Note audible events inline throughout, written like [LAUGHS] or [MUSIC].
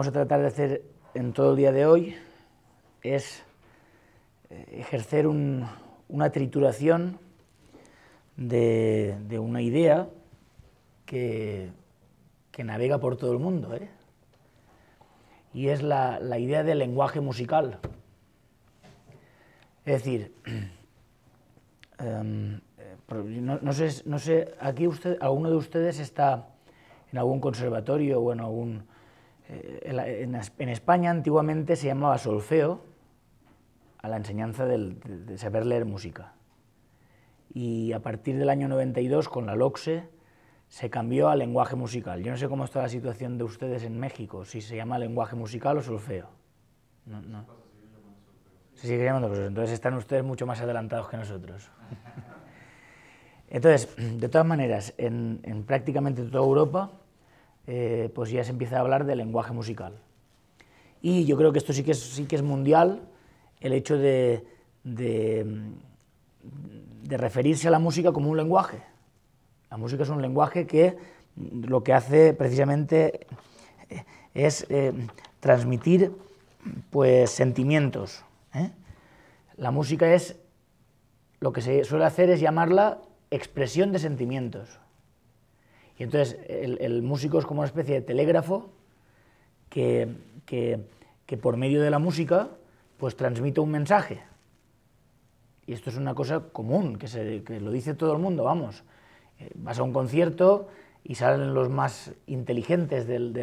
vamos a tratar de hacer en todo el día de hoy es eh, ejercer una trituración de, una idea que, navega por todo el mundo. ¿eh? Y es la, idea del lenguaje musical. Es decir, [CLEARS THROAT] em, eh, no, sé, no sé, aquí usted, alguno de ustedes está en algún conservatorio o en algún eh, en España antiguamente se llamaba solfeo a la enseñanza de saber leer música. Y a partir del año 92, con la LOCSE, se cambió a lenguaje musical. Yo no sé cómo está la situación de ustedes en México, si se llama lenguaje musical o solfeo. Se sigue llamando, entonces están ustedes mucho más adelantados que nosotros. [LAUGHS] Entonces, de todas maneras, en prácticamente toda Europa eh, pues ya se empieza a hablar de lenguaje musical. Y yo creo que esto sí que es, sí que es mundial, el hecho de, referirse a la música como un lenguaje. La música es un lenguaje que lo que hace precisamente eh, es eh, transmitir pues, sentimientos. La música es, lo que se suele hacer es llamarla expresión de sentimientos. Y entonces el, músico es como una especie de telégrafo que, por medio de la música pues transmite un mensaje. Y esto es una cosa común, que, se, lo dice todo el mundo, vamos. Eh, vas a un concierto y salen los más inteligentes del,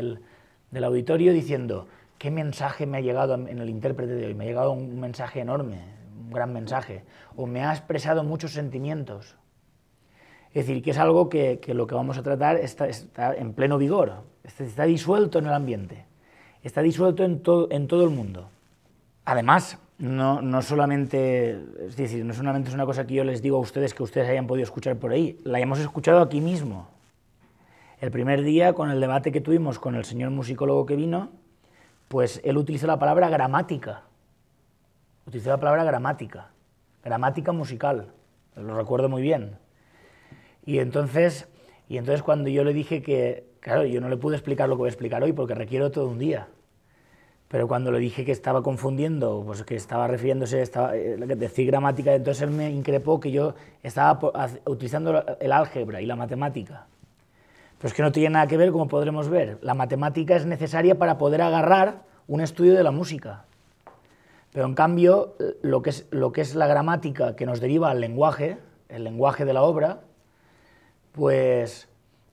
del auditorio diciendo, ¿qué mensaje me ha llegado en el intérprete de hoy? Me ha llegado un mensaje enorme, un gran mensaje. O me ha expresado muchos sentimientos. Es decir, que es algo que, lo que vamos a tratar está, en pleno vigor, está, disuelto en el ambiente, está disuelto en, todo el mundo. Además, no, solamente, es decir, no solamente es una cosa que yo les digo a ustedes que ustedes hayan podido escuchar por ahí, la hemos escuchado aquí mismo. El primer día, con el debate que tuvimos con el señor musicólogo que vino, pues él utilizó la palabra gramática. Utilizó la palabra gramática. Gramática musical. Lo recuerdo muy bien. Y entonces, y entonces cuando yo le dije que, claro, yo no le pude explicar lo que voy a explicar hoy porque requiero todo un día. Pero cuando le dije que estaba confundiendo, pues que estaba refiriéndose, a eh, decir gramática, entonces él me increpó que yo estaba utilizando el álgebra y la matemática. Pero es que no tiene nada que ver, como podremos ver. La matemática es necesaria para poder agarrar un estudio de la música. Pero en cambio, eh, lo que es, lo que es la gramática que nos deriva al lenguaje, el lenguaje de la obra, pues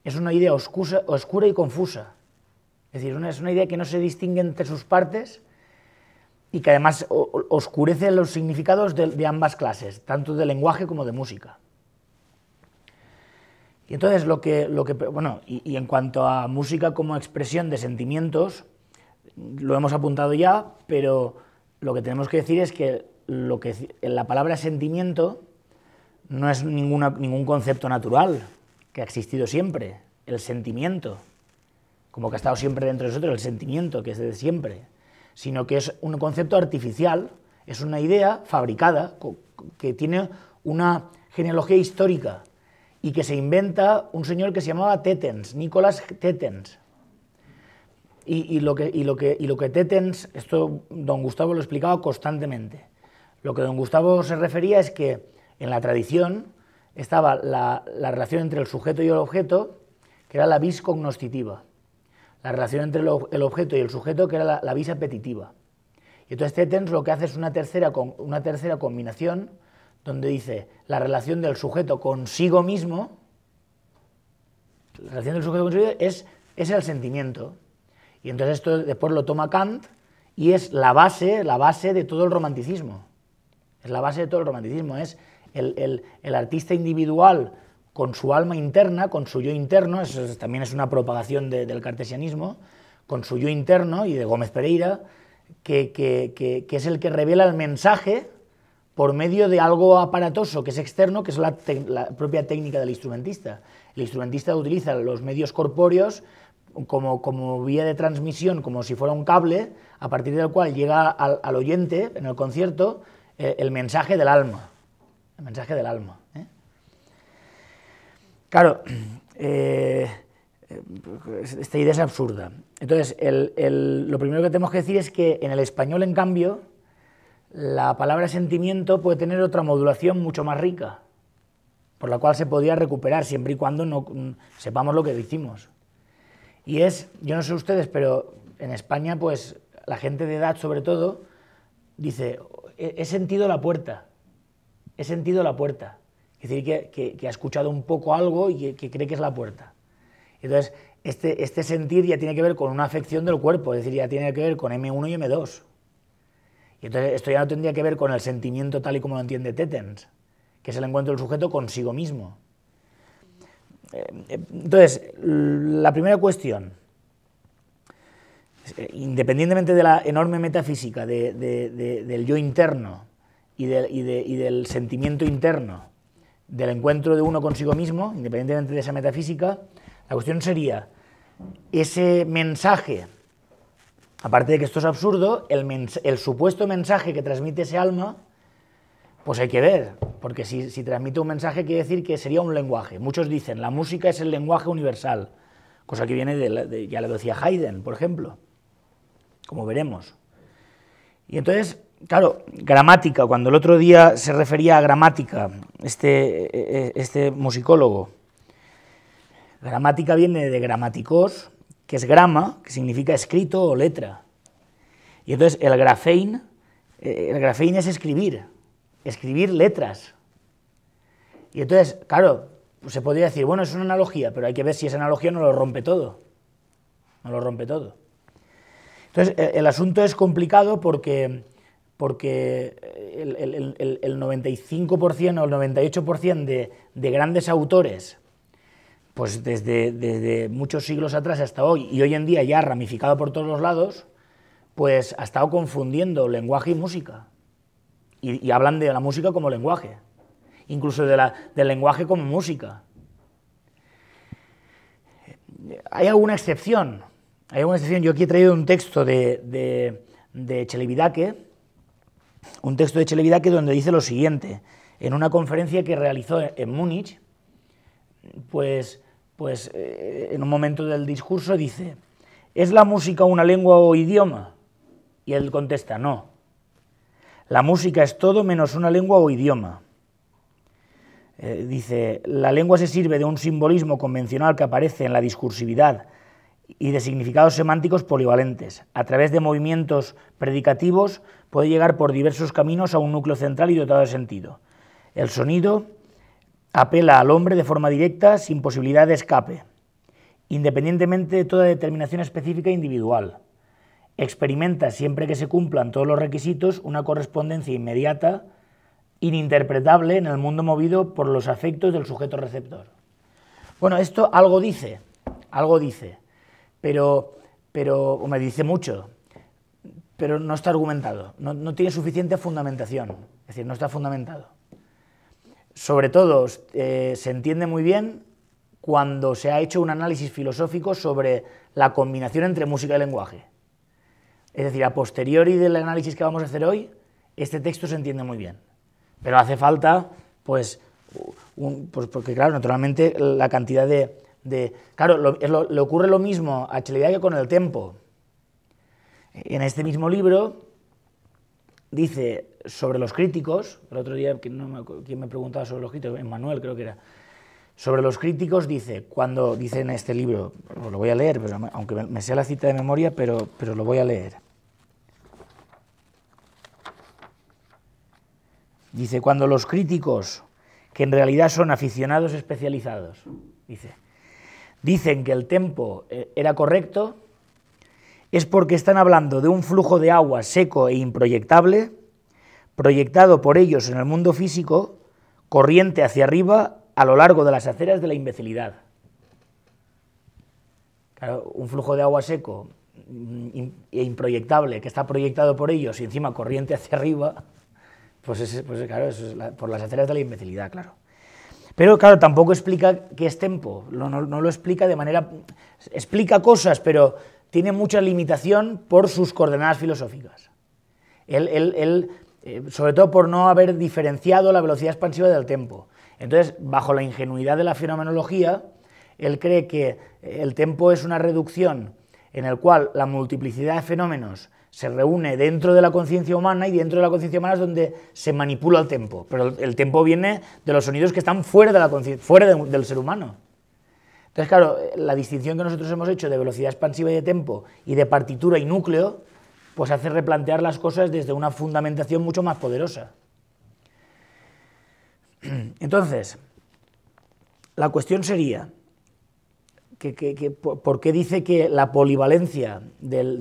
es una idea oscura y confusa. Es decir, es una idea que no se distingue entre sus partes y que además oscurece los significados de, ambas clases, tanto de lenguaje como de música. Y entonces lo que, lo que bueno, y, en cuanto a música como expresión de sentimientos, lo hemos apuntado ya, pero lo que tenemos que decir es que, lo que la palabra sentimiento no es ningún concepto natural, que ha existido siempre, el sentimiento, como que ha estado siempre dentro de nosotros, el sentimiento que es de siempre, sino que es un concepto artificial, es una idea fabricada que tiene una genealogía histórica y que se inventa un señor que se llamaba Tetens, Nicolás Tetens. Y, lo que, y, lo que, lo que Tetens, esto don Gustavo lo explicaba constantemente, lo que don Gustavo se refería es que en la tradición estaba la, relación entre el sujeto y el objeto, que era la vis cognoscitiva, la relación entre el objeto y el sujeto, que era la, vis apetitiva. Y entonces Tetens lo que hace es una tercera, una tercera combinación, donde dice la relación del sujeto consigo mismo, la relación del sujeto consigo es, es el sentimiento. Y entonces esto después lo toma Kant y es la base, la base de todo el romanticismo. Es la base de todo el romanticismo, es el, artista individual con su alma interna, con su yo interno, eso también es una propagación del cartesianismo, con su yo interno y de Gómez Pereira, que, es el que revela el mensaje por medio de algo aparatoso que es externo, que es la, propia técnica del instrumentista. El instrumentista utiliza los medios corpóreos como, vía de transmisión, como si fuera un cable, a partir del cual llega al, oyente en el concierto eh, el mensaje del alma mensaje del alma. ¿eh? Claro, eh, eh, esta idea es absurda. Entonces, lo primero que tenemos que decir es que en el español, en cambio, la palabra sentimiento puede tener otra modulación mucho más rica, por la cual se podría recuperar siempre y cuando no mm, sepamos lo que decimos. Y es, yo no sé ustedes, pero en España, pues la gente de edad sobre todo dice, oh, he sentido la puerta he sentido la puerta. Es decir, que, ha escuchado un poco algo y que, cree que es la puerta. Entonces, este, este, sentir ya tiene que ver con una afección del cuerpo, es decir, ya tiene que ver con M1 y M2. Y entonces, esto ya no tendría que ver con el sentimiento tal y como lo entiende Tetens, que es el encuentro del sujeto consigo mismo. Eh, entonces, la primera cuestión, eh, independientemente de la enorme metafísica del yo interno, y, del sentimiento interno, del encuentro de uno consigo mismo, independientemente de esa metafísica, la cuestión sería, ese mensaje, aparte de que esto es absurdo, el, supuesto mensaje que transmite ese alma, pues hay que ver, porque si, transmite un mensaje quiere decir que sería un lenguaje. Muchos dicen, la música es el lenguaje universal, cosa que viene de, de ya lo decía Haydn, por ejemplo, como veremos. Y entonces, Claro, gramática, cuando el otro día se refería a gramática, este, e, e, este musicólogo, gramática viene de gramáticos, que es grama, que significa escrito o letra. Y entonces el grafein, e, el grafein es escribir, escribir letras. Y entonces, claro, se podría decir, bueno, es una analogía, pero hay que ver si esa analogía no lo rompe todo. No lo rompe todo. Entonces, el asunto es complicado porque porque eh, el, 95% o el 98% de, grandes autores pues desde, muchos siglos atrás hasta hoy, y hoy en día ya ramificado por todos los lados, pues ha estado confundiendo lenguaje y música. Y, hablan de la música como lenguaje, incluso del lenguaje como música. Hay alguna excepción, hay alguna Yo aquí he traído un texto de, de, de un texto de que donde dice lo siguiente, en una conferencia que realizó en Múnich, pues, pues eh, en un momento del discurso dice, ¿es la música una lengua o idioma? Y él contesta, no. La música es todo menos una lengua o idioma. Eh, dice, la lengua se sirve de un simbolismo convencional que aparece en la discursividad y de significados semánticos polivalentes. A través de movimientos predicativos puede llegar por diversos caminos a un núcleo central y dotado de sentido. El sonido apela al hombre de forma directa sin posibilidad de escape, independientemente de toda determinación específica e individual. Experimenta, siempre que se cumplan todos los requisitos, una correspondencia inmediata, ininterpretable en el mundo movido por los afectos del sujeto receptor. Bueno, esto algo dice, algo dice pero, pero me dice mucho, pero no está argumentado, no, tiene suficiente fundamentación, es decir, no está fundamentado. Sobre todo, eh, se entiende muy bien cuando se ha hecho un análisis filosófico sobre la combinación entre música y lenguaje. Es decir, a posteriori del análisis que vamos a hacer hoy, este texto se entiende muy bien. Pero hace falta, pues, pues porque claro, naturalmente la cantidad de, claro, le ocurre lo mismo a Chelería que con el tempo En este mismo libro dice sobre los críticos, el otro día quien, me, preguntaba sobre los críticos, Manuel creo que era, sobre los críticos dice, cuando dice en este libro, lo voy a leer, pero aunque me sea la cita de memoria, pero, pero lo voy a leer. Dice, cuando los críticos, que en realidad son aficionados especializados, dice, dicen que el tempo eh, era correcto, es porque están hablando de un flujo de agua seco e improyectable, proyectado por ellos en el mundo físico, corriente hacia arriba a lo largo de las aceras de la imbecilidad. un flujo de agua seco mm, e improyectable que está proyectado por ellos y encima corriente hacia arriba, pues, es, pues claro, eso es por las aceras de la imbecilidad, claro. Pero claro, tampoco explica qué es tempo, no, lo explica de manera... Explica cosas, pero tiene mucha limitación por sus coordenadas filosóficas. Él, él, él eh, sobre todo por no haber diferenciado la velocidad expansiva del tempo. Entonces, bajo la ingenuidad de la fenomenología, él cree que el tempo es una reducción en el cual la multiplicidad de fenómenos se reúne dentro de la conciencia humana y dentro de la conciencia humana es donde se manipula el tiempo Pero el, tiempo viene de los sonidos que están fuera, de la fuera del ser humano. Entonces, claro, la distinción que nosotros hemos hecho de velocidad expansiva y de tiempo y de partitura y núcleo, pues hace replantear las cosas desde una fundamentación mucho más poderosa. [CLEARS THROAT] Entonces, la cuestión sería, que, ¿por qué dice que la polivalencia del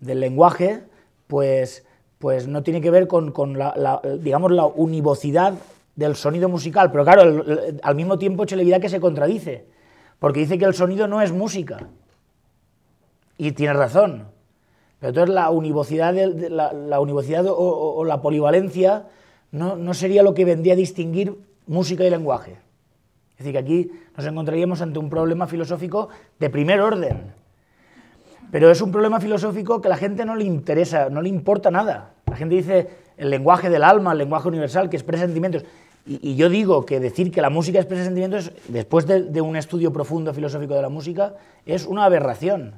del lenguaje, pues, pues no tiene que ver con, con la, digamos, la univocidad del sonido musical, pero claro, al mismo tiempo Chelevidad que se contradice, porque dice que el sonido no es música, y tiene razón, pero entonces la univocidad, de, la, univocidad o, la polivalencia no, no sería lo que vendría a distinguir música y lenguaje. Es decir, que aquí nos encontraríamos ante un problema filosófico de primer orden, pero es un problema filosófico que a la gente no le interesa, no le importa nada. La gente dice el lenguaje del alma, el lenguaje universal que expresa sentimientos. Y, yo digo que decir que la música expresa sentimientos, después de, un estudio profundo filosófico de la música, es una aberración.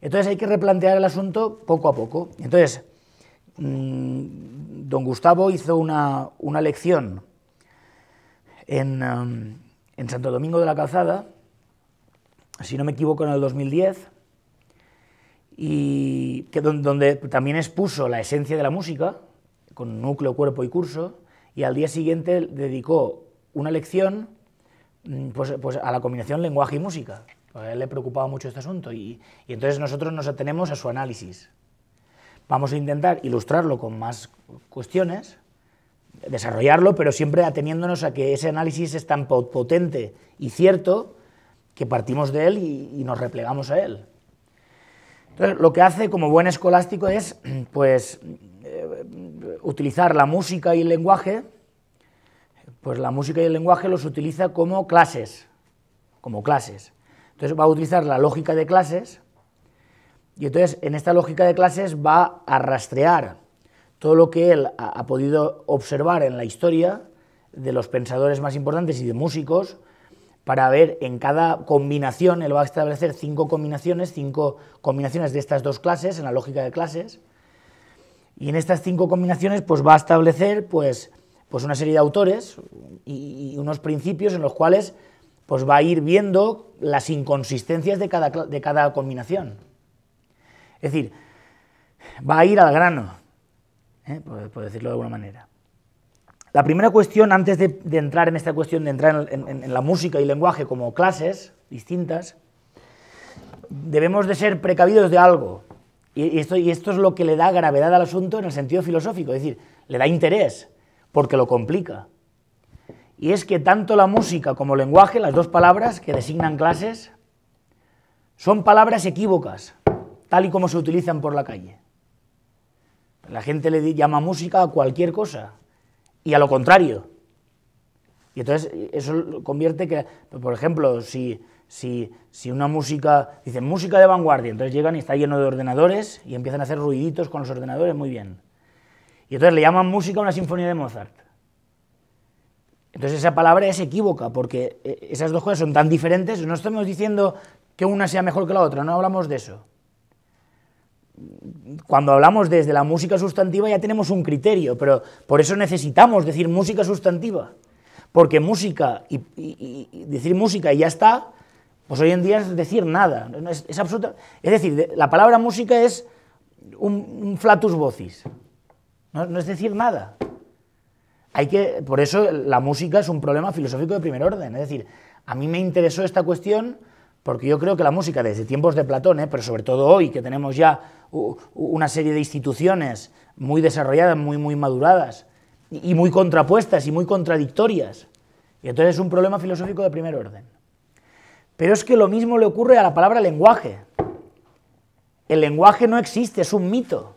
Entonces hay que replantear el asunto poco a poco. Entonces, mm, don Gustavo hizo una, lección em, en, Santo Domingo de la Calzada si no me equivoco, en el 2010, y donde también expuso la esencia de la música, con núcleo, cuerpo y curso, y al día siguiente dedicó una lección mm, pues, pues, a la combinación lenguaje y música. A él le preocupaba mucho este asunto y, y entonces nosotros nos atenemos a su análisis. Vamos a intentar ilustrarlo con más cuestiones, desarrollarlo, pero siempre ateniéndonos a que ese análisis es tan potente y cierto que partimos de él y, nos replegamos a él. Entonces, lo que hace como buen escolástico es [CLEARS THROAT] pues, eh, utilizar la música y el lenguaje, pues la música y el lenguaje los utiliza como clases, como clases. Entonces va a utilizar la lógica de clases y entonces en esta lógica de clases va a rastrear todo lo que él ha podido observar en la historia de los pensadores más importantes y de músicos para ver en cada combinación, él va a establecer cinco combinaciones, cinco combinaciones de estas dos clases, en la lógica de clases, y en estas cinco combinaciones pues va a establecer pues, pues una serie de autores y, unos principios en los cuales pues va a ir viendo las inconsistencias de cada, de cada combinación. Es decir, va a ir al grano, ¿eh? por decirlo de alguna manera. La primera cuestión, antes de, entrar en esta cuestión, de entrar en, la música y lenguaje como clases distintas, debemos de ser precavidos de algo. Y esto, y esto, es lo que le da gravedad al asunto en el sentido filosófico, es decir, le da interés, porque lo complica. Y es que tanto la música como el lenguaje, las dos palabras que designan clases, son palabras equívocas, tal y como se utilizan por la calle. La gente le llama música a cualquier cosa, y a lo contrario. Y entonces eso convierte que, por ejemplo, si, si, una música, dicen música de vanguardia, entonces llegan y está lleno de ordenadores y empiezan a hacer ruiditos con los ordenadores, muy bien. Y entonces le llaman música a una sinfonía de Mozart. Entonces esa palabra es equívoca, porque eh, esas dos cosas son tan diferentes, no estamos diciendo que una sea mejor que la otra, no hablamos de eso cuando hablamos desde la música sustantiva ya tenemos un criterio, pero por eso necesitamos decir música sustantiva, porque música y, decir música y ya está, pues hoy en día es decir nada, es, es absoluta, es decir, la palabra música es un, flatus vocis, no, no, es decir nada. Hay que, por eso la música es un problema filosófico de primer orden, es decir, a mí me interesó esta cuestión porque yo creo que la música desde tiempos de Platón, ¿eh? pero sobre todo hoy, que tenemos ya una serie de instituciones muy desarrolladas, muy, muy maduradas, y muy contrapuestas y muy contradictorias. Y entonces es un problema filosófico de primer orden. Pero es que lo mismo le ocurre a la palabra lenguaje. El lenguaje no existe, es un mito.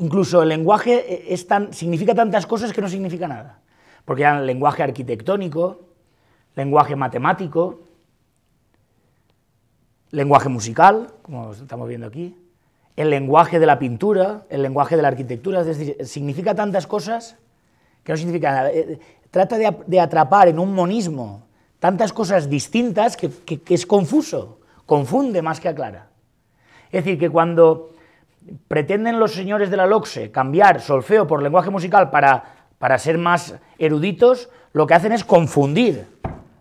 Incluso el lenguaje eh, tan, significa tantas cosas que no significa nada. Porque hay lenguaje arquitectónico, lenguaje matemático, lenguaje musical, como estamos viendo aquí, el lenguaje de la pintura, el lenguaje de la arquitectura, es decir, significa tantas cosas que no significa nada. Eh, trata de, atrapar en un monismo tantas cosas distintas que, es confuso, confunde más que aclara. Es decir, que cuando pretenden los señores de la LOCSE cambiar solfeo por lenguaje musical para, ser más eruditos, lo que hacen es confundir,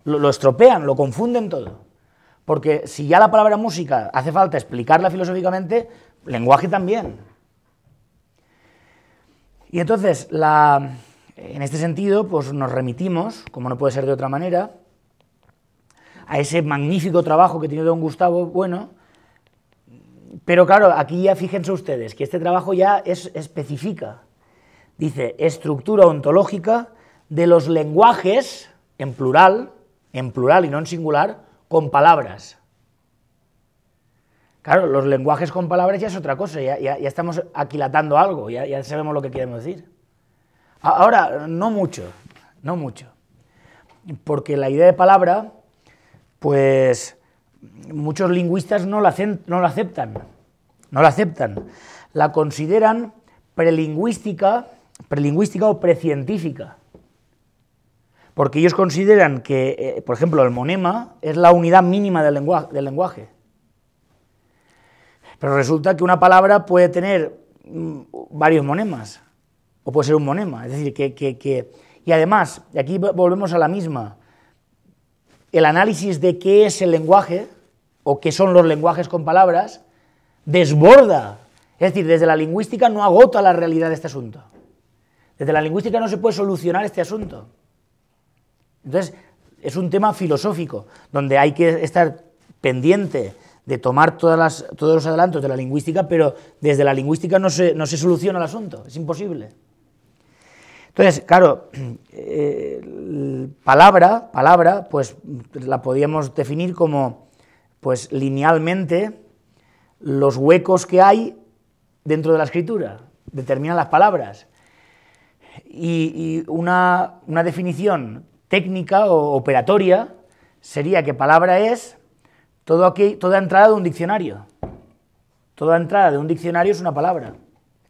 lo estropean, lo confunden todo. Porque si ya la palabra música hace falta explicarla filosóficamente, lenguaje también. Y entonces, en este sentido, pues nos remitimos, como no puede ser de otra manera, a ese magnífico trabajo que tiene don Gustavo Bueno. Pero claro, aquí ya fíjense ustedes que este trabajo ya es, específica. Dice, estructura ontológica de los lenguajes, en plural, en plural y no en singular, con palabras. Claro, los lenguajes con palabras ya es otra cosa, ya, estamos aquilatando algo, ya, sabemos lo que queremos decir. Ahora, no mucho, no mucho. Porque la idea de palabra, pues muchos lingüistas no la, no la aceptan, no la aceptan. La consideran prelingüística, prelingüística o precientífica porque ellos consideran que, eh, por ejemplo, el monema es la unidad mínima del lenguaje, Pero resulta que una palabra puede tener mm, varios monemas, o puede ser un monema. Es decir, que, Y además, y aquí volvemos a la misma, el análisis de qué es el lenguaje, o qué son los lenguajes con palabras, desborda. Es decir, desde la lingüística no agota la realidad de este asunto. Desde la lingüística no se puede solucionar este asunto. Entonces, es un tema filosófico, donde hay que estar pendiente de tomar todas todos los adelantos de la lingüística, pero desde la lingüística no se, no se soluciona el asunto, es imposible. Entonces, claro, [CLEARS THROAT] eh, palabra, palabra, pues la podríamos definir como, pues linealmente, los huecos que hay dentro de la escritura, determinan las palabras. Y, una, una definición técnica o operatoria sería que palabra es todo aquí, toda entrada de un diccionario. Toda entrada de un diccionario es una palabra.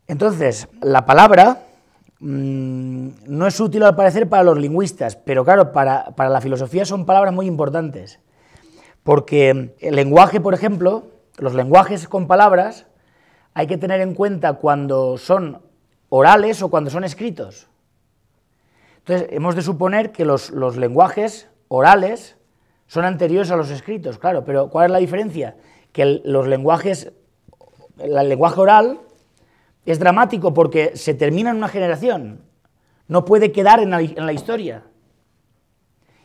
Entonces, la palabra mm, no es útil al parecer para los lingüistas, pero claro, para, para la filosofía son palabras muy importantes. Porque el lenguaje, por ejemplo, los lenguajes con palabras hay que tener en cuenta cuando son orales o cuando son escritos. Entonces, hemos de suponer que los, lenguajes orales son anteriores a los escritos, claro, pero ¿cuál es la diferencia? Que los lenguajes, el lenguaje oral es dramático porque se termina en una generación, no puede quedar en la, historia.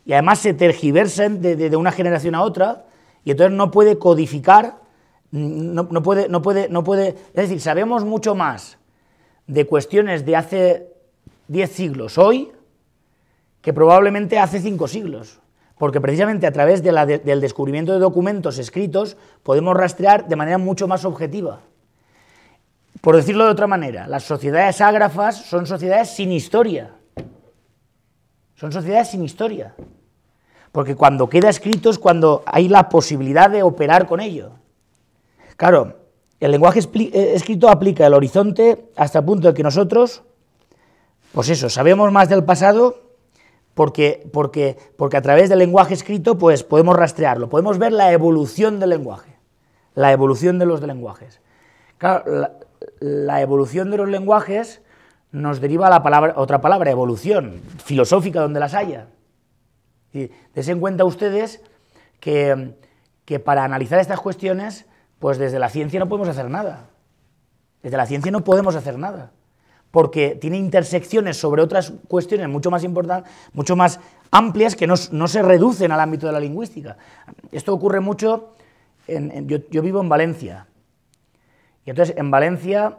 Y además se tergiversan de, una generación a otra y entonces no puede codificar, no, puede, no, puede, no puede, es decir, sabemos mucho más de cuestiones de hace diez siglos hoy que probablemente hace cinco siglos, porque precisamente a través del descubrimiento de documentos escritos podemos rastrear de manera mucho más objetiva. Por decirlo de otra manera, las sociedades ágrafas son sociedades sin historia. Son sociedades sin historia. Porque cuando queda escrito es cuando hay la posibilidad de operar con ello. Claro, el lenguaje eh, escrito aplica el horizonte hasta el punto de que nosotros, pues eso, sabemos más del pasado porque, a través del lenguaje escrito pues, podemos rastrearlo, podemos ver la evolución del lenguaje, la evolución de los lenguajes. Claro, la, evolución de los lenguajes nos deriva a la palabra, otra palabra, evolución, filosófica donde las haya. Y desen cuenta ustedes que, que para analizar estas cuestiones, pues desde la ciencia no podemos hacer nada. Desde la ciencia no podemos hacer nada porque tiene intersecciones sobre otras cuestiones mucho más importantes, mucho más amplias que no, se reducen al ámbito de la lingüística. Esto ocurre mucho, yo, vivo en Valencia, y entonces en Valencia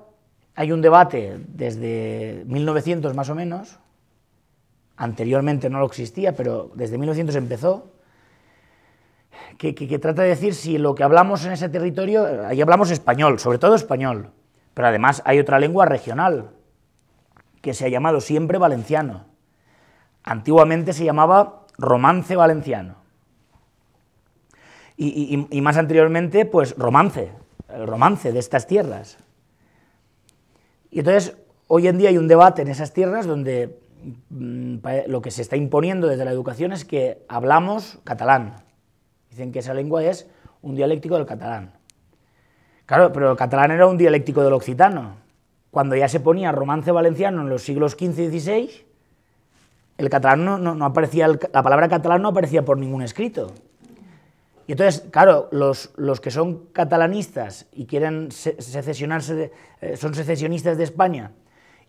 hay un debate desde 1900 más o menos, anteriormente no lo existía, pero desde 1900 empezó, que trata de decir si lo que hablamos en ese territorio, eh, ahí hablamos español, sobre todo español, pero además hay otra lengua regional, que se ha llamado siempre valenciano. Antiguamente se llamaba romance valenciano. Y, más anteriormente, pues romance, el romance de estas tierras. Y entonces, hoy en día hay un debate en esas tierras donde mm, eh, lo que se está imponiendo desde la educación es que hablamos catalán. Dicen que esa lengua es un dialéctico del catalán. Claro, pero el catalán era un dialéctico del occitano cuando ya se ponía romance valenciano en los siglos XV y XVI, el catalán no, aparecía, la palabra catalán no aparecía por ningún escrito. Y entonces, claro, los, que son catalanistas y quieren secesionarse, eh, son secesionistas de España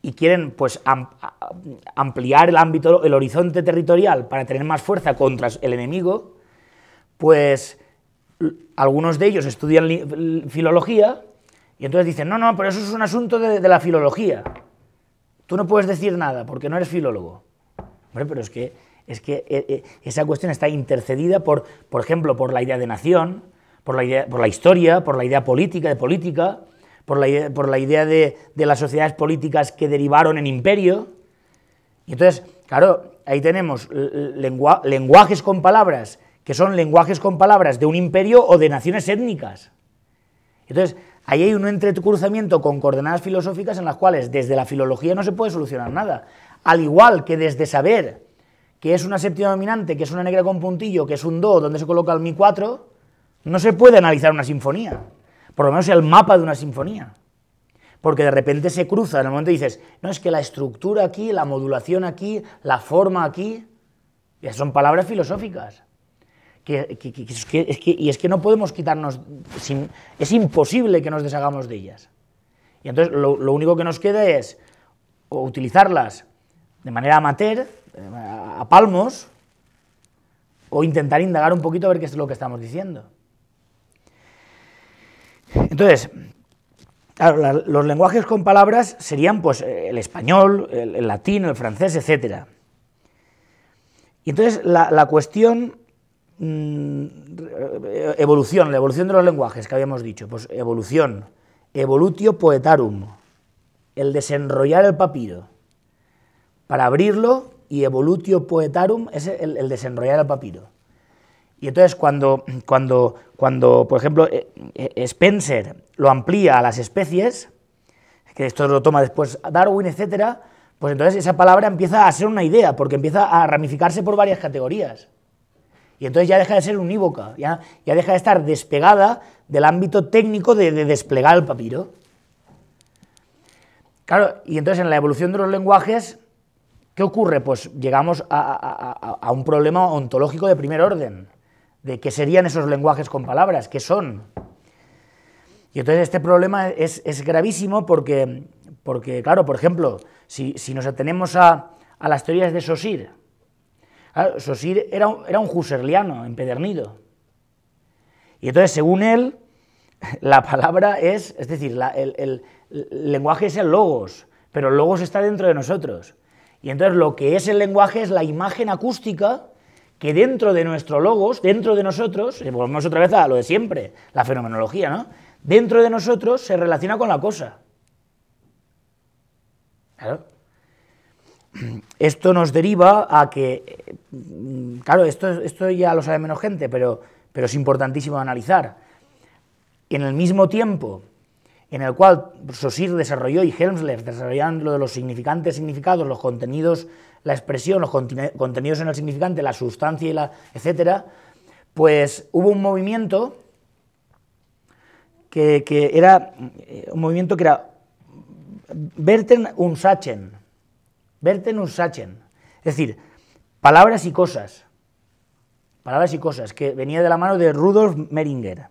y quieren pues ampliar el ámbito, el horizonte territorial para tener más fuerza contra el enemigo, pues algunos de ellos estudian filología y entonces dicen, no, no, pero eso es un asunto de, la filología. Tú no puedes decir nada porque no eres filólogo. Hombre, pero es que, es que eh, eh, esa cuestión está intercedida por, por ejemplo, por la idea de nación, por la, idea, por la historia, por la idea política, de política, por la idea, por la idea de, las sociedades políticas que derivaron en imperio. Y entonces, claro, ahí tenemos lenguajes con palabras, que son lenguajes con palabras de un imperio o de naciones étnicas. Entonces, Ahí hay un entrecruzamiento con coordenadas filosóficas en las cuales desde la filología no se puede solucionar nada. Al igual que desde saber que es una séptima dominante, que es una negra con puntillo, que es un do, donde se coloca el mi 4, no se puede analizar una sinfonía. Por lo menos el mapa de una sinfonía. Porque de repente se cruza, en el momento dices, no, es que la estructura aquí, la modulación aquí, la forma aquí, ya son palabras filosóficas y es que no podemos quitarnos, es imposible que nos deshagamos de ellas. Y entonces lo, único que nos queda es utilizarlas de manera amateur, a palmos, o intentar indagar un poquito a ver qué es lo que estamos diciendo. Entonces, los lenguajes con palabras serían pues, el español, el, latino latín, el francés, etc. Y entonces la cuestión Mm, evolución, la evolución de los lenguajes que habíamos dicho, pues evolución, evolutio poetarum, el desenrollar el papiro para abrirlo y evolutio poetarum es el, desenrollar el papiro. Y entonces cuando, cuando, cuando, por ejemplo, eh, eh, Spencer lo amplía a las especies, que esto lo toma después Darwin, etcétera, pues entonces esa palabra empieza a ser una idea, porque empieza a ramificarse por varias categorías. Y entonces ya deja de ser unívoca, ya, deja de estar despegada del ámbito técnico de, desplegar el papiro. Claro, y entonces en la evolución de los lenguajes, ¿qué ocurre? Pues llegamos a, un problema ontológico de primer orden, de qué serían esos lenguajes con palabras, qué son. Y entonces este problema es, gravísimo porque, porque, claro, por ejemplo, si, nos atenemos a, las teorías de Sosir. Ah, Sosir era un, era un husserliano empedernido. Y entonces, según él, [LAUGHS] la palabra es, es decir, el, lenguaje es el logos, pero el logos está dentro de nosotros. Y entonces lo que es el lenguaje es la imagen acústica que dentro de nuestro logos, dentro de nosotros, eh, volvemos otra vez a lo de siempre, la fenomenología, ¿no? Dentro de nosotros se relaciona con la cosa. Claro. [CLEARS THROAT] esto nos deriva a que, mm, claro, esto, ya lo sabe menos gente, pero, es importantísimo analizar. En el mismo tiempo en el cual Saussure desarrolló y Helmsler desarrollaron lo de los significantes significados, los contenidos, la expresión, los contenidos en el significante, la sustancia, y la, etc., pues hubo un movimiento que, era eh, un movimiento que era Verten und verten sachen, Es decir, palabras y cosas. Palabras y cosas, que venía de la mano de Rudolf Meringer.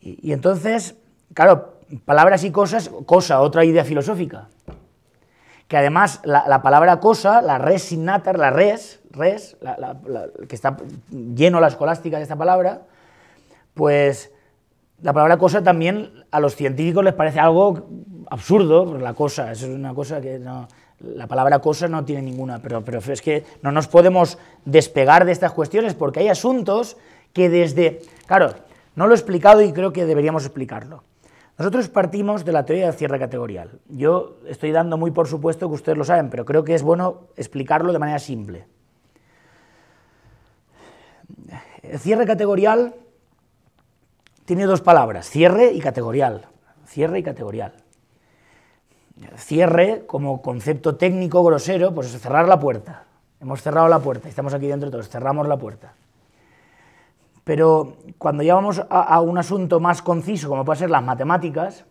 Y, entonces, claro, palabras y cosas, cosa, otra idea filosófica. Que además la, palabra cosa, la res la res, res, que está lleno la escolástica de esta palabra, pues la palabra cosa también a los científicos les parece algo absurdo, la cosa, es una cosa que no, la palabra cosa no tiene ninguna, pero, pero es que no nos podemos despegar de estas cuestiones porque hay asuntos que desde, claro, no lo he explicado y creo que deberíamos explicarlo. Nosotros partimos de la teoría de cierre categorial. Yo estoy dando muy por supuesto que ustedes lo saben, pero creo que es bueno explicarlo de manera simple. El cierre categorial tiene dos palabras, cierre y categorial. Cierre y categorial. Cierre, como concepto técnico grosero, pues es cerrar la puerta. Hemos cerrado la puerta, estamos aquí dentro todos, cerramos la puerta. Pero cuando ya vamos a, un asunto más conciso, como puede ser las matemáticas,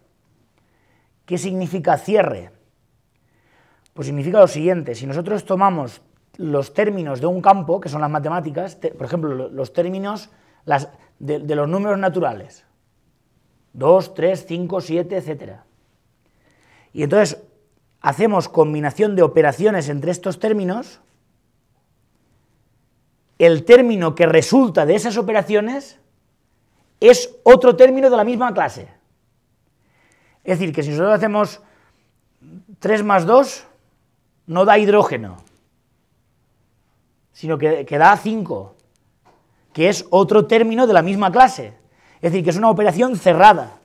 ¿qué significa cierre? Pues significa lo siguiente, si nosotros tomamos los términos de un campo, que son las matemáticas, por ejemplo, los términos, las, de, los números naturales. 2, 3, 5, 7, etc. Y entonces hacemos combinación de operaciones entre estos términos. El término que resulta de esas operaciones es otro término de la misma clase. Es decir, que si nosotros hacemos 3 más 2, no da hidrógeno, sino que, que da 5 que es otro término de la misma clase. Es decir, que es una operación cerrada.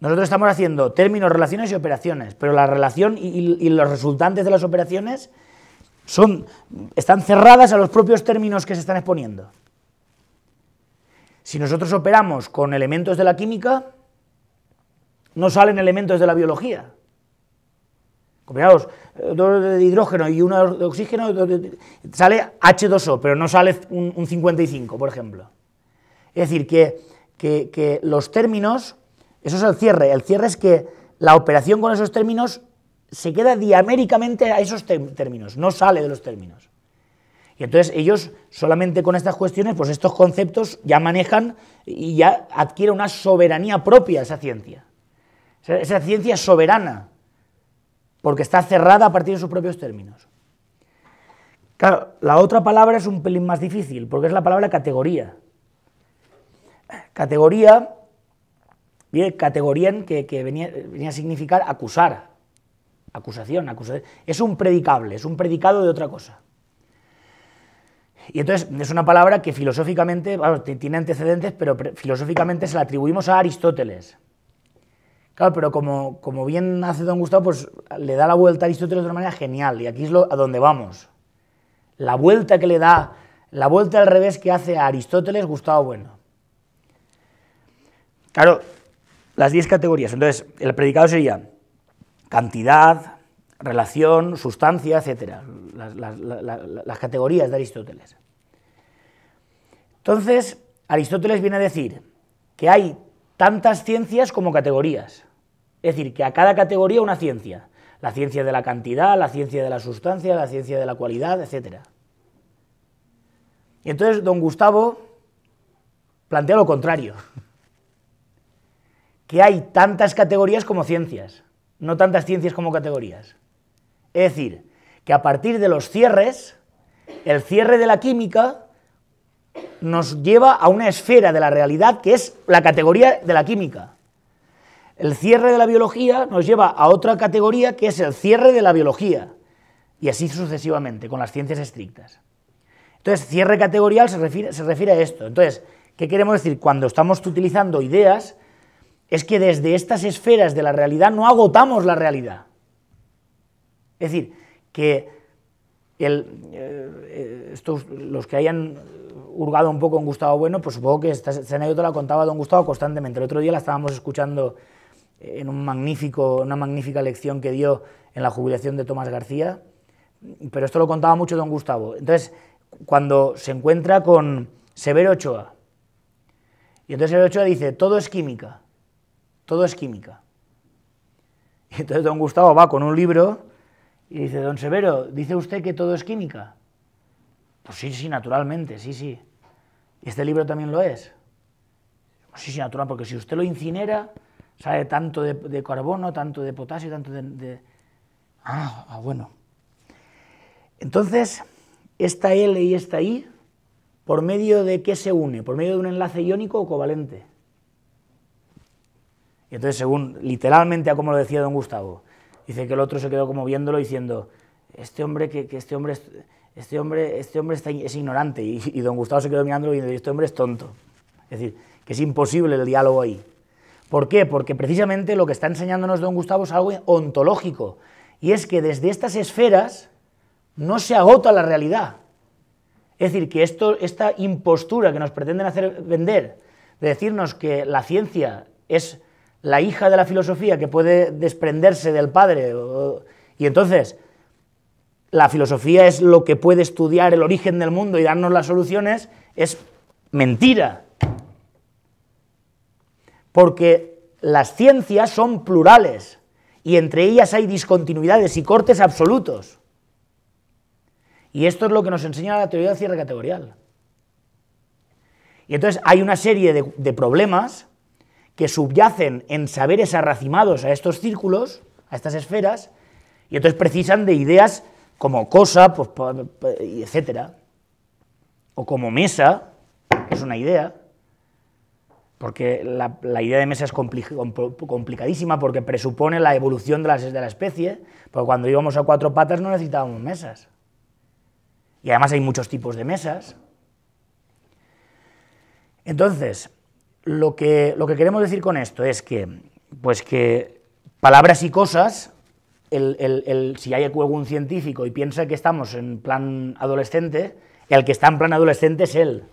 Nosotros estamos haciendo términos, relaciones y operaciones, pero la relación y, los resultantes de las operaciones son, están cerradas a los propios términos que se están exponiendo. Si nosotros operamos con elementos de la química, no salen elementos de la biología. ¿compraros?, dos de hidrógeno y uno de oxígeno, sale H2O, pero no sale un, 55, por ejemplo. Es decir, que, los términos, eso es el cierre, el cierre es que la operación con esos términos se queda diaméricamente a esos términos, no sale de los términos. Y entonces ellos solamente con estas cuestiones, pues estos conceptos ya manejan y ya adquiere una soberanía propia esa ciencia. esa ciencia soberana porque está cerrada a partir de sus propios términos. Claro, la otra palabra es un pelín más difícil, porque es la palabra categoría. Categoría viene categoría que, que venía, a significar acusar, acusación, acusación. Es un predicable, es un predicado de otra cosa. Y entonces es una palabra que filosóficamente, tiene antecedentes, pero filosóficamente se la atribuimos a Aristóteles. Claro, pero como, bien hace don Gustavo, pues le da la vuelta a Aristóteles de una manera genial, y aquí es lo, a donde vamos. La vuelta que le da, la vuelta al revés que hace a Aristóteles Gustavo Bueno. Claro, las 10 categorías. Entonces, el predicado sería cantidad, relación, sustancia, etc. las, categorías de Aristóteles. Entonces, Aristóteles viene a decir que hay tantas ciencias como categorías. Es decir, que a cada categoría una ciencia. La ciencia de la cantidad, la ciencia de la sustancia, la ciencia de la cualidad, etc. Y entonces don Gustavo plantea lo contrario. [LAUGHS] Que hay tantas categorías como ciencias, no tantas ciencias como categorías. Es decir, que a partir de los cierres, el cierre de la química nos lleva a una esfera de la realidad que es la categoría de la química. El cierre de la biología nos lleva a otra categoría que es el cierre de la biología, y así sucesivamente, con las ciencias estrictas. Entonces, cierre categorial se refiere, a esto. Entonces, ¿qué queremos decir? Cuando estamos utilizando ideas, es que desde estas esferas de la realidad no agotamos la realidad. Es decir, que eh, los que hayan hurgado un poco en Gustavo Bueno, pues supongo que esta, esta anécdota la contaba don Gustavo constantemente. El otro día la estábamos escuchando en un una magnífica lección que dio en la jubilación de Tomás García, pero esto lo contaba mucho don Gustavo. Entonces, cuando se encuentra con Severo Ochoa, y entonces Severo Ochoa dice, todo es química, todo es química. [LAUGHS] Y entonces don Gustavo va con un libro y dice, don Severo, ¿dice usted que todo es química? Pues sí, sí, naturalmente, sí, sí. ¿Y este libro también lo es? Pues sí, sí, natural, porque si usted lo incinera, sale tanto de, carbono, tanto de potasio, tanto de... Ah, ah, bueno. Entonces, esta L y esta I, ¿por medio de qué se une? ¿Por medio de un enlace iónico o covalente? Y entonces, según literalmente a como lo decía don Gustavo, dice que el otro se quedó como viéndolo diciendo, este hombre, que, este, este hombre, este hombre, este hombre es ignorante, y, don Gustavo se quedó mirándolo y diciendo este hombre es tonto. Es decir, que es imposible el diálogo ahí. ¿Por qué? Porque precisamente lo que está enseñándonos don Gustavo es algo ontológico, y es que desde estas esferas no se agota la realidad. Es decir, que esto, esta impostura que nos pretenden hacer vender, de decirnos que la ciencia es la hija de la filosofía que puede desprenderse del padre, y entonces la filosofía es lo que puede estudiar el origen del mundo y darnos las soluciones, es mentira porque las ciencias son plurales y entre ellas hay discontinuidades y cortes absolutos. Y esto es lo que nos enseña la teoría de cierre categorial. Y entonces hay una serie de, problemas que subyacen en saberes arracimados a estos círculos, a estas esferas, y entonces precisan de ideas como cosa, pues, etc. O como mesa, que es una idea porque la, idea de mesa es complicadísima porque presupone la evolución de, las, de la especie, porque cuando íbamos a cuatro patas no necesitábamos mesas. Y además hay muchos tipos de mesas. Entonces, lo que, queremos decir con esto es que, pues que palabras y cosas, el, si hay algún científico y piensa que estamos en plan adolescente, el que está en plan adolescente es él.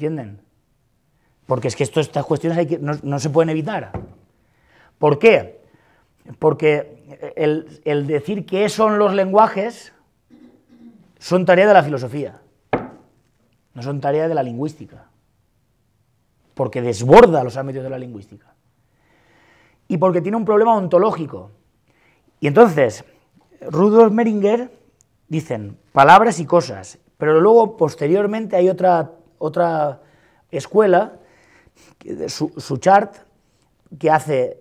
¿Entienden? Porque es que estas cuestiones no, se pueden evitar. ¿Por qué? Porque el, decir qué son los lenguajes son tarea de la filosofía, no son tarea de la lingüística, porque desborda los ámbitos de la lingüística y porque tiene un problema ontológico. Y entonces, Rudolf Meringer dicen palabras y cosas, pero luego posteriormente hay otra otra escuela, su, su chart, que hace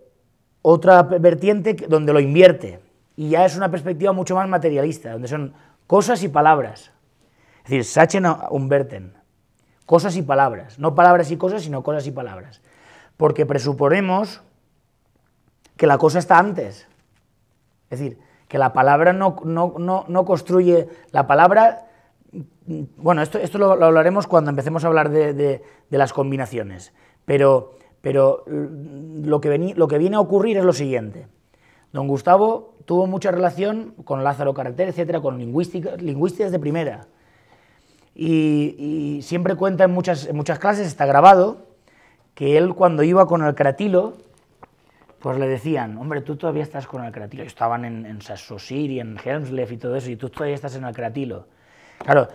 otra vertiente donde lo invierte. Y ya es una perspectiva mucho más materialista, donde son cosas y palabras. Es decir, Sachen Umberten. Cosas y palabras. No palabras y cosas, sino cosas y palabras. Porque presuponemos que la cosa está antes. Es decir, que la palabra no, no construye. La palabra bueno, esto, esto lo, hablaremos cuando empecemos a hablar de, las combinaciones, pero, mm, lo, que lo que viene a ocurrir es lo siguiente. Don Gustavo tuvo mucha relación con Lázaro Carreter, etcétera, con lingüísticas de primera. Y, siempre cuenta en muchas, muchas clases, está grabado, que él cuando iba con el cratilo, pues le decían, hombre, tú todavía estás con el cratilo. Estaban en, en Sassosir y en Helmslev y todo eso, y tú todavía estás en el cratilo. Claro,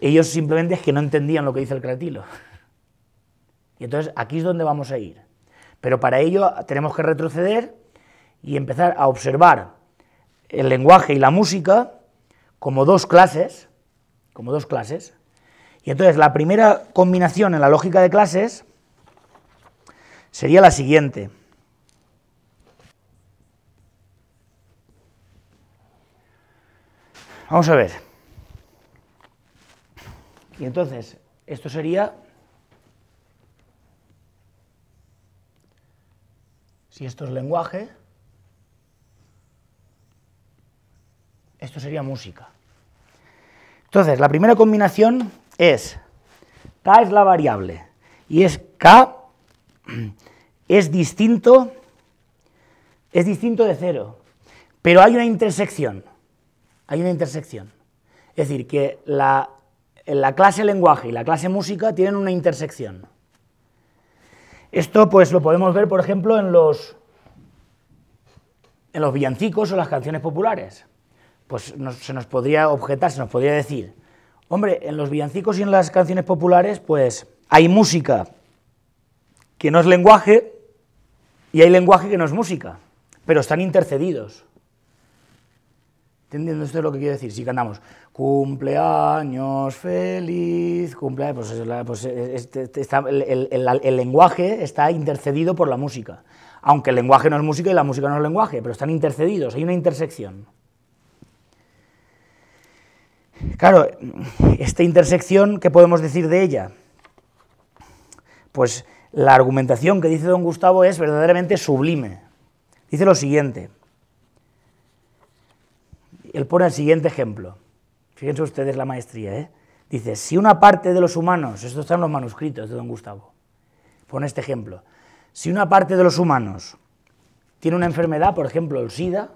ellos simplemente es que no entendían lo que dice el cratilo. Y entonces aquí es donde vamos a ir. Pero para ello tenemos que retroceder y empezar a observar el lenguaje y la música como dos clases, como dos clases. Y entonces la primera combinación en la lógica de clases sería la siguiente. Vamos a ver. Y entonces, esto sería... Si esto es lenguaje, esto sería música. Entonces, la primera combinación es K es la variable y es K es distinto es distinto de cero, pero hay una intersección. Hay una intersección. Es decir, que la la clase lenguaje y la clase música tienen una intersección. Esto pues lo podemos ver, por ejemplo, en los, en los villancicos o las canciones populares. Pues se nos podría objetar, se nos podría decir, hombre, en los villancicos y en las canciones populares pues hay música que no es lenguaje y hay lenguaje que no es música, pero están intercedidos. ¿Entendiendo esto lo que quiero decir? Si cantamos cumpleaños feliz, cumpleaños, pues, el, lenguaje está intercedido por la música. Aunque el lenguaje no es música y la música no es lenguaje, pero están intercedidos, hay una intersección. Claro, esta intersección, ¿qué podemos decir de ella? Pues la argumentación que dice don Gustavo es verdaderamente sublime. Dice lo siguiente él pone el siguiente ejemplo. Fíjense ustedes la maestría. ¿eh? Dice, si una parte de los humanos, esto está en los manuscritos de don Gustavo, pone este ejemplo, si una parte de los humanos tiene una enfermedad, por ejemplo el SIDA,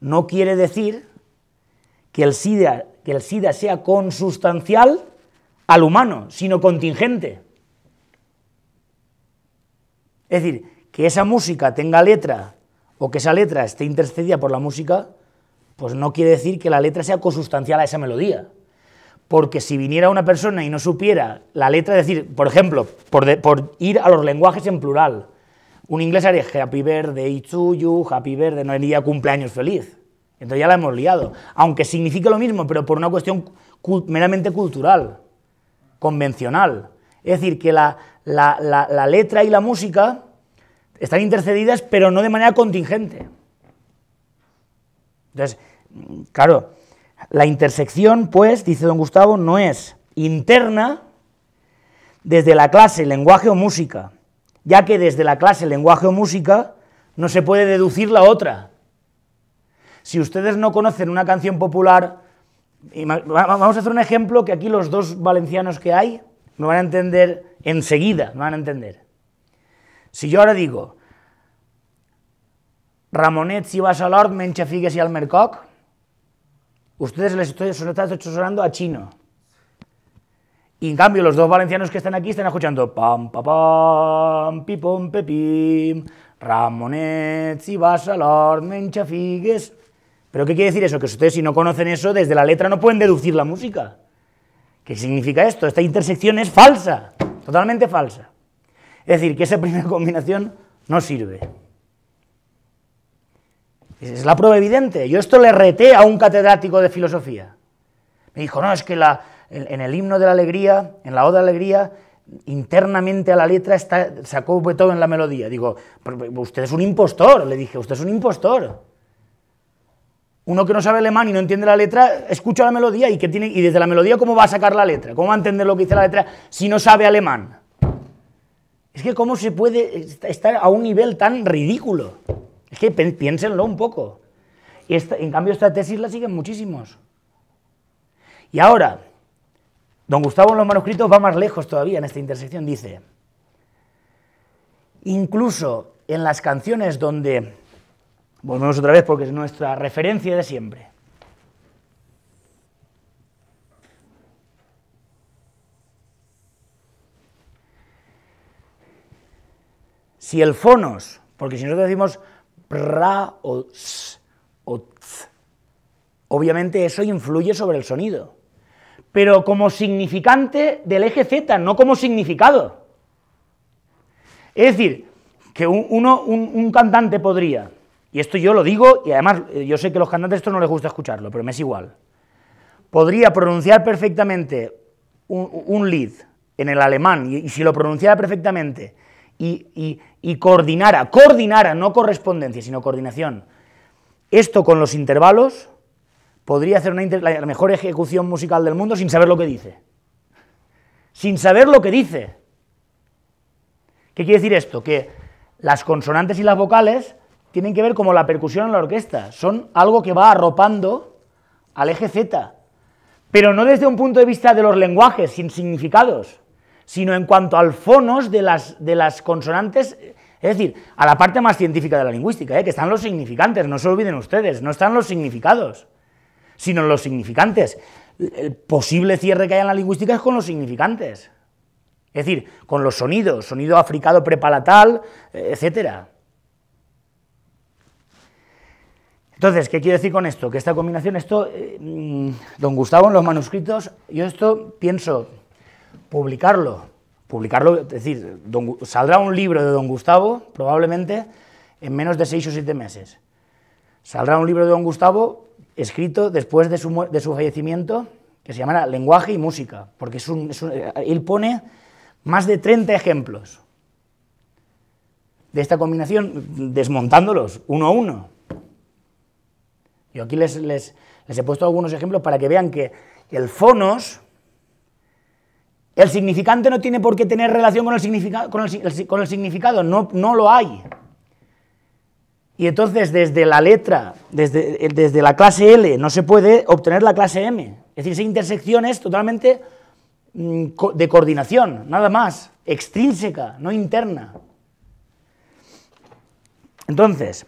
no quiere decir que el SIDA, que el SIDA sea consustancial al humano, sino contingente. Es decir, que esa música tenga letra o que esa letra esté intercedida por la música, pues no quiere decir que la letra sea consustancial a esa melodía. Porque si viniera una persona y no supiera la letra, es decir, por ejemplo, por, ir a los lenguajes en plural, un inglés haría happy birthday to you, happy birthday, no haría cumpleaños feliz. Entonces ya la hemos liado. Aunque signifique lo mismo, pero por una cuestión meramente cultural, convencional. Es decir, que la letra y la música están intercedidas, pero no de manera contingente. Entonces, claro, la intersección, pues, dice don Gustavo, no es interna desde la clase lenguaje o música, ya que desde la clase lenguaje o música no se puede deducir la otra. Si ustedes no conocen una canción popular, vamos a hacer un ejemplo que aquí los dos valencianos que hay no van a entender enseguida, no van a entender. Si yo ahora digo, Ramonet, si vas a l'hort, menja figues y almercoc. Ustedes les estoy, están a chino. Y en cambio, los dos valencianos que están aquí están escuchando pam, pam, pam, pipom, pepim, Ramonet, si vas a l'hort, ¿Pero qué quiere decir eso? Que ustedes si no conocen eso, desde la letra no pueden deducir la música. ¿Qué significa esto? Esta intersección es falsa, totalmente falsa. Es decir, que esa primera [LAUGHS] combinación no sirve. Es la prueba evidente. Yo esto le reté a un catedrático de filosofía. Me dijo, no, es que en, el himno de la alegría, en la Oda de la Alegría, internamente a la letra está, sacó en la melodía. Digo, usted es un impostor, le dije, usted es un impostor. Uno que no sabe alemán y no entiende la letra, escucha la melodía y, que tiene, y desde la melodía cómo va a sacar la letra, cómo va a entender lo que dice la letra si no sabe alemán. Es que cómo se puede estar a un nivel tan ridículo. Es que piénsenlo un poco. en cambio, esta tesis la siguen muchísimos. Y ahora, don Gustavo en los manuscritos va más lejos todavía en esta intersección. Dice, incluso en las canciones donde, volvemos otra vez porque es nuestra referencia de siempre, si el fonos, porque si nosotros decimos Obviamente eso influye sobre el sonido, pero como significante del eje Z, no como significado. Es decir, que un, un, cantante podría, y esto yo lo digo, y además eh, yo sé que a los cantantes esto no les gusta escucharlo, pero me es igual, podría pronunciar perfectamente un, lead en el alemán, y, si lo pronunciara perfectamente, y, y coordinara, coordinara, no correspondencia, sino coordinación, esto con los intervalos, podría hacer una la mejor ejecución musical del mundo sin saber lo que dice. Sin saber lo que dice. ¿Qué quiere decir esto? Que las consonantes y las vocales tienen que ver como la percusión en la orquesta, son algo que va arropando al eje Z, pero no desde un punto de vista de los lenguajes, sin significados, sino en cuanto al fonos de las, de las consonantes, es decir, a la parte más científica de la lingüística, ¿eh? que están los significantes, no se olviden ustedes, no están los significados, sino los significantes. El posible cierre que hay en la lingüística es con los significantes, es decir, con los sonidos, sonido africado prepalatal, eh, etc. Entonces, ¿qué quiero decir con esto? Que esta combinación, esto, eh, mm, don Gustavo en los manuscritos, yo esto pienso, publicarlo, publicarlo, es decir, saldrá un libro de don Gustavo, probablemente, en menos de seis o siete meses. Saldrá un libro de don Gustavo escrito después de su, de su fallecimiento, que se llamará Lenguaje y Música, porque es un, eh, él pone más de 30 ejemplos de esta combinación, desmontándolos uno a uno. Yo aquí les, les, les he puesto algunos ejemplos para que vean que el fonos, el significante no tiene por qué tener relación con el, significado, no, lo hay. Y entonces desde la letra, desde, desde la clase L, no se puede obtener la clase M. Es decir, esa intersección es totalmente mm, de coordinación, nada más, extrínseca, no interna. Entonces,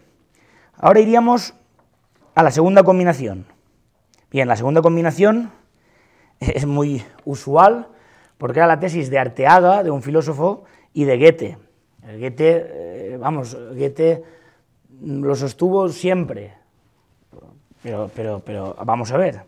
ahora iríamos a la segunda combinación. Bien, la segunda combinación [LAUGHS] es muy usual porque era la tesis de Arteaga, de un filósofo, y de Goethe. Goethe, eh, vamos, Goethe lo sostuvo siempre, pero, pero vamos a ver,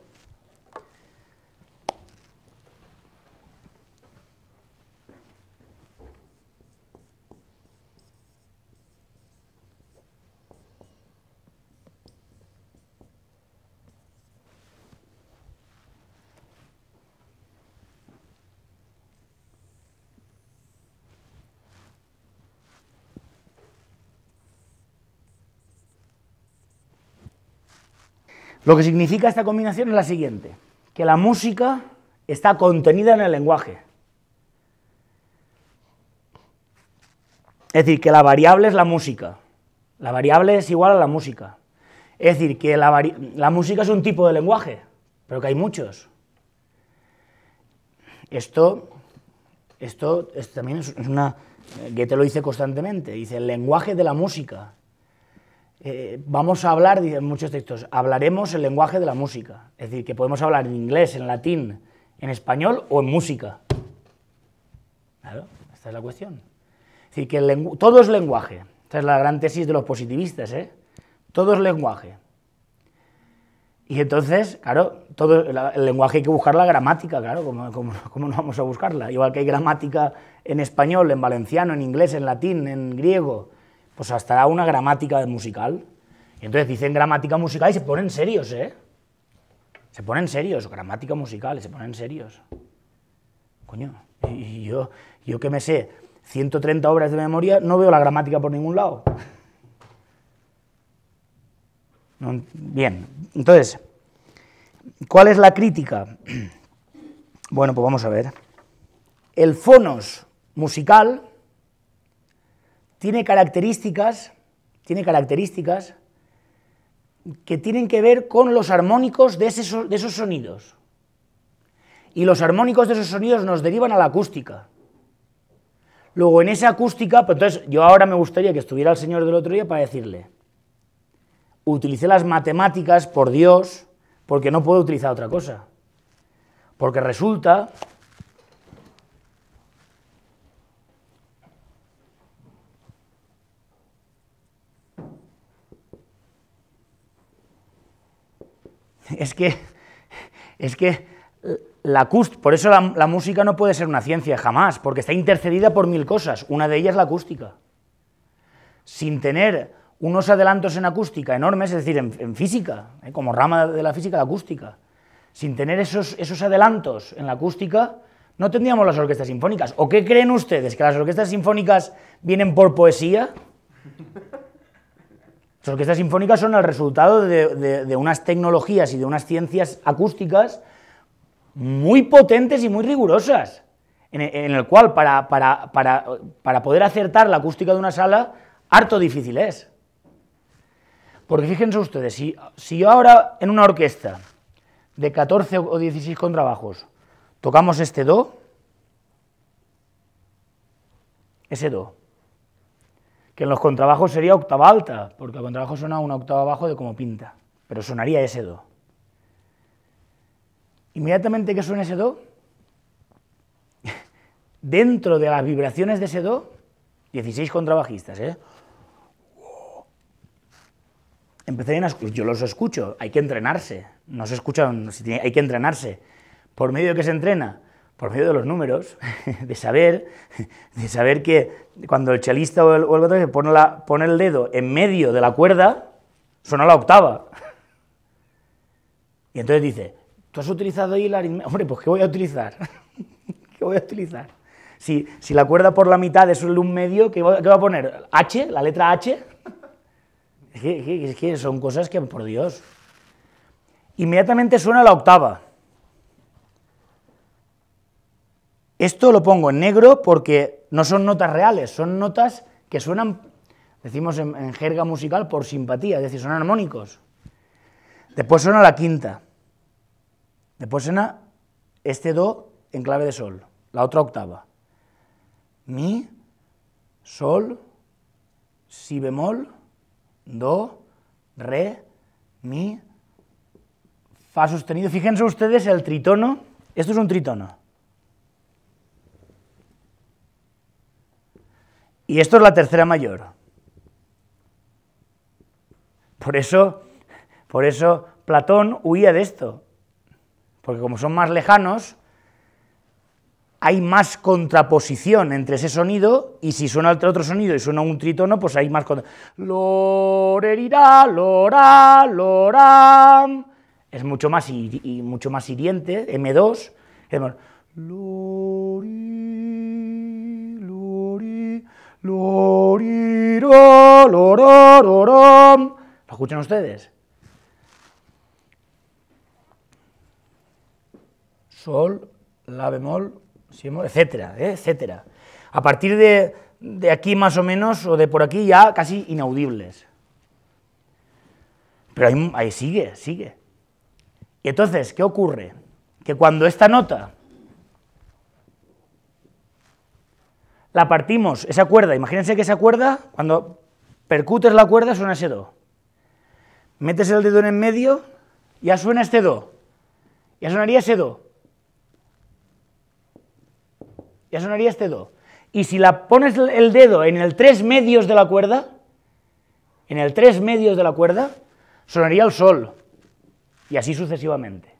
Lo que significa esta combinación es la siguiente, que la música está contenida en el lenguaje. Es decir, que la variable es la música. La variable es igual a la música. Es decir, que la, música es un tipo de lenguaje, pero que hay muchos. Esto, esto también es una... Goethe lo dice constantemente, dice el lenguaje de la música. Eh, vamos a hablar, en muchos textos, hablaremos el lenguaje de la música. Es decir, que podemos hablar en inglés, en latín, en español o en música. Claro, esta es la cuestión. Es decir, que todo es lenguaje. Esta es la gran tesis de los positivistas, ¿eh? Todo es lenguaje. Y entonces, claro, todo el lenguaje hay que buscar la gramática, claro, ¿cómo, cómo no vamos a buscarla? Igual que hay gramática en español, en valenciano, en inglés, en latín, en griego, pues hasta una gramática musical. Y entonces dicen gramática musical y se ponen serios, ¿eh? Se ponen serios, gramática musical, y se ponen serios. Coño, y yo, yo que me sé 130 obras de memoria, no veo la gramática por ningún lado. bien, entonces, ¿cuál es la crítica? Bueno, pues vamos a ver. El fonos musical tiene características, tiene características que tienen que ver con los armónicos de, de esos sonidos. Y los armónicos de esos sonidos nos derivan a la acústica. Luego, en esa acústica, pues entonces yo ahora me gustaría que estuviera el señor del otro día para decirle, utilicé las matemáticas, por Dios, porque no puedo utilizar otra cosa. Porque resulta es que, es que la por eso la, música no puede ser una ciencia jamás, porque está intercedida por mil cosas, una de ellas la acústica. Sin tener unos adelantos en acústica enormes, es decir, en, física, ¿eh? como rama de la física, la acústica. Sin tener esos, esos adelantos en la acústica, no tendríamos las orquestas sinfónicas. ¿O qué creen ustedes? ¿Que las orquestas sinfónicas vienen por poesía? Las orquestas sinfónicas son el resultado de, unas tecnologías y de unas ciencias acústicas muy potentes y muy rigurosas, en, el cual para, poder acertar la acústica de una sala, harto difícil es. Porque fíjense ustedes, si, si, yo ahora en una orquesta de 14 o 16 contrabajos tocamos este do, ese do, que en los contrabajos sería octava alta, porque el contrabajo suena una octava abajo de como pinta, pero sonaría ese do. Inmediatamente que suene ese do, [LAUGHS] dentro de las vibraciones de ese do, 16 contrabajistas, ¿eh? Empezarían a escuchar, yo los escucho, hay que entrenarse, no se escuchan, hay que entrenarse. ¿Por medio de que se entrena? por medio de los números, [LAUGHS] de saber, de saber que cuando el chalista o el, o se pone, el dedo en medio de la cuerda, suena la octava. Y entonces dice, ¿tú has utilizado ahí la Hombre, pues ¿qué voy a utilizar? [LAUGHS] ¿Qué voy a utilizar? Si, la cuerda por la mitad es un medio, ¿qué va, a poner? ¿H? ¿La letra H? [LAUGHS] es que son cosas que, por Dios. Inmediatamente suena la octava. Esto lo pongo en negro porque no son notas reales, son notas que suenan, decimos en, jerga musical, por simpatía, es decir, son armónicos. Después suena la quinta. Después suena este do en clave de sol, la otra octava. Mi, sol, si bemol, do, re, mi, fa sostenido. Fíjense ustedes el tritono, esto es un tritono. Y esto es la tercera mayor. Por eso, por eso Platón huía de esto. Porque como son más lejanos, hay más contraposición entre ese sonido y si suena otro sonido y suena un tritono, pues hay más contraposición. lora, Es mucho más, y mucho más hiriente, M2. Loriro, ¿Lo escuchan ustedes? Sol, la bemol, si bemol etcétera, ¿eh? etcétera. A partir de, aquí más o menos, o de por aquí, ya casi inaudibles. Pero ahí sigue, sigue. Y entonces, ¿qué ocurre? Que cuando esta nota la partimos, esa cuerda, imagínense que esa cuerda, cuando percutes la cuerda suena ese do. Metes el dedo en el medio, ya suena este do. Ya sonaría ese do. Ya sonaría este do. Y si la pones el dedo en el tres medios de la cuerda, en el tres medios de la cuerda, sonaría el sol. Y así sucesivamente.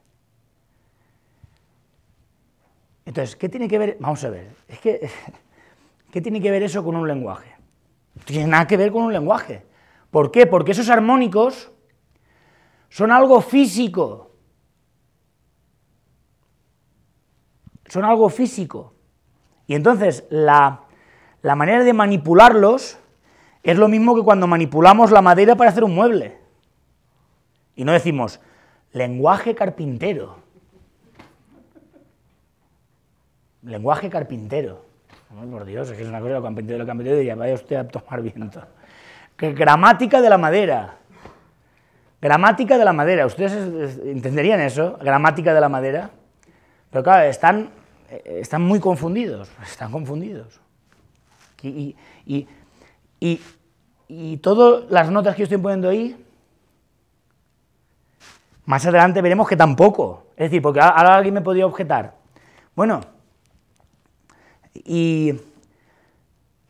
Entonces, ¿qué tiene que ver? Vamos a ver. Es que ¿Qué tiene que ver eso con un lenguaje? No tiene nada que ver con un lenguaje. ¿Por qué? Porque esos armónicos son algo físico. Son algo físico. Y entonces la, la manera de manipularlos es lo mismo que cuando manipulamos la madera para hacer un mueble. Y no decimos, lenguaje carpintero. Lenguaje carpintero por Dios, es que es una cosa, lo que han lo que han pedido, y ya vaya usted a tomar viento. Que gramática de la madera. Gramática de la madera. ¿Ustedes entenderían eso? Gramática de la madera. Pero claro, están, eh, están muy confundidos. [LAUGHS] Están confundidos. Y, y todas las notas que yo estoy poniendo ahí, más adelante veremos que tampoco. Es decir, porque ahora alguien me podría objetar. Bueno, y,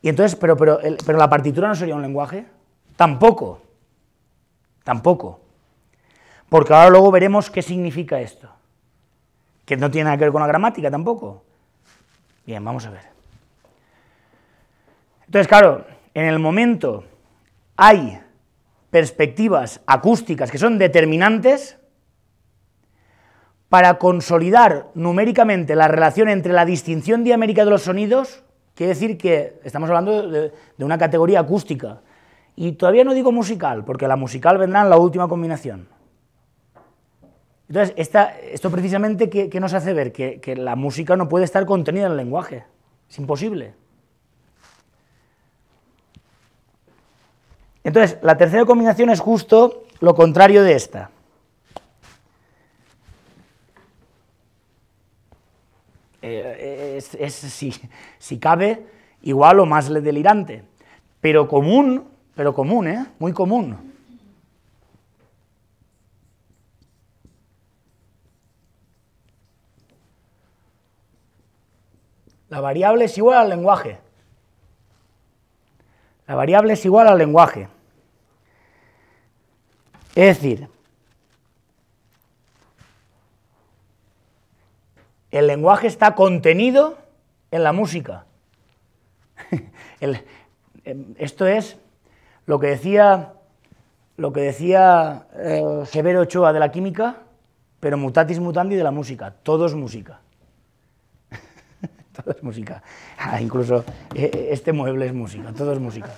entonces, pero, pero la partitura no sería un lenguaje. Tampoco. Tampoco. Porque ahora luego veremos qué significa esto. Que no tiene nada que ver con la gramática tampoco. Bien, vamos a ver. Entonces, claro, en el momento hay perspectivas acústicas que son determinantes para consolidar numéricamente la relación entre la distinción diamérica de los sonidos, quiere decir que estamos hablando de, una categoría acústica. Y todavía no digo musical, porque la musical vendrá en la última combinación. Entonces, esto precisamente que, nos hace ver que, la música no puede estar contenida en el lenguaje. Es imposible. Entonces, la tercera combinación es justo lo contrario de esta. Eh, es, si, si, cabe, igual o más delirante. Pero común, pero común, ¿eh? Muy común. La variable es igual al lenguaje. La variable es igual al lenguaje. Es decir, El lenguaje está contenido en la música. [LAUGHS] Em, esto es lo que decía, lo que decía eh, Severo Ochoa de la química, pero mutatis mutandi de la música. Todo es música. [LAUGHS] todo es música. Ah, incluso eh, este mueble es música, todo es música.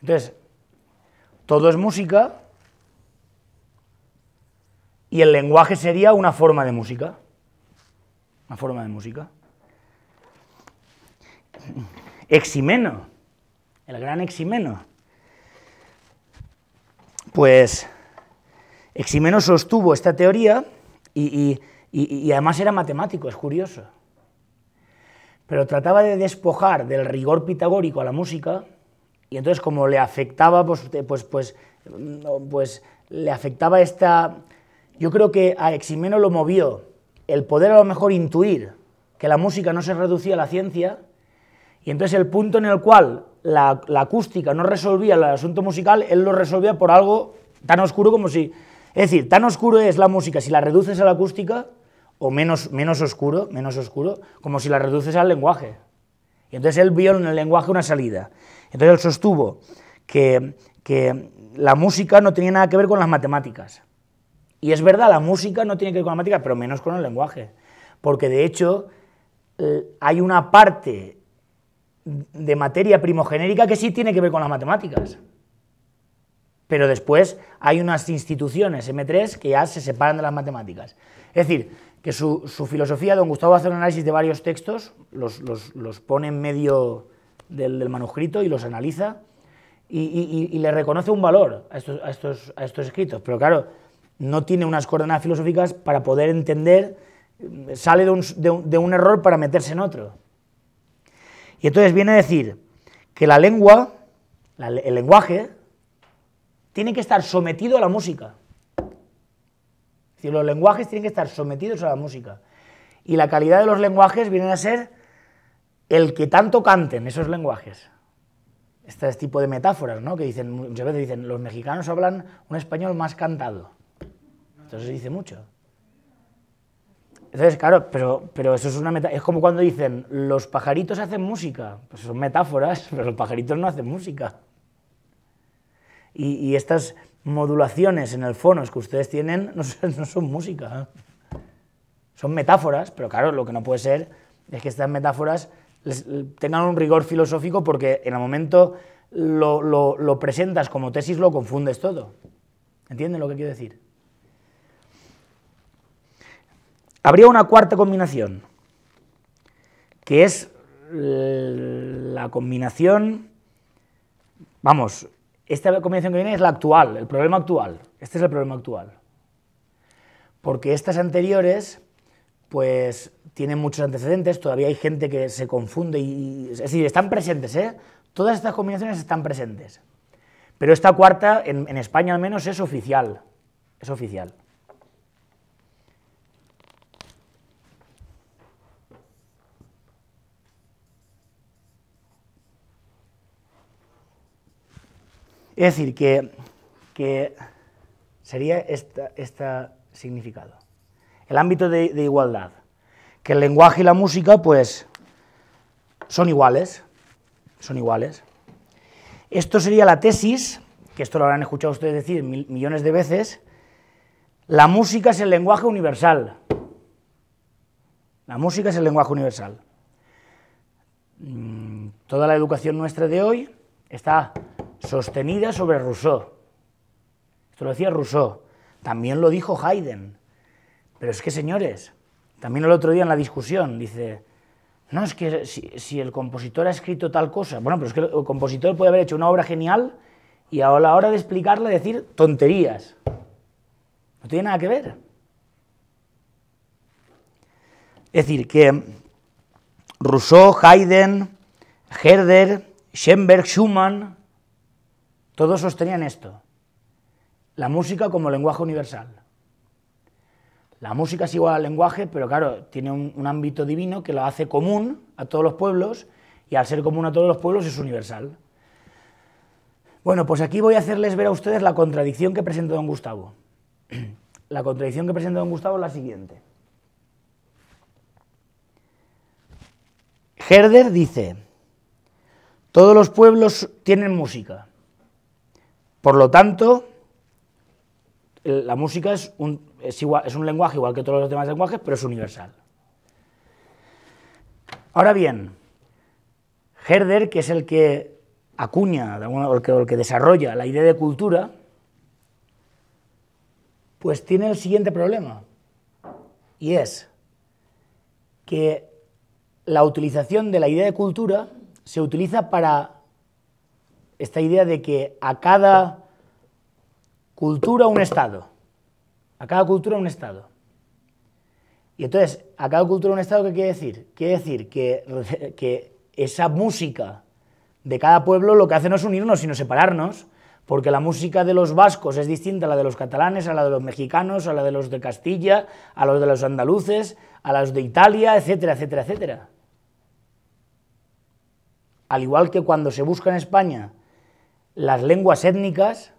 Entonces, todo es música y el lenguaje sería una forma de música una forma de música. Eximeno, el gran Eximeno. Pues Eximeno sostuvo esta teoría y, además era matemático, es curioso. Pero trataba de despojar del rigor pitagórico a la música y entonces como le afectaba, pues, pues, pues, mm, pues le afectaba esta... Yo creo que a Eximeno lo movió el poder a lo mejor intuir que la música no se reducía a la ciencia, y entonces el punto en el cual la, acústica no resolvía el asunto musical, él lo resolvía por algo tan oscuro como si... Es decir, tan oscuro es la música si la reduces a la acústica, o menos, menos oscuro, menos oscuro, como si la reduces al lenguaje. Y entonces él vio en el lenguaje una salida. Entonces él sostuvo que la música no tenía nada que ver con las matemáticas. Y es verdad, la música no tiene que ver con la matemática, pero menos con el lenguaje. Porque de hecho eh, hay una parte de materia primogenérica que sí tiene que ver con las matemáticas. Pero después hay unas instituciones M3 que ya se separan de las matemáticas. Es decir, que su, filosofía, don Gustavo hace un análisis de varios textos, los, pone en medio del, manuscrito y los analiza y, le reconoce un valor a estos, estos, a estos escritos. Pero claro, no tiene unas coordenadas filosóficas para poder entender, sale de un, error para meterse en otro. Y entonces viene a decir que la lengua, el lenguaje, tiene que estar sometido a la música. Es decir, los lenguajes tienen que estar sometidos a la música. Y la calidad de los lenguajes viene a ser el que tanto canten esos lenguajes este tipo de metáforas, ¿no? Que dicen, muchas veces dicen, los mexicanos hablan un español más cantado. Entonces se dice mucho. Entonces, claro, pero, pero eso es una meta. Es como cuando dicen, los pajaritos hacen música. Pues son metáforas, [LAUGHS] pero los pajaritos no hacen música. Y, estas modulaciones en el fonos que ustedes tienen [LAUGHS] no son, música. Son metáforas, pero claro, lo que no puede ser es que estas metáforas tengan un rigor filosófico porque en el momento lo, lo presentas como tesis lo confundes todo. ¿Entienden lo que quiero decir? Habría una cuarta combinación, que es eh, la combinación, vamos, esta combinación que viene es la actual, el problema actual, este es el problema actual. Porque estas anteriores, pues tienen muchos antecedentes, todavía hay gente que se confunde y, es decir, están presentes, ¿eh? Todas estas combinaciones están presentes. Pero esta cuarta, en, en España al menos, es oficial, es oficial. Es decir, que, sería este significado. El ámbito de, igualdad. Que el lenguaje y la música, pues, son iguales. Son iguales. Esto sería la tesis, que esto lo habrán escuchado ustedes decir millones de veces. La música es el lenguaje universal. La música es el lenguaje universal. Mm, toda la educación nuestra de hoy está sostenida sobre Rousseau. Esto lo decía Rousseau, también lo dijo Haydn. Pero es que, señores, también el otro día en la discusión dice, no, es que si, el compositor ha escrito tal cosa, bueno, pero es que el compositor puede haber hecho una obra genial y a la hora de explicarla decir tonterías. No tiene nada que ver. Es decir, que Rousseau, Haydn, Herder, Schoenberg, Schumann, todos sostenían esto, la música como lenguaje universal. La música es igual al lenguaje, pero claro, tiene un, ámbito divino que lo hace común a todos los pueblos y al ser común a todos los pueblos es universal. Bueno, pues aquí voy a hacerles ver a ustedes la contradicción que presentó don Gustavo. [CLEARS THROAT] La contradicción que presenta don Gustavo es la siguiente. Herder dice, todos los pueblos tienen música. Por lo tanto, la música es un, lenguaje igual que todos los demás lenguajes, pero es universal. Ahora bien, Herder, que es el que acuña, o el que desarrolla la idea de cultura, pues tiene el siguiente problema, y es que la utilización de la idea de cultura se utiliza para esta idea de que a cada cultura un Estado, a cada cultura un Estado. Y entonces, a cada cultura un Estado, ¿qué quiere decir? Quiere decir [LAUGHS] que, esa música de cada pueblo lo que hace no es unirnos, sino separarnos, porque la música de los vascos es distinta a la de los catalanes, a la de los mexicanos, a la de los de Castilla, a los de los andaluces, a los de Italia, etcétera, etcétera, etcétera. Al igual que cuando se busca en España las lenguas étnicas,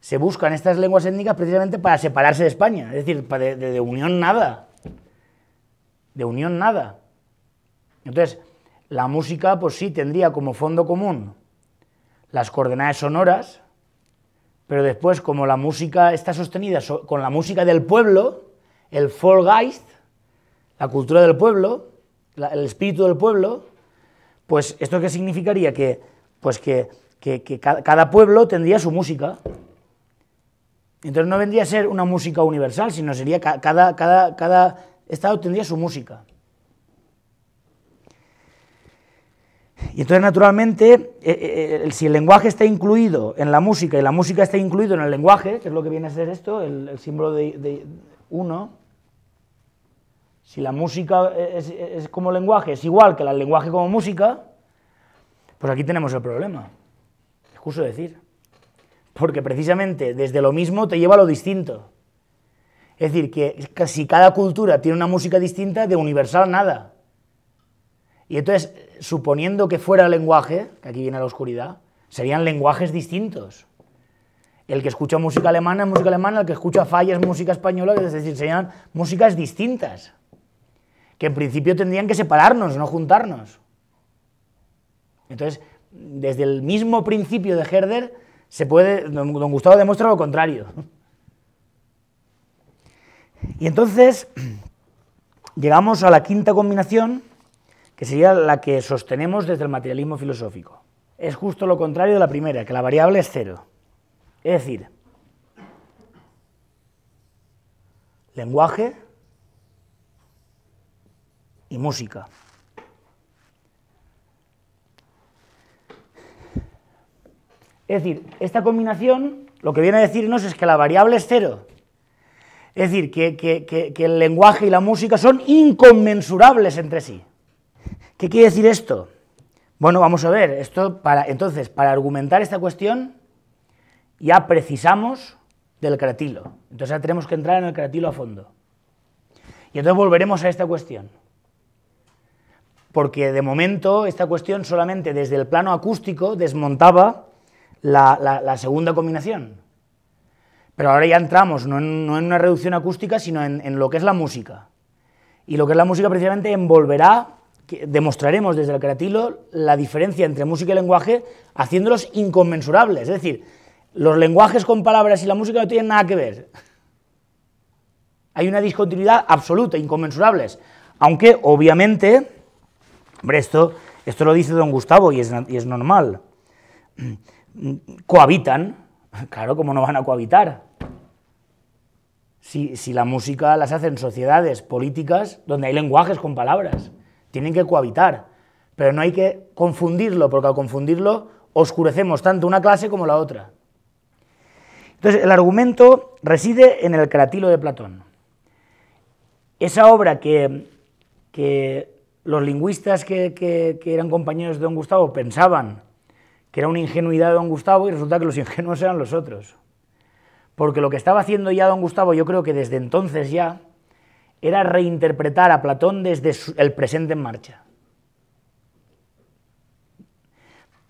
se buscan estas lenguas étnicas precisamente para separarse de España, es decir, de, unión nada, de unión nada. Entonces, la música, pues sí, tendría como fondo común las coordenadas sonoras, pero después, como la música está sostenida con la música del pueblo, el Folgeist, la cultura del pueblo, el espíritu del pueblo, pues esto qué significaría que, pues que que, cada, pueblo tendría su música. Entonces no vendría a ser una música universal, sino sería cada, cada, estado tendría su música. Y entonces, naturalmente, eh, eh, si el lenguaje está incluido en la música y la música está incluido en el lenguaje, que es lo que viene a ser esto, el, símbolo de, uno, si la música es como lenguaje, es igual que el lenguaje como música, pues aquí tenemos el problema excuso decir. Porque precisamente desde lo mismo te lleva a lo distinto. Es decir, que casi cada cultura tiene una música distinta, de universal nada. Y entonces, suponiendo que fuera lenguaje, que aquí viene la oscuridad, serían lenguajes distintos. El que escucha música alemana es música alemana, el que escucha fallas es música española, es decir, serían músicas distintas. Que en principio tendrían que separarnos, no juntarnos. Entonces, desde el mismo principio de Herder, se puede, don Gustavo demuestra lo contrario. Y entonces [CLEARS THROAT] llegamos a la quinta combinación, que sería la que sostenemos desde el materialismo filosófico. Es justo lo contrario de la primera, que la variable es cero. Es decir, lenguaje y música. Es decir, esta combinación lo que viene a decirnos es que la variable es cero. Es decir, que, el lenguaje y la música son inconmensurables entre sí. ¿Qué quiere decir esto? Bueno, vamos a ver, esto para, entonces, para argumentar esta cuestión, ya precisamos del cratilo. Entonces ya tenemos que entrar en el cratilo a fondo. Y entonces volveremos a esta cuestión. Porque de momento esta cuestión solamente desde el plano acústico desmontaba la, segunda combinación. Pero ahora ya entramos, no en, no una reducción acústica, sino en, lo que es la música. Y lo que es la música precisamente envolverá, demostraremos desde el creatilo la diferencia entre música y lenguaje, haciéndolos inconmensurables. Es decir, los lenguajes con palabras y la música no tienen nada que ver. Hay una discontinuidad absoluta, inconmensurables. Aunque, obviamente, hombre, esto, esto lo dice don Gustavo y es, y es normal cohabitan, claro, ¿cómo no van a cohabitar? Si, la música las hacen sociedades políticas donde hay lenguajes con palabras, tienen que cohabitar, pero no hay que confundirlo, porque al confundirlo oscurecemos tanto una clase como la otra. Entonces, el argumento reside en el Cratilo de Platón. Esa obra que, los lingüistas que, que, eran compañeros de don Gustavo pensaban que era una ingenuidad de don Gustavo y resulta que los [LAUGHS] ingenuos eran los otros. Porque lo que estaba haciendo ya don Gustavo, yo creo que desde entonces ya, era reinterpretar a Platón desde el presente en marcha.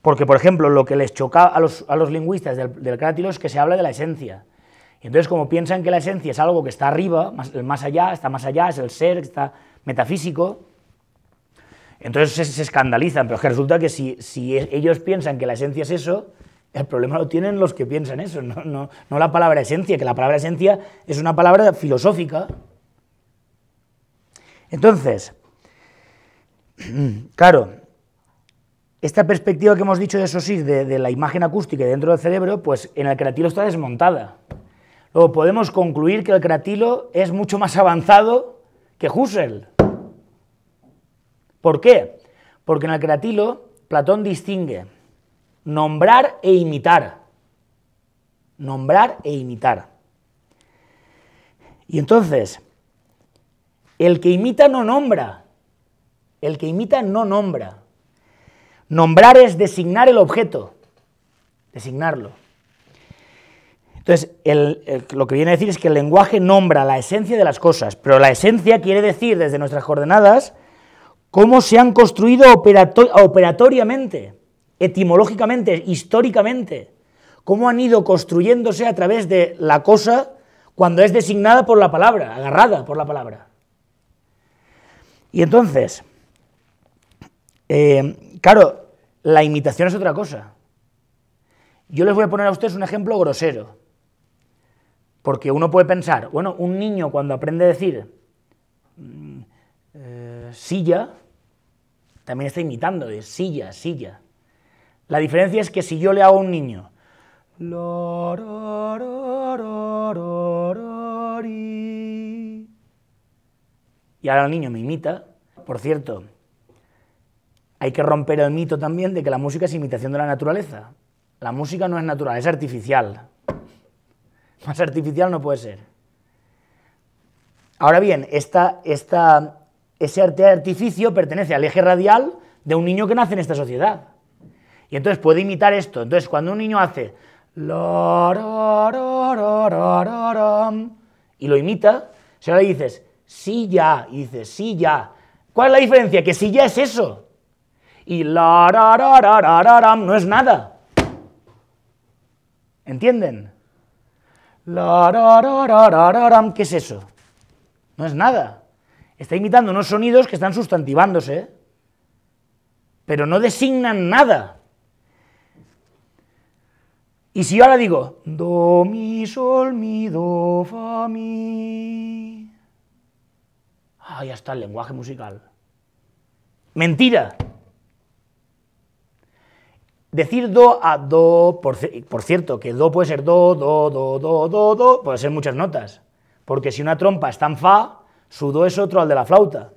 Porque, por ejemplo, lo que les chocaba a los, lingüistas del, crátilo es que se habla de la esencia. Y entonces, como piensan que la esencia es algo que está arriba, más, el más allá, está más allá, es el ser, está metafísico, entonces se, escandalizan, pero es que resulta que si, ellos piensan que la esencia es eso, el problema lo tienen los que piensan eso, no, la palabra esencia, que la palabra esencia es una palabra filosófica. Entonces, [CLEARS THROAT] claro, esta perspectiva que hemos dicho de eso de, de la imagen acústica dentro del cerebro, pues en el cratilo está desmontada. Luego podemos concluir que el cratilo es mucho más avanzado que Husserl. ¿Por qué? Porque en el Cratilo Platón distingue nombrar e imitar. Nombrar e imitar. Y entonces, el que imita no nombra. El que imita no nombra. Nombrar es designar el objeto, designarlo. Entonces, lo que viene a decir es que el lenguaje nombra la esencia de las cosas, pero la esencia quiere decir desde nuestras coordenadas cómo se han construido operatoriamente, etimológicamente, históricamente, cómo han ido construyéndose a través de la cosa cuando es designada por la palabra, agarrada por la palabra. Y entonces, eh, claro, la imitación es otra cosa. Yo les voy a poner a ustedes un ejemplo grosero. Porque uno puede pensar, bueno, un niño cuando aprende a decir mm, eh, silla, también está imitando, es silla, silla. La diferencia es que si yo le hago a un niño, y ahora el niño me imita, por cierto, hay que romper el mito también de que la música es imitación de la naturaleza. La música no es natural, es artificial. Más artificial no puede ser. Ahora bien, esta, esta ese arte artificio pertenece al eje radial de un niño que nace en esta sociedad. Y entonces puede imitar esto. Entonces, cuando un niño hace y lo imita, si ahora le dices, sí ya, y dices, sí ya. ¿Cuál es la diferencia? Que sí ya es eso. Y la no es nada. ¿Entienden? La ¿qué es eso? No es nada está imitando unos sonidos que están sustantivándose, pero no designan nada. Y si yo ahora digo, do, mi, sol, mi, do, fa, mi... Ah, ya está el lenguaje musical. Mentira. Decir do a do, por, cierto, que do puede ser do, do, do, do, do, do, puede ser muchas notas. Porque si una trompa está en fa, su do es otro al de la flauta.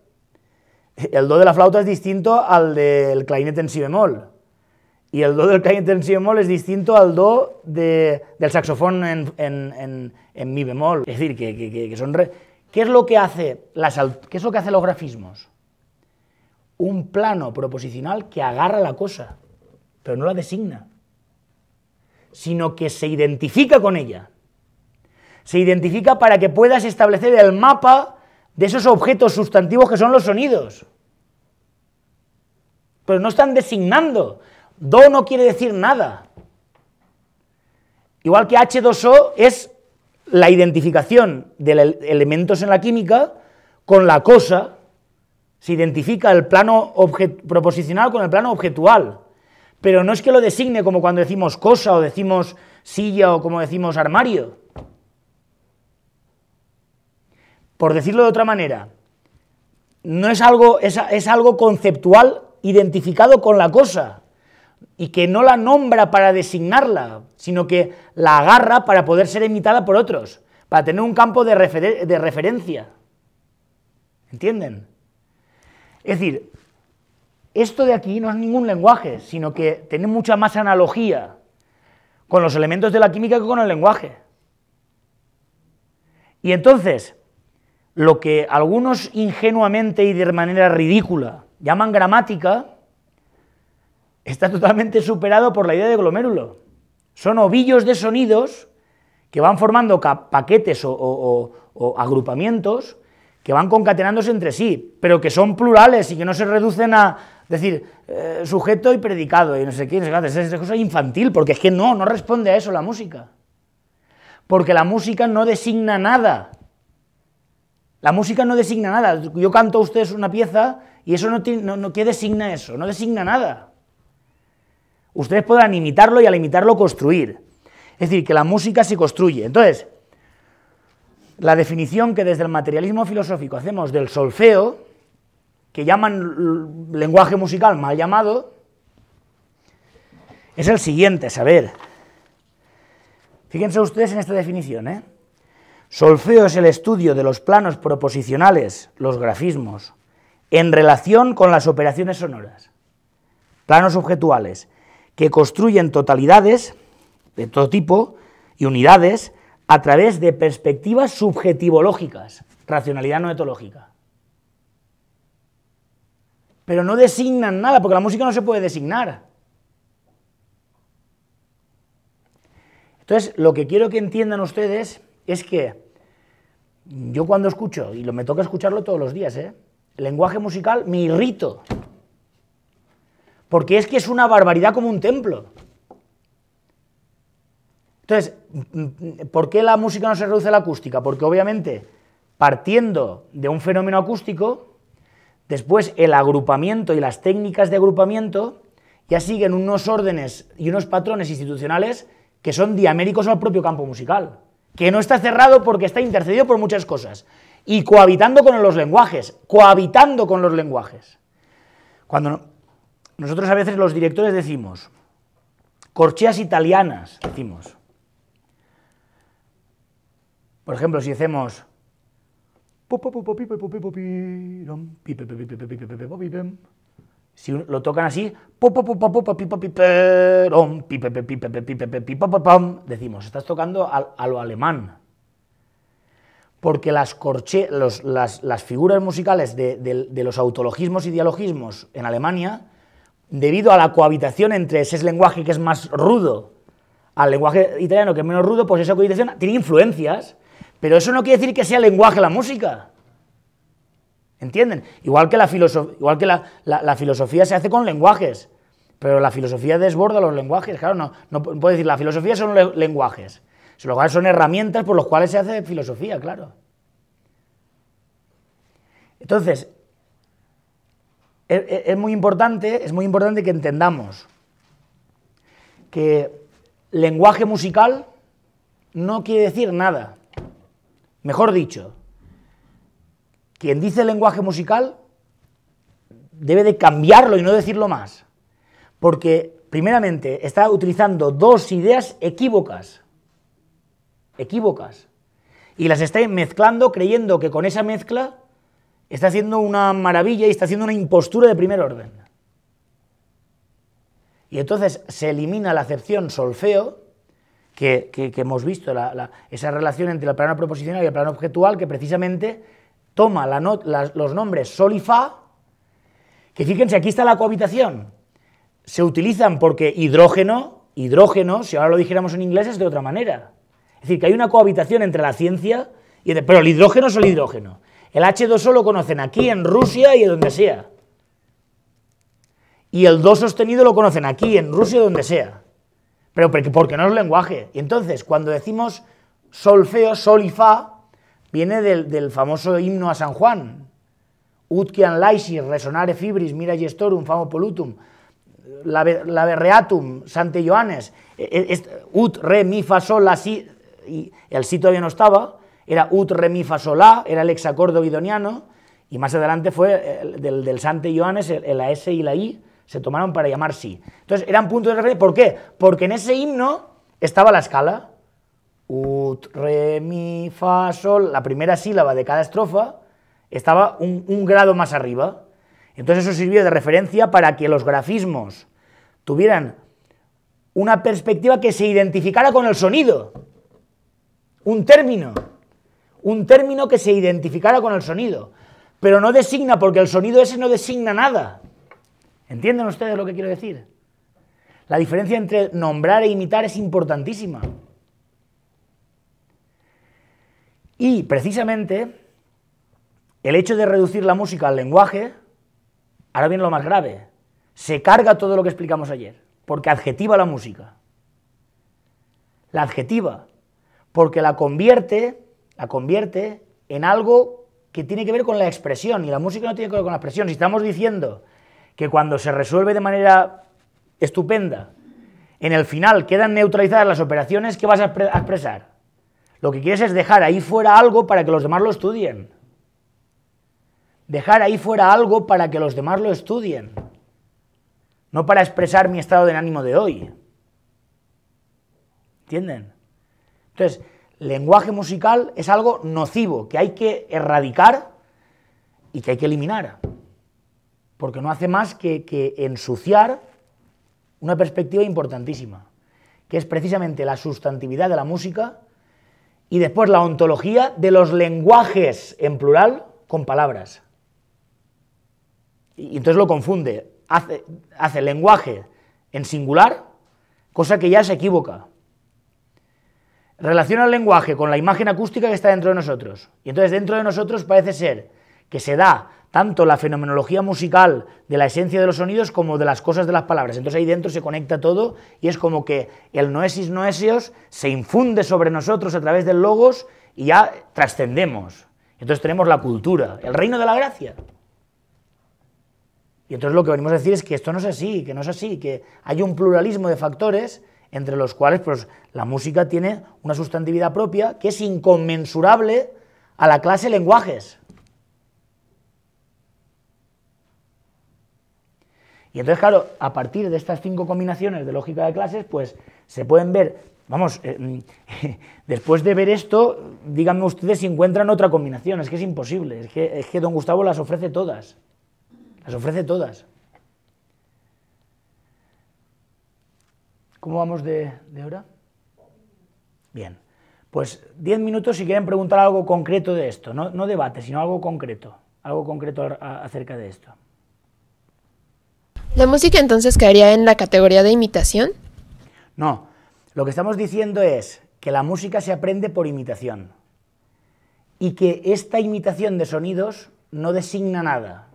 El do de la flauta es distinto al del clarinete en si bemol. Y el do del clarinete en si bemol es distinto al do del saxofón en, mi bemol. Es decir, que, son... ¿Qué es lo que hace las ¿Qué es lo que hace los grafismos? Un plano proposicional que agarra la cosa, pero no la designa, sino que se identifica con ella. Se identifica para que puedas establecer el mapa de esos objetos sustantivos que son los sonidos. Pero no están designando. Do no quiere decir nada. Igual que H2O es la identificación de elementos en la química con la cosa. Se identifica el plano proposicional con el plano objetual. Pero no es que lo designe como cuando decimos cosa o decimos silla o como decimos armario. por decirlo de otra manera, no es algo, es, algo conceptual identificado con la cosa y que no la nombra para designarla, sino que la agarra para poder ser imitada por otros, para tener un campo de, de referencia. ¿Entienden? Es decir, esto de aquí no es ningún lenguaje, sino que tiene mucha más analogía con los elementos de la química que con el lenguaje. Y entonces, lo que algunos ingenuamente y de manera ridícula llaman gramática, está totalmente superado por la idea de glomérulo. Son ovillos de sonidos que van formando paquetes o, agrupamientos que van concatenándose entre sí, pero que son plurales y que no se reducen a decir eh, sujeto y predicado y no sé qué, no sé es cosa infantil, porque es que no, no responde a eso la música. Porque la música no designa nada, la música no designa nada. Yo canto a ustedes una pieza y eso no, tiene, no, ¿qué designa eso? No designa nada. Ustedes podrán imitarlo y al imitarlo construir. Es decir, que la música se construye. Entonces, la definición que desde el materialismo filosófico hacemos del solfeo, que llaman lenguaje musical mal llamado, es el siguiente, saber. Fíjense ustedes en esta definición, ¿eh? Solfeo es el estudio de los planos proposicionales, los grafismos, en relación con las operaciones sonoras, planos objetuales, que construyen totalidades de todo tipo y unidades a través de perspectivas subjetivológicas, racionalidad no etológica. Pero no designan nada, porque la música no se puede designar. Entonces, lo que quiero que entiendan ustedes es que yo cuando escucho, y lo, me toca escucharlo todos los días, ¿eh? el lenguaje musical me irrito. Porque es que es una barbaridad como un templo. Entonces, mm, mm, ¿por qué la música no se reduce a la acústica? Porque obviamente, partiendo de un fenómeno acústico, después el agrupamiento y las técnicas de agrupamiento ya siguen unos órdenes y unos patrones institucionales que son diaméricos al propio campo musical que no está cerrado porque está intercedido por muchas cosas. Y cohabitando con los lenguajes, cohabitando con los lenguajes. Cuando nosotros a veces los directores decimos, corcheas italianas, decimos. Por ejemplo, si hacemos... Si lo tocan así, decimos, estás tocando a, lo alemán. Porque las, las, figuras musicales de, de los autologismos y dialogismos en Alemania, debido a la cohabitación entre ese lenguaje que es más rudo al lenguaje italiano que es menos rudo, pues esa cohabitación tiene influencias, pero eso no quiere decir que sea lenguaje la música. ¿Entienden? Igual que, la, igual que la, filosofía se hace con lenguajes, pero la filosofía desborda los lenguajes. Claro, no, no puedo decir, la filosofía son lenguajes. Los lenguajes son herramientas por las cuales se hace filosofía, claro. Entonces, e-, e-, muy importante, es muy importante que entendamos que lenguaje musical no quiere decir nada. Mejor dicho, quien dice lenguaje musical debe de cambiarlo y no decirlo más. Porque, primeramente, está utilizando dos ideas equívocas. Equívocas. Y las está mezclando creyendo que con esa mezcla está haciendo una maravilla y está haciendo una impostura de primer orden. Y entonces se elimina la acepción solfeo, que, hemos visto, esa relación entre el plano proposicional y el plano objetual, que precisamente toma los nombres sol y fa, que fíjense, aquí está la cohabitación. Se utilizan porque hidrógeno, hidrógeno, si ahora lo dijéramos en inglés es de otra manera. Es decir, que hay una cohabitación entre la ciencia y... pero el hidrógeno es el hidrógeno. El h 2 solo lo conocen aquí, en Rusia y en donde sea. Y el 2 sostenido lo conocen aquí, en Rusia, donde sea. Pero porque, no es lenguaje. Y entonces, cuando decimos solfeo, sol y fa, viene del, famoso himno a San Juan. Ut Utquian laisi, resonare fibris, mira gestorum, famo polutum, la verreatum sante Ioannes e, e, ut, re, mi, fa, sol, si, y el si todavía no estaba, era ut, re, mi, fa, sol, era el hexacordo guidoniano, y más adelante fue eh, del, sante Joanes, la S y la I, se tomaron para llamar si. Entonces eran puntos de referencia, ¿por qué? Porque en ese himno estaba la escala, Ut, re, mi, fa, sol, la primera sílaba de cada estrofa estaba un, un grado más arriba. Entonces eso sirvió de referencia para que los grafismos tuvieran una perspectiva que se identificara con el sonido. Un término. Un término que se identificara con el sonido. Pero no designa, porque el sonido ese no designa nada. ¿Entienden ustedes lo que quiero decir? La diferencia entre nombrar e imitar es importantísima. Y precisamente el hecho de reducir la música al lenguaje, ahora viene lo más grave, se carga todo lo que explicamos ayer, porque adjetiva la música. La adjetiva, porque la convierte, la convierte en algo que tiene que ver con la expresión, y la música no tiene que ver con la expresión. Si estamos diciendo que cuando se resuelve de manera estupenda, en el final quedan neutralizadas las operaciones, ¿qué vas a expresar? Lo que quieres es dejar ahí fuera algo para que los demás lo estudien. Dejar ahí fuera algo para que los demás lo estudien. No para expresar mi estado de ánimo de hoy. ¿Entienden? Entonces, lenguaje musical es algo nocivo que hay que erradicar y que hay que eliminar. Porque no hace más que, que ensuciar una perspectiva importantísima, que es precisamente la sustantividad de la música y después la ontología de los lenguajes en plural con palabras. Y entonces lo confunde. Hace, hace lenguaje en singular, cosa que ya se equivoca. Relaciona el lenguaje con la imagen acústica que está dentro de nosotros. Y entonces dentro de nosotros parece ser que se da tanto la fenomenología musical de la esencia de los sonidos como de las cosas de las palabras. Entonces ahí dentro se conecta todo y es como que el noesis noesios se infunde sobre nosotros a través del logos y ya trascendemos. Entonces tenemos la cultura, el reino de la gracia. Y entonces lo que venimos a decir es que esto no es así, que no es así, que hay un pluralismo de factores entre los cuales pues, la música tiene una sustantividad propia que es inconmensurable a la clase lenguajes. Y entonces, claro, a partir de estas cinco combinaciones de lógica de clases, pues se pueden ver, vamos, eh, [LAUGHS] después de ver esto, díganme ustedes si encuentran otra combinación, es que es imposible, es que, don Gustavo las ofrece todas, las ofrece todas. ¿Cómo vamos de, ahora? hora? Bien, pues diez minutos si quieren preguntar algo concreto de esto, no, debate, sino algo concreto, algo concreto acerca de esto. ¿La música entonces caería en la categoría de imitación? No, lo que estamos diciendo es que la música se aprende por imitación y que esta imitación de sonidos no designa nada.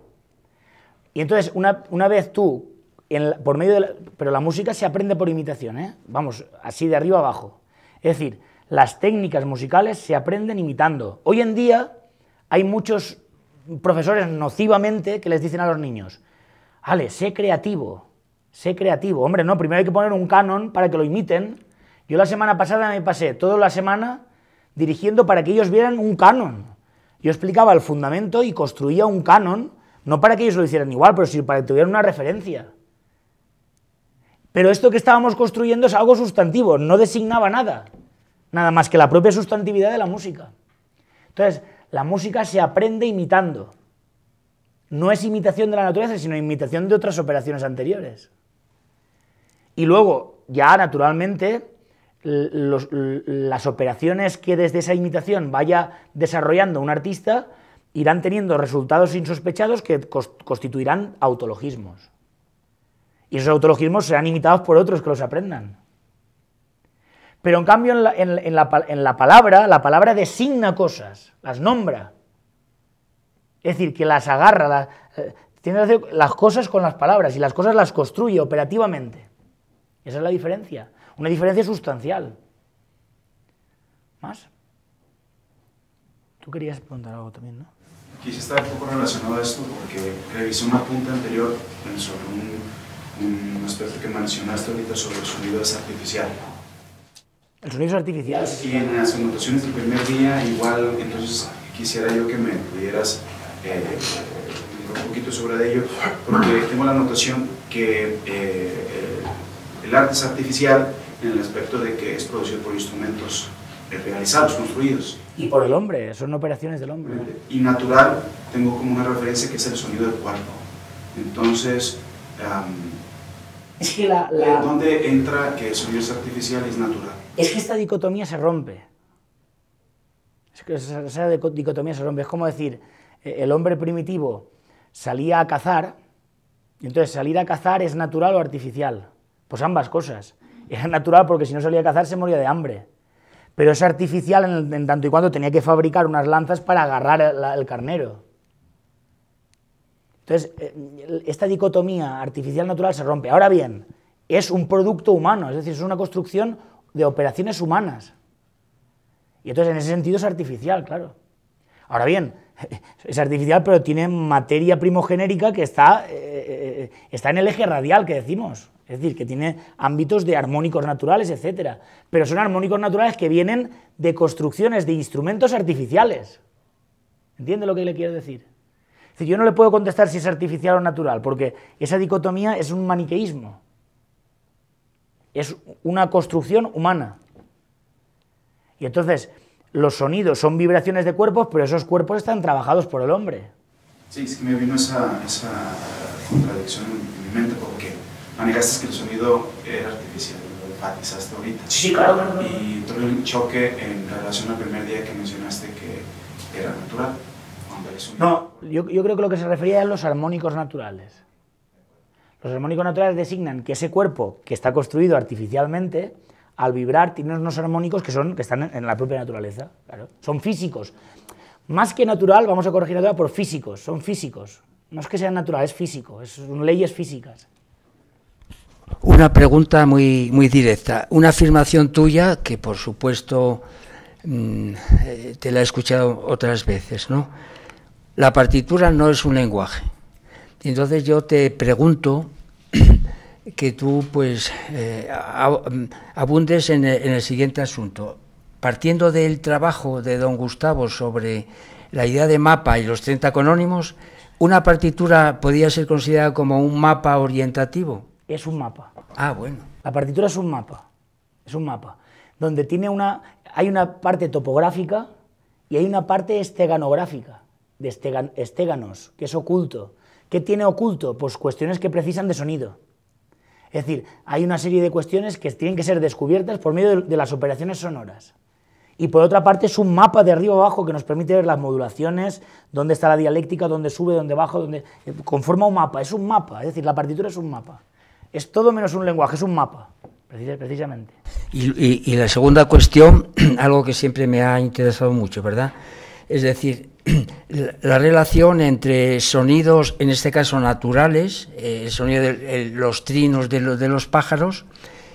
Y entonces, una, vez tú, por medio de pero la música se aprende por imitación, ¿eh? vamos, así de arriba abajo. Es decir, las técnicas musicales se aprenden imitando. Hoy en día hay muchos profesores nocivamente que les dicen a los niños, Ale, sé creativo, sé creativo. Hombre, no, primero hay que poner un canon para que lo imiten. Yo la semana pasada me pasé toda la semana dirigiendo para que ellos vieran un canon. Yo explicaba el fundamento y construía un canon, no para que ellos lo hicieran igual, pero sí para que tuvieran una referencia. Pero esto que estábamos construyendo es algo sustantivo, no designaba nada, nada más que la propia sustantividad de la música. Entonces, la música se aprende imitando no es imitación de la naturaleza, sino imitación de otras operaciones anteriores. Y luego, ya naturalmente, las operaciones que desde esa imitación vaya desarrollando un artista irán teniendo resultados insospechados que constituirán autologismos. Y esos autologismos serán imitados por otros que los aprendan. Pero en cambio, en la palabra, la palabra designa cosas, las nombra. Es decir, que las agarra, eh, tiene que hacer las cosas con las palabras y las cosas las construye operativamente. Esa es la diferencia, una diferencia sustancial. ¿Más? Tú querías preguntar algo también, ¿no? Quisiera estar un poco relacionado a esto porque revisé una punta anterior sobre un, un aspecto que mencionaste ahorita sobre el sonido artificial. El sonido es artificial. Y en las anotaciones del primer día, igual, entonces quisiera yo que me pudieras eh, un poquito sobre ello, porque tengo la notación que eh, el arte es artificial en el aspecto de que es producido por instrumentos eh, realizados, construidos. Y por el hombre, son operaciones del hombre. Y natural, tengo como una referencia que es el sonido del cuerpo. Entonces, es que la, la... ¿dónde entra que el sonido es artificial y es natural? Es que esta dicotomía se rompe. Es que esa, esa dicotomía se rompe. Es como decir, el hombre primitivo salía a cazar, y entonces salir a cazar es natural o artificial. Pues ambas cosas. Era natural porque si no salía a cazar se moría de hambre. Pero es artificial en, tanto y cuando tenía que fabricar unas lanzas para agarrar el carnero. Entonces, eh, esta dicotomía artificial-natural se rompe. Ahora bien, es un producto humano, es decir, es una construcción de operaciones humanas. Y entonces, en ese sentido, es artificial, claro. Ahora bien, es artificial, pero tiene materia primogenérica que está, eh, eh, está en el eje radial que decimos. Es decir, que tiene ámbitos de armónicos naturales, etc. Pero son armónicos naturales que vienen de construcciones de instrumentos artificiales. ¿Entiende lo que le quiero decir? Es yo no le puedo contestar si es artificial o natural, porque esa dicotomía es un maniqueísmo. Es una construcción humana. Y entonces, los sonidos son vibraciones de cuerpos, pero esos cuerpos están trabajados por el hombre. Sí, es que me vino esa, contradicción en mi mente, porque manejaste que el sonido era artificial, lo enfatizaste ahorita. Sí, claro. claro. Y entró un choque en relación al primer día que mencionaste que era natural. No, yo, creo que lo que se refería a los armónicos naturales. Los armónicos naturales designan que ese cuerpo que está construido artificialmente al vibrar tiene unos armónicos que, son, que están en la propia naturaleza. Claro. Son físicos. Más que natural, vamos a corregir la por físicos, son físicos. No es que sea natural, es físico, son leyes físicas. Una pregunta muy, muy directa. Una afirmación tuya que, por supuesto, mm, eh, te la he escuchado otras veces, ¿no? La partitura no es un lenguaje. Entonces yo te pregunto [CLEARS THROAT] que tú pues eh, abundes e, en el, siguiente asunto. Partiendo del trabajo de don Gustavo sobre la idea de mapa y los 30 conónimos, ¿una partitura podría ser considerada como un mapa orientativo? Es un mapa. Ah, bueno. La partitura es un mapa. Es un mapa. Donde tiene una, hay una parte topográfica y hay una parte esteganográfica, de esteganos, que es oculto. ¿Qué tiene oculto? Pues cuestiones que precisan de sonido. Es decir, hay una serie de cuestiones que tienen que ser descubiertas por medio de las operaciones sonoras. Y por otra parte es un mapa de arriba abajo que nos permite ver las modulaciones, dónde está la dialéctica, dónde sube, dónde baja, dónde... Eh, conforma un mapa, es un mapa, es decir, la partitura es un mapa. Es todo menos un lenguaje, es un mapa, precisamente. Y, y la segunda cuestión, [CLEARS THROAT] algo que siempre me ha interesado mucho, ¿verdad? Es decir, [CLEARS THROAT] la relación entre sonidos, en este caso naturales, eh, el sonido de los trinos de, los, pájaros,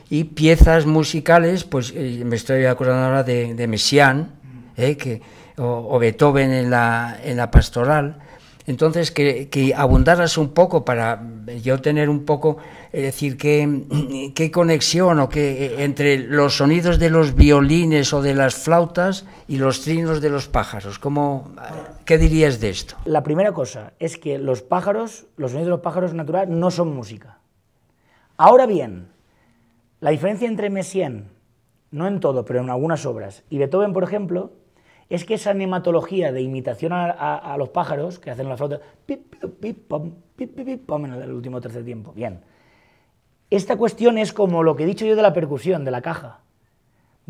y piezas musicales, pues eh, me estoy acordando ahora de, Messiaen, eh, o, Beethoven en la, pastoral. Entonces, que, que abundaras un poco para yo tener un poco es decir, ¿qué, conexión o entre los sonidos de los violines o de las flautas y los trinos de los pájaros? ¿Cómo, ¿Qué dirías de esto? La primera cosa es que los pájaros, los sonidos de los pájaros naturales no son música. Ahora bien, la diferencia entre Messiaen, no en todo, pero en algunas obras, y Beethoven, por ejemplo, es que esa nematología de imitación a, los pájaros que hacen la flauta, pip, pip, pip, pip, en el último tercer tiempo, bien esta cuestión es como lo que he dicho yo de la percusión, de la caja.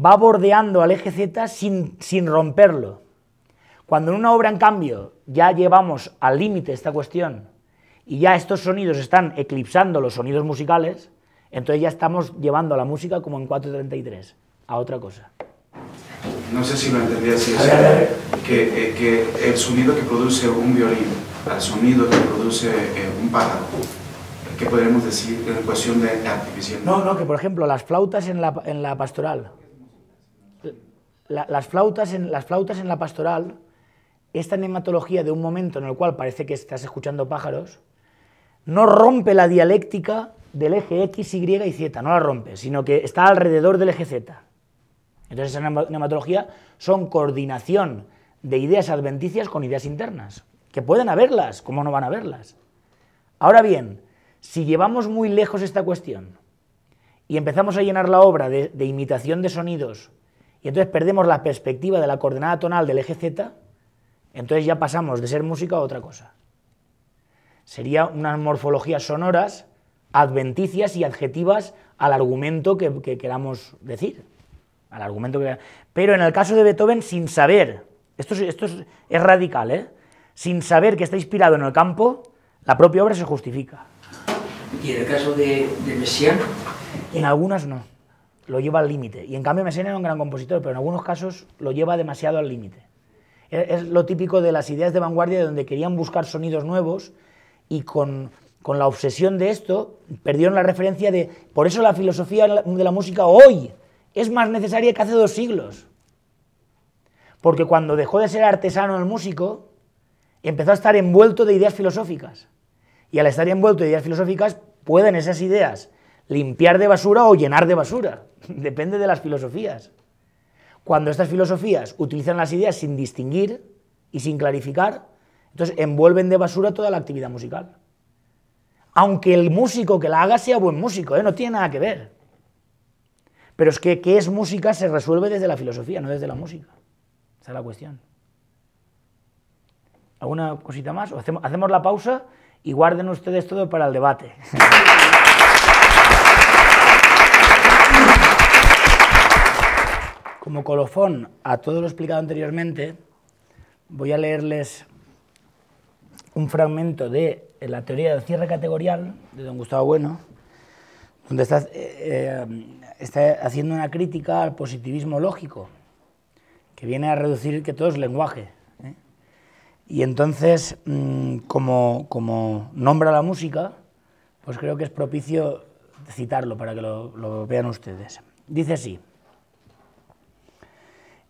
Va bordeando al eje Z sin, romperlo. Cuando en una obra, en cambio, ya llevamos al límite esta cuestión y ya estos sonidos están eclipsando los sonidos musicales, entonces ya estamos llevando a la música como en 4.33, a otra cosa. No sé si lo entendí así, Que, el sonido que produce un violín el sonido que produce eh, un pájaro ¿qué podríamos decir en cuestión de artificial? No, no, que por ejemplo las flautas en la, en la pastoral, las, flautas en, las flautas en la pastoral, esta nematología de un momento en el cual parece que estás escuchando pájaros, no rompe la dialéctica del eje X, Y y Z, no la rompe, sino que está alrededor del eje Z. Entonces esa nematología son coordinación de ideas adventicias con ideas internas, que pueden haberlas, ¿cómo no van a haberlas? Ahora bien, si llevamos muy lejos esta cuestión y empezamos a llenar la obra de, imitación de sonidos y entonces perdemos la perspectiva de la coordenada tonal del eje Z, entonces ya pasamos de ser música a otra cosa. Sería unas morfologías sonoras, adventicias y adjetivas al argumento que, queramos decir. Al argumento Pero en el caso de Beethoven, sin saber, esto, es, radical, ¿eh? sin saber que está inspirado en el campo, la propia obra se justifica. ¿Y en el caso de, de Messiaen? En algunas no, lo lleva al límite. Y en cambio Messiaen era un gran compositor, pero en algunos casos lo lleva demasiado al límite. Es, lo típico de las ideas de vanguardia donde querían buscar sonidos nuevos y con, con la obsesión de esto perdieron la referencia de... Por eso la filosofía de la música hoy es más necesaria que hace dos siglos. Porque cuando dejó de ser artesano el músico, empezó a estar envuelto de ideas filosóficas. Y al estar envuelto en ideas filosóficas, pueden esas ideas limpiar de basura o llenar de basura. [LAUGHS] Depende de las filosofías. Cuando estas filosofías utilizan las ideas sin distinguir y sin clarificar, entonces envuelven de basura toda la actividad musical. Aunque el músico que la haga sea buen músico, ¿eh? no tiene nada que ver. Pero es que qué es música se resuelve desde la filosofía, no desde la música. Esa es la cuestión. ¿Alguna cosita más? hacemos, hacemos la pausa? y guarden ustedes todo para el debate. Como colofón a todo lo explicado anteriormente, voy a leerles un fragmento de la teoría del cierre categorial de don Gustavo Bueno, donde está, eh, eh, está, haciendo una crítica al positivismo lógico, que viene a reducir que todo es lenguaje. Y entonces, mm, como, nombra la música, pues creo que es propicio citarlo para que lo, vean ustedes. Dice así,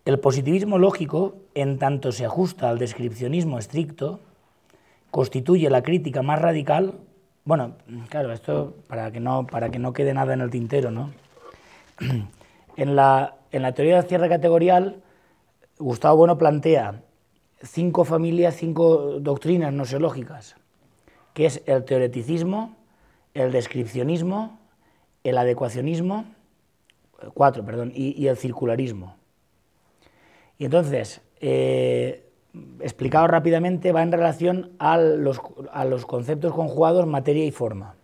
el positivismo lógico, en tanto se ajusta al descripcionismo estricto, constituye la crítica más radical, bueno, claro, esto para que no, para que no quede nada en el tintero, ¿no? [CLEARS THROAT] En la, en la teoría de cierre categorial, Gustavo Bueno plantea cinco familias, cinco doctrinas noseológicas, que es el teoreticismo, el descripcionismo, el adecuacionismo, eh, cuatro, perdón, y, el circularismo. Y entonces, eh, explicado rápidamente, va en relación a los, a los conceptos conjugados materia y forma.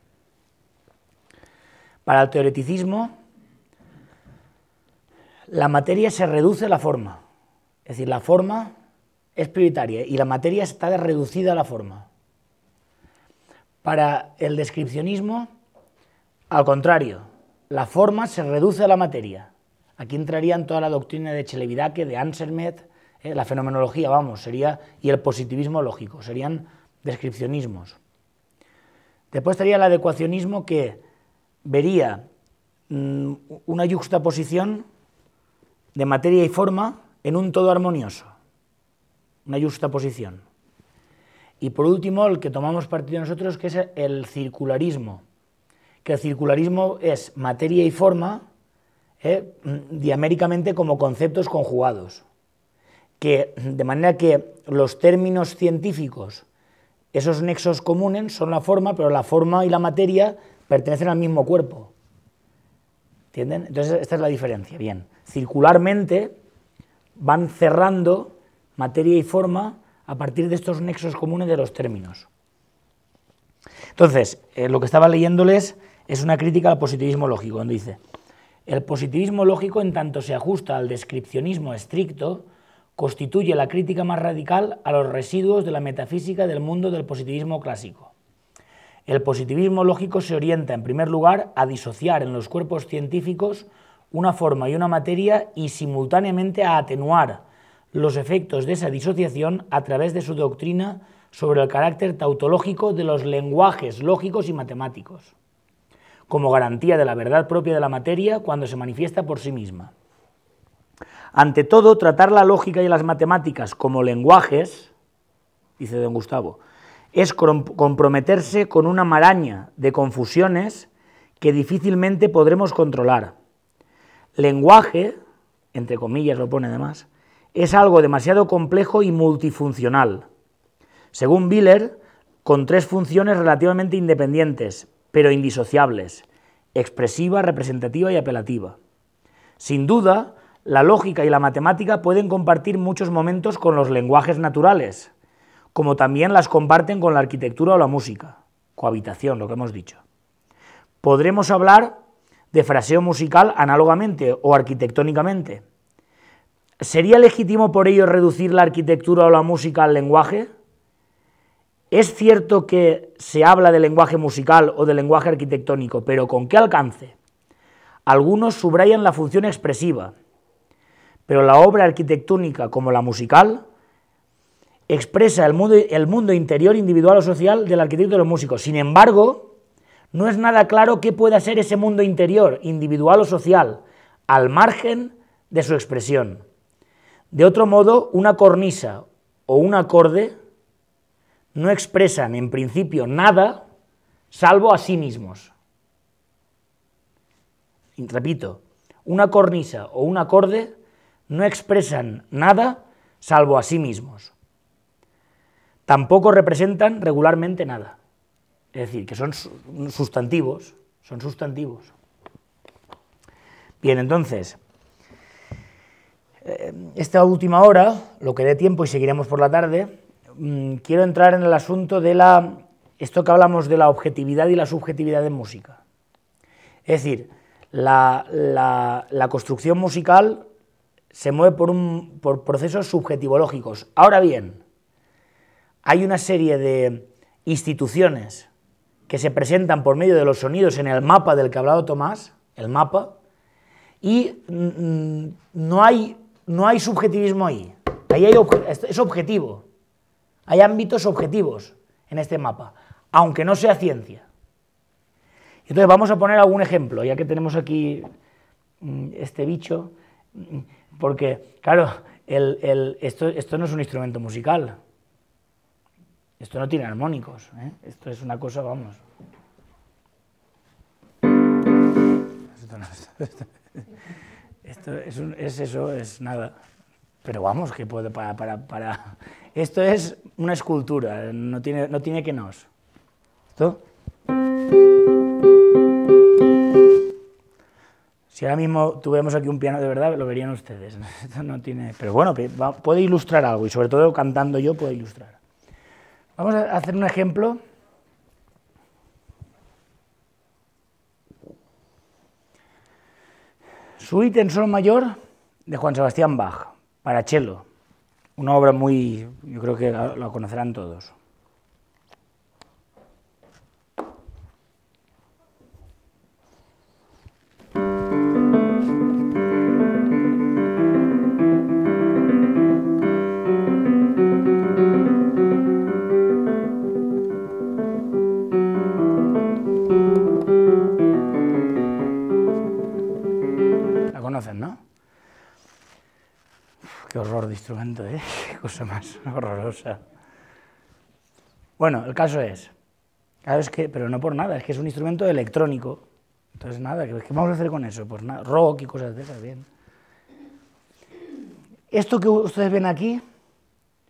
Para el teoreticismo, la materia se reduce a la forma, es decir, la forma es prioritaria y la materia está reducida a la forma. Para el descripcionismo, al contrario, la forma se reduce a la materia. Aquí entrarían toda la doctrina de Chelevidaque, de Ansermet, eh, la fenomenología, vamos, sería, y el positivismo lógico, serían descripcionismos. Después estaría el adecuacionismo que vería mm, una yuxtaposición de materia y forma en un todo armonioso una justa posición. Y por último, el que tomamos partido nosotros, que es el circularismo, que el circularismo es materia y forma, ¿eh? mm, diaméricamente como conceptos conjugados, que de manera que los términos científicos, esos nexos comunes son la forma, pero la forma y la materia pertenecen al mismo cuerpo. ¿Entienden? Entonces, esta es la diferencia. Bien, circularmente van cerrando materia y forma a partir de estos nexos comunes de los términos. Entonces, eh, lo que estaba leyéndoles es una crítica al positivismo lógico, donde dice, el positivismo lógico, en tanto se ajusta al descripcionismo estricto, constituye la crítica más radical a los residuos de la metafísica del mundo del positivismo clásico. El positivismo lógico se orienta, en primer lugar, a disociar en los cuerpos científicos una forma y una materia y simultáneamente a atenuar los efectos de esa disociación a través de su doctrina sobre el carácter tautológico de los lenguajes lógicos y matemáticos, como garantía de la verdad propia de la materia cuando se manifiesta por sí misma. Ante todo, tratar la lógica y las matemáticas como lenguajes, dice don Gustavo, es comprometerse con una maraña de confusiones que difícilmente podremos controlar. Lenguaje, entre comillas lo pone además, es algo demasiado complejo y multifuncional. Según Biller, con tres funciones relativamente independientes, pero indisociables, expresiva, representativa y apelativa. Sin duda, la lógica y la matemática pueden compartir muchos momentos con los lenguajes naturales, como también las comparten con la arquitectura o la música, cohabitación, lo que hemos dicho. Podremos hablar de fraseo musical análogamente o arquitectónicamente, ¿Sería legítimo por ello reducir la arquitectura o la música al lenguaje? Es cierto que se habla de lenguaje musical o de lenguaje arquitectónico, pero ¿con qué alcance? Algunos subrayan la función expresiva, pero la obra arquitectónica como la musical expresa el mundo, interior, individual o social del arquitecto y los músicos. Sin embargo, no es nada claro qué pueda ser ese mundo interior, individual o social, al margen de su expresión. De otro modo, una cornisa o un acorde no expresan en principio nada salvo a sí mismos. repito, una cornisa o un acorde no expresan nada salvo a sí mismos. Tampoco representan regularmente nada. Es decir, que son sustantivos, son sustantivos. Bien, entonces, eh, esta última hora, lo que dé tiempo y seguiremos por la tarde, mm, quiero entrar en el asunto de la, esto que hablamos de la objetividad y la subjetividad en música. Es decir, la, la construcción musical se mueve por, un, por procesos subjetivológicos. Ahora bien, hay una serie de instituciones que se presentan por medio de los sonidos en el mapa del que ha hablado Tomás, el mapa, y mm, mm, no hay no hay subjetivismo ahí. Ahí es objetivo. Hay ámbitos objetivos en este mapa, aunque no sea ciencia. Entonces vamos a poner algún ejemplo, ya que tenemos aquí mm, este bicho, mm, porque, claro, esto, no es un instrumento musical. Esto no tiene armónicos. ¿eh? Esto es una cosa, vamos. [LAUGHS] Esto es, eso, es nada. Pero vamos, que puede para, para, Esto es una escultura, no tiene, no tiene que nos. ¿Esto? Si ahora mismo tuviéramos aquí un piano de verdad, lo verían ustedes. [LAUGHS] Esto no tiene... Pero bueno, puede ilustrar algo y sobre todo cantando yo puedo ilustrar. Vamos a hacer un ejemplo. Suite en sol mayor de Juan Sebastián Bach, para cello. Una obra muy, yo creo que la conocerán todos. Qué horror de instrumento, ¿eh? [LAUGHS] Qué cosa más horrorosa. Bueno, el caso es, que, pero no por nada, es que es un instrumento electrónico. Entonces, nada, ¿qué vamos a hacer con eso? Pues nada, rock y cosas de esas, bien. Esto que ustedes ven aquí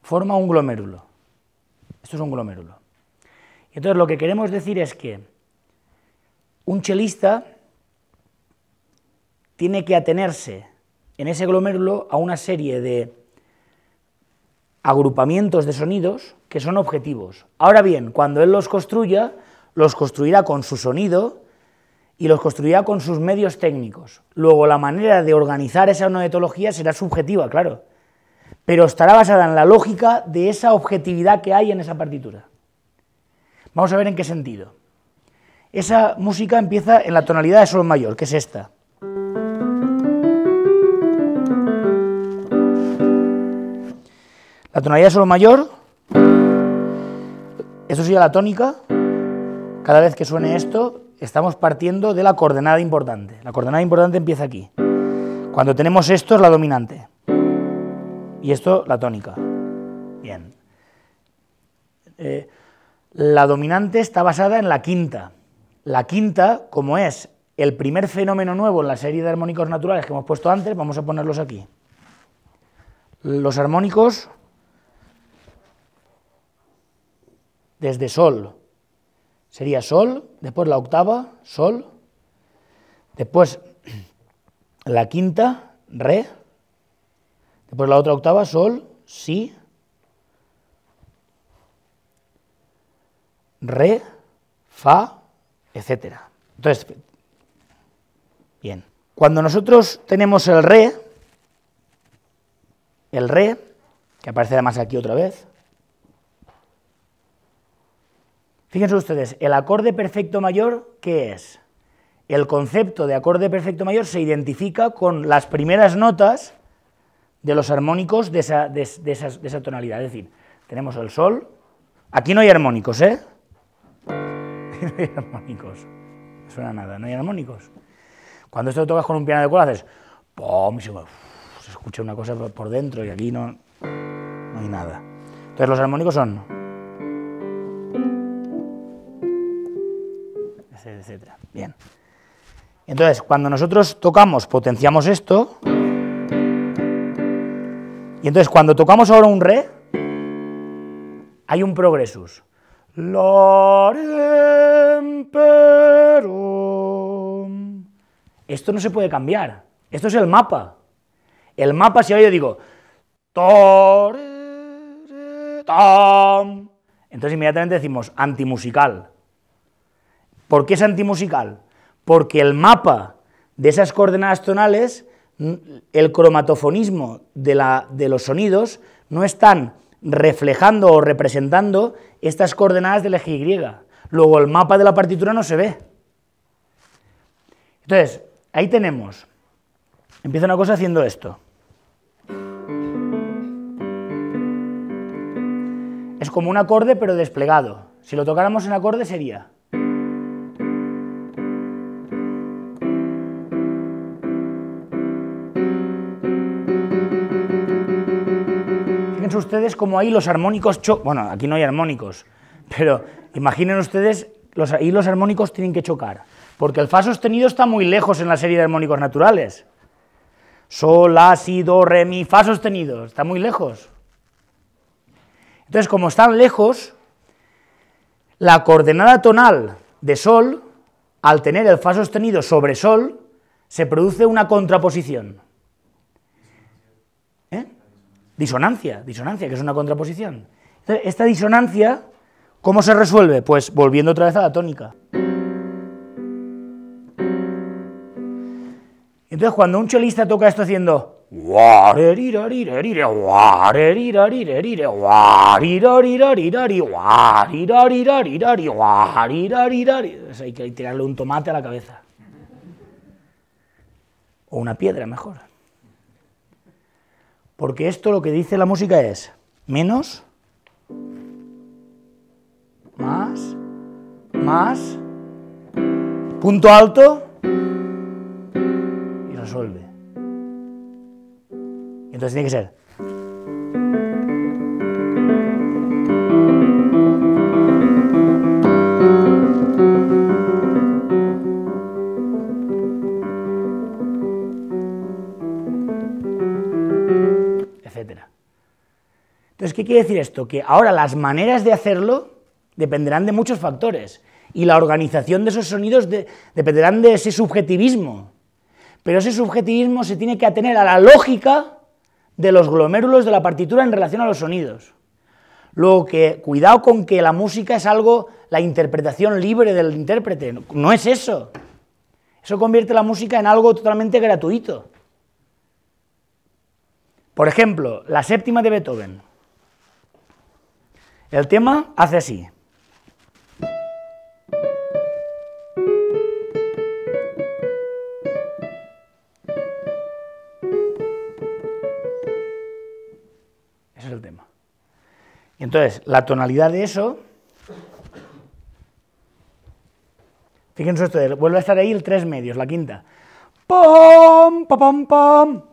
forma un glomérulo. Esto es un glomérulo. Y Entonces, lo que queremos decir es que un chelista tiene que atenerse en ese glomérulo a una serie de agrupamientos de sonidos que son objetivos. Ahora bien, cuando él los construya, los construirá con su sonido y los construirá con sus medios técnicos. Luego, la manera de organizar esa noetología será subjetiva, claro, pero estará basada en la lógica de esa objetividad que hay en esa partitura. Vamos a ver en qué sentido. Esa música empieza en la tonalidad de sol mayor, que es esta. La tonalidad es solo mayor. Esto sería la tónica. Cada vez que suene esto, estamos partiendo de la coordenada importante. La coordenada importante empieza aquí. Cuando tenemos esto es la dominante. Y esto la tónica. Bien. Eh, la dominante está basada en la quinta. La quinta, como es el primer fenómeno nuevo en la serie de armónicos naturales que hemos puesto antes, vamos a ponerlos aquí. Los armónicos desde sol. Sería sol, después la octava, sol, después la quinta, re, después la otra octava, sol, si, re, fa, etc. Entonces, bien, cuando nosotros tenemos el re, el re, que aparece además aquí otra vez, Fíjense ustedes, el acorde perfecto mayor, ¿qué es? El concepto de acorde perfecto mayor se identifica con las primeras notas de los armónicos de esa, tonalidad. Es decir, tenemos el sol. Aquí no hay armónicos, ¿eh? [LAUGHS] no hay armónicos. No suena nada, no hay armónicos. Cuando esto lo tocas con un piano de cola, haces... ¡Pum! Se, se, escucha una cosa por dentro y aquí no, no hay nada. Entonces los armónicos son... Bien. Entonces, cuando nosotros tocamos, potenciamos esto. Y entonces, cuando tocamos ahora un re, hay un progresus. Esto no se puede cambiar. Esto es el mapa. El mapa, si ahora yo digo... Entonces inmediatamente decimos antimusical. ¿Por qué es antimusical? Porque el mapa de esas coordenadas tonales, el cromatofonismo de, los sonidos, no están reflejando o representando estas coordenadas del eje Y. Luego el mapa de la partitura no se ve. Entonces, ahí tenemos. Empieza una cosa haciendo esto. Es como un acorde pero desplegado. Si lo tocáramos en acorde sería... fíjense ustedes como ahí los armónicos, bueno, aquí no hay armónicos, pero imaginen ustedes, los, ahí los armónicos tienen que chocar, porque el fa sostenido está muy lejos en la serie de armónicos naturales. Sol, la, si, do, re, mi, fa sostenido, está muy lejos. Entonces, como están lejos, la coordenada tonal de sol, al tener el fa sostenido sobre sol, se produce una contraposición. Disonancia, disonancia, que es una contraposición. esta disonancia, ¿cómo se resuelve? Pues volviendo otra vez a la tónica. Entonces, cuando un chelista toca esto haciendo... Hay que tirarle un tomate a la cabeza. O una piedra, mejor. Porque esto lo que dice la música es menos, más, más, punto alto y resuelve. Entonces tiene que ser Entonces, ¿qué quiere decir esto? Que ahora las maneras de hacerlo dependerán de muchos factores y la organización de esos sonidos dependerán de ese subjetivismo. Pero ese subjetivismo se tiene que atener a la lógica de los glomérulos de la partitura en relación a los sonidos. Luego que cuidado con que la música es algo, la interpretación libre del intérprete. no es eso. Eso convierte la música en algo totalmente gratuito. Por ejemplo, la séptima de Beethoven. El tema hace así. Ese es el tema. Y entonces, la tonalidad de eso... Fíjense ustedes, vuelve a estar ahí el tres medios, la quinta. ¡Pom, pom, pom,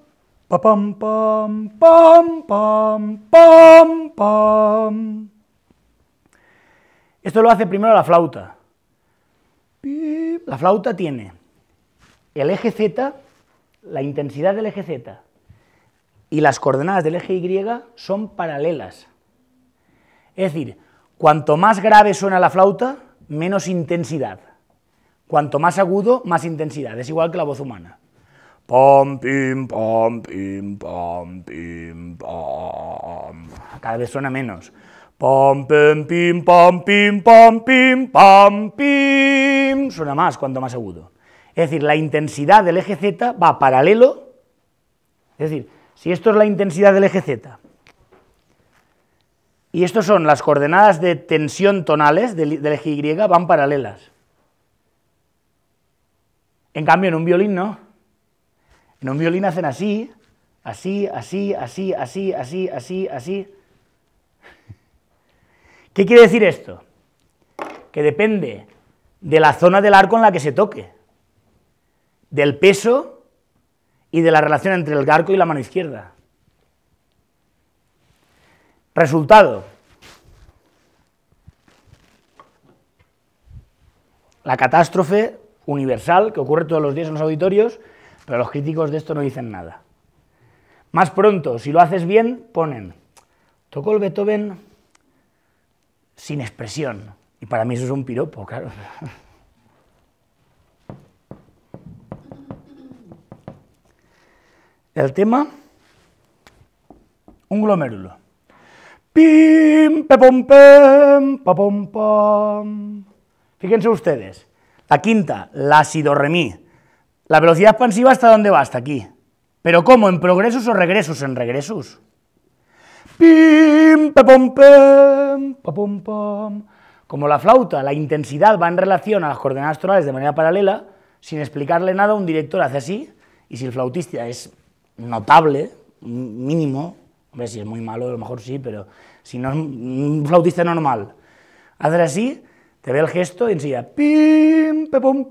pom, pom, esto lo hace primero la flauta. La flauta tiene el eje Z, la intensidad del eje Z y las coordenadas del eje Y son paralelas. Es decir, cuanto más grave suena la flauta, menos intensidad. Cuanto más agudo, más intensidad. Es igual que la voz humana. Cada vez suena menos. Pam, pam, pim, pam, pim, pam, pim, pam, pim. Suena más cuanto más agudo. Es decir, la intensidad del eje Z va paralelo. Es decir, si esto es la intensidad del eje Z y estos son las coordenadas de tensión tonales del, eje Y, van paralelas. En cambio, en un violín no. En un violín hacen así, así, así, así, así, así, así, así. ¿Qué quiere decir esto? Que depende de la zona del arco en la que se toque, del peso y de la relación entre el arco y la mano izquierda. Resultado. La catástrofe universal que ocurre todos los días en los auditorios, pero los críticos de esto no dicen nada. Más pronto, si lo haces bien, ponen, tocó el Beethoven sin expresión. Y para mí eso es un piropo, claro. El tema, un glomérulo. Pim, pe, pom, pa, pam. Fíjense ustedes, la quinta, la sidorremí. La velocidad expansiva hasta dónde va, hasta aquí. Pero ¿cómo? ¿En progresos o regresos? En regresos. Pim, pa, pam, Como la flauta, la intensidad va en relación a las coordenadas tonales de manera paralela, sin explicarle nada, un director hace así, y si el flautista es notable, mínimo, a ver si es muy malo, a lo mejor sí, pero si no es un flautista normal, hace así, te ve el gesto y enseguida pim, pam,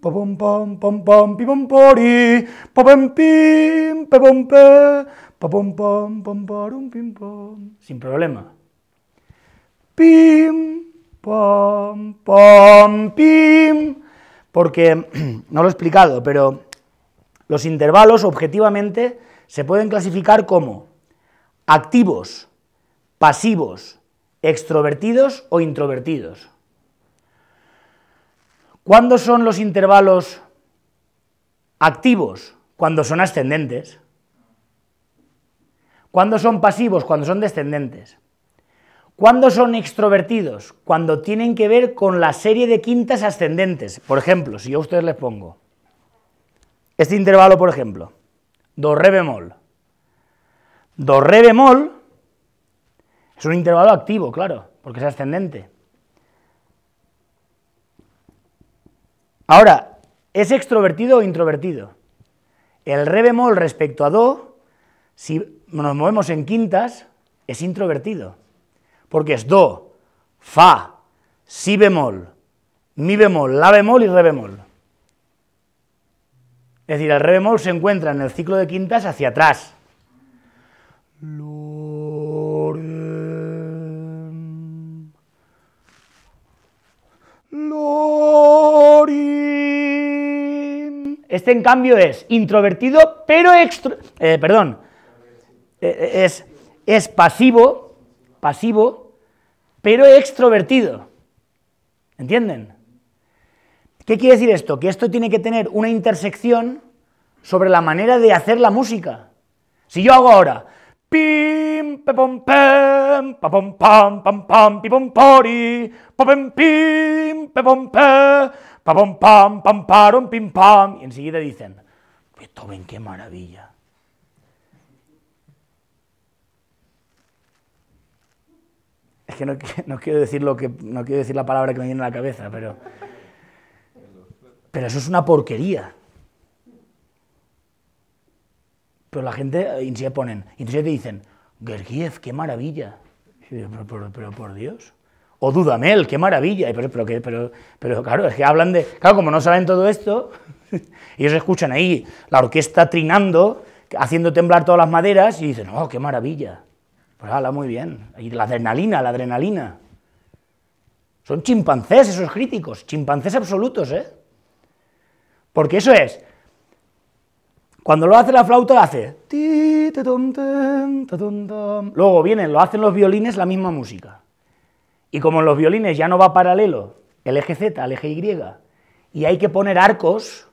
po pom pam, pi pori, pim, Pom, pom, pim, Sin problema. Pim, pom, pom, pim. Porque, [CLEARS THROAT] no lo he explicado, pero los intervalos objetivamente se pueden clasificar como activos, pasivos, extrovertidos o introvertidos. ¿Cuándo son los intervalos activos? Cuando son ascendentes. ¿Cuándo son pasivos? Cuando son descendentes. ¿Cuándo son extrovertidos? Cuando tienen que ver con la serie de quintas ascendentes. Por ejemplo, si yo a ustedes les pongo este intervalo, por ejemplo, do re bemol. Do re bemol es un intervalo activo, claro, porque es ascendente. Ahora, ¿es extrovertido o introvertido? El re bemol respecto a do, si nos movemos en quintas, es introvertido, porque es do, fa, si bemol, mi bemol, la bemol y re bemol. Es decir, el re bemol se encuentra en el ciclo de quintas hacia atrás. Este en cambio es introvertido, pero extro... Eh, perdón, eh, eh, es, pasivo, pasivo, pero extrovertido. ¿Entienden? ¿Qué quiere decir esto? Que esto tiene que tener una intersección sobre la manera de hacer la música. Si yo hago ahora, pam, pam, pam, pori, pim, pam, pam, pim, pam, y enseguida dicen, Beethoven, qué maravilla. Es que no, no, quiero decir lo que, no quiero decir la palabra que me viene a la cabeza, pero. Pero eso es una porquería. Pero la gente eh, y ponen. entonces te dicen, Gergiev, qué maravilla. pero, por Dios. O Dudamel, qué maravilla. pero, pero, pero claro, es que hablan de. Claro, como no saben todo esto, [LAUGHS] ellos escuchan ahí la orquesta trinando, haciendo temblar todas las maderas, y dicen, oh, qué maravilla. Pues habla muy bien. Y la adrenalina, la adrenalina. Son chimpancés esos críticos, chimpancés absolutos, ¿eh? Porque eso es. Cuando lo hace la flauta, lo hace. Luego vienen, lo hacen los violines, la misma música. Y como en los violines ya no va paralelo el eje Z, el eje Y, y hay que poner arcos,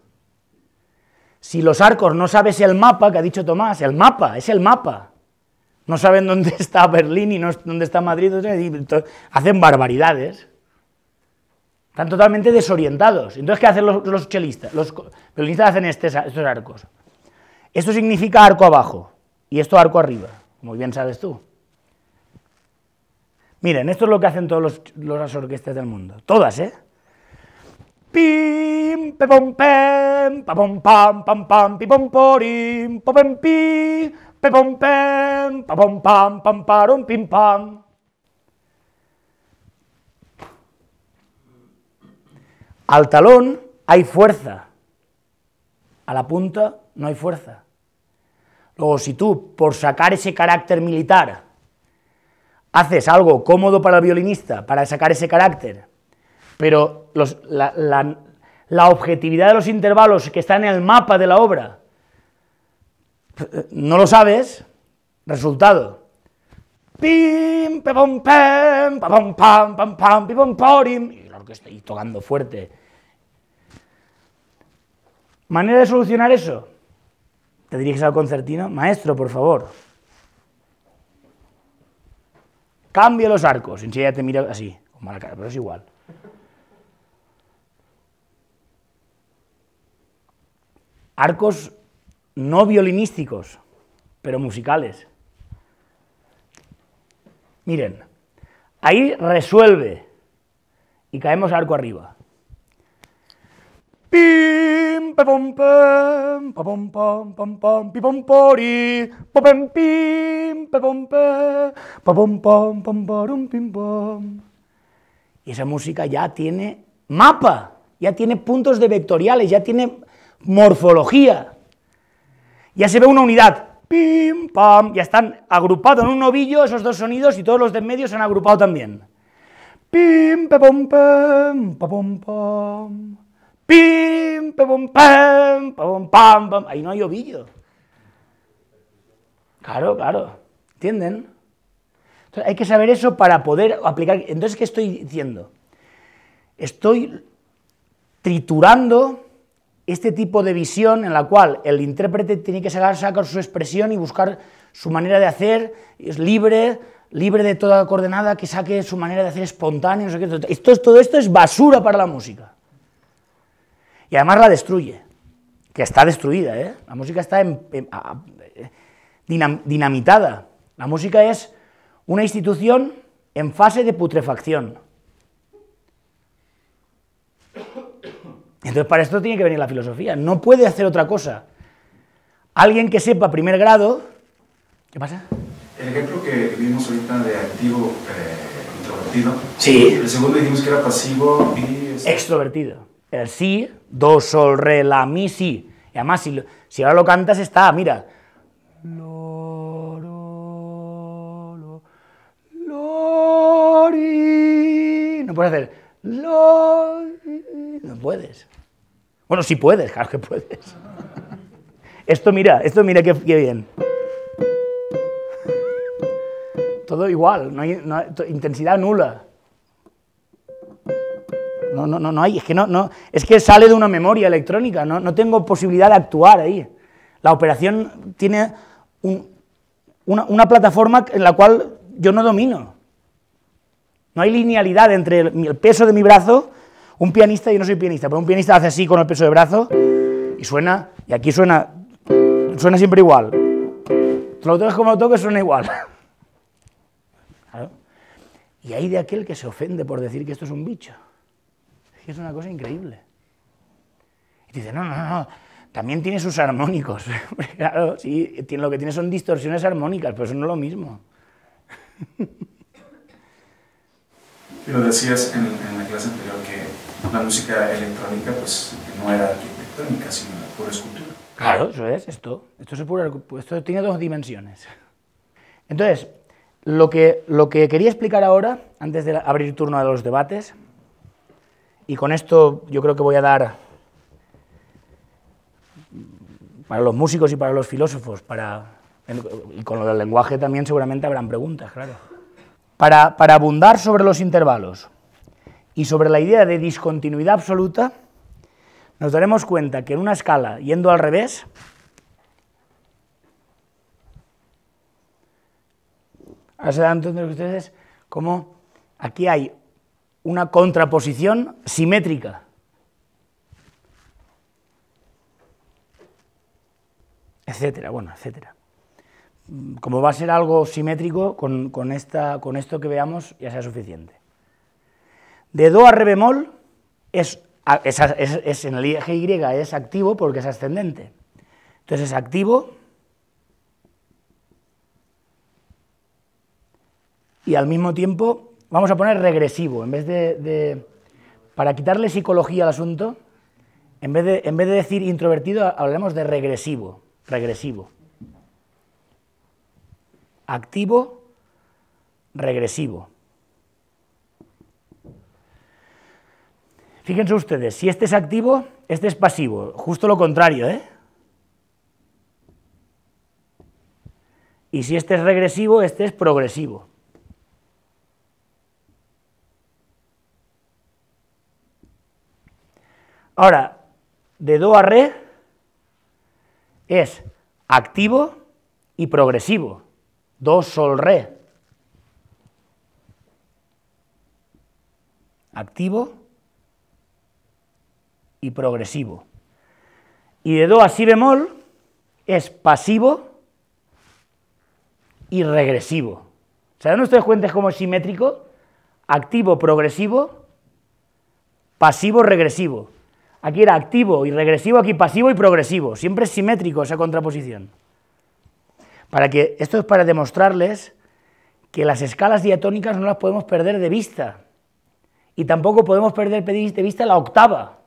si los arcos no sabes el mapa, que ha dicho Tomás, el mapa, es el mapa no saben dónde está Berlín y no, dónde está Madrid, hacen barbaridades. Están totalmente desorientados. Entonces, ¿qué hacen los, chelistas? Los violinistas hacen este estos arcos. Esto significa arco abajo y esto arco arriba, Muy bien sabes tú. Miren, esto es lo que hacen todos los, las orquestas del mundo. Todas, ¿eh? Pim, pepom, pem, pam, pam, pam, pipom, porim, pi pam, pam. Al talón hay fuerza, a la punta no hay fuerza. Luego, si tú, por sacar ese carácter militar, haces algo cómodo para el violinista, para sacar ese carácter, pero la, objetividad de los intervalos que están en el mapa de la obra no lo sabes, resultado. Pim, pam, pam, pam, pam, pam, pim, porim. Y claro que estoy tocando fuerte. ¿Manera de solucionar eso? Te diriges al concertino. Maestro, por favor. Cambia los arcos. Enseguida te mira así, con mala cara, pero es igual. Arcos no violinísticos, pero musicales. Miren, ahí resuelve y caemos arco arriba. Pim, pam, pam, pom, pim, pem, pom, pam, pim, Y esa música ya tiene mapa, ya tiene puntos de vectoriales, ya tiene morfología ya se ve una unidad, pim, pam, ya están agrupados en un ovillo esos dos sonidos y todos los de en medio se han agrupado también. Pim, pe pam, pa, pam. Pim, pam, pa, pam, pam. Ahí no hay ovillo. Claro, claro. ¿Entienden? Entonces, hay que saber eso para poder aplicar. Entonces, ¿qué estoy diciendo? Estoy triturando este tipo de visión en la cual el intérprete tiene que sacar, sacar su expresión y buscar su manera de hacer, es libre, libre de toda coordenada, que saque su manera de hacer espontáneo, no sé qué. todo esto es basura para la música. Y además la destruye, que está destruida, ¿eh? La música está en, dinamitada. La música es una institución en fase de putrefacción. Entonces, para esto tiene que venir la filosofía. No puede hacer otra cosa. Alguien que sepa primer grado. ¿Qué pasa? El ejemplo que vimos ahorita de activo eh, introvertido. Sí. El segundo dijimos que era pasivo y. Extrovertido. El sí, do, sol, re, la, mi, sí. Y además, si, si ahora lo cantas, está, mira. Lo, lo, lo, lo, ri. No puedes hacer. No, no puedes. Bueno, sí puedes, claro que puedes. Esto mira, esto mira qué, bien. Todo igual, no hay, intensidad nula. No, no, no, no hay, es que no, no, es que sale de una memoria electrónica, no, no tengo posibilidad de actuar ahí. La operación tiene una plataforma en la cual yo no domino. No hay linealidad entre el, peso de mi brazo, un pianista, yo no soy pianista, pero un pianista hace así con el peso de brazo y suena, y aquí suena, suena siempre igual. Lo tocas como lo toques, suena igual. [LAUGHS] Y hay de aquel que se ofende por decir que esto es un bicho. Es una cosa increíble. Y dice, no, no, no, también tiene sus armónicos. [LAUGHS] sí, lo que tiene son distorsiones armónicas, pero eso no es lo mismo. [LAUGHS] Y lo decías en, en, la clase anterior que la música electrónica pues no era arquitectónica, sino pura escultura. Claro, eso es esto. Esto, es esto tiene dos dimensiones. Entonces, lo que, lo que quería explicar ahora, antes de abrir turno a los debates, y con esto yo creo que voy a dar para los músicos y para los filósofos, para, y con lo del lenguaje también seguramente habrán preguntas, claro para, abundar sobre los intervalos y sobre la idea de discontinuidad absoluta, nos daremos cuenta que en una escala yendo al revés, ahora se dan ustedes como aquí hay una contraposición simétrica. Etcétera, bueno, etcétera como va a ser algo simétrico, con, esta, con esto que veamos ya sea suficiente. De do a re bemol es, en el y es activo porque es ascendente. Entonces es activo y al mismo tiempo vamos a poner regresivo. En vez de, para quitarle psicología al asunto, en vez de, en vez de decir introvertido, hablemos de regresivo. Regresivo activo regresivo. Fíjense ustedes, si este es activo, este es pasivo, justo lo contrario, ¿eh? Y si este es regresivo, este es progresivo. Ahora, de do a re es activo y progresivo do, sol, re. Activo y progresivo. Y de do a si bemol es pasivo y regresivo. ¿Se dan ustedes cuenta cómo es simétrico? Activo, progresivo, pasivo, regresivo. Aquí era activo y regresivo, aquí pasivo y progresivo. Siempre es simétrico esa contraposición. Para que, esto es para demostrarles que las escalas diatónicas no las podemos perder de vista. Y tampoco podemos perder de vista la octava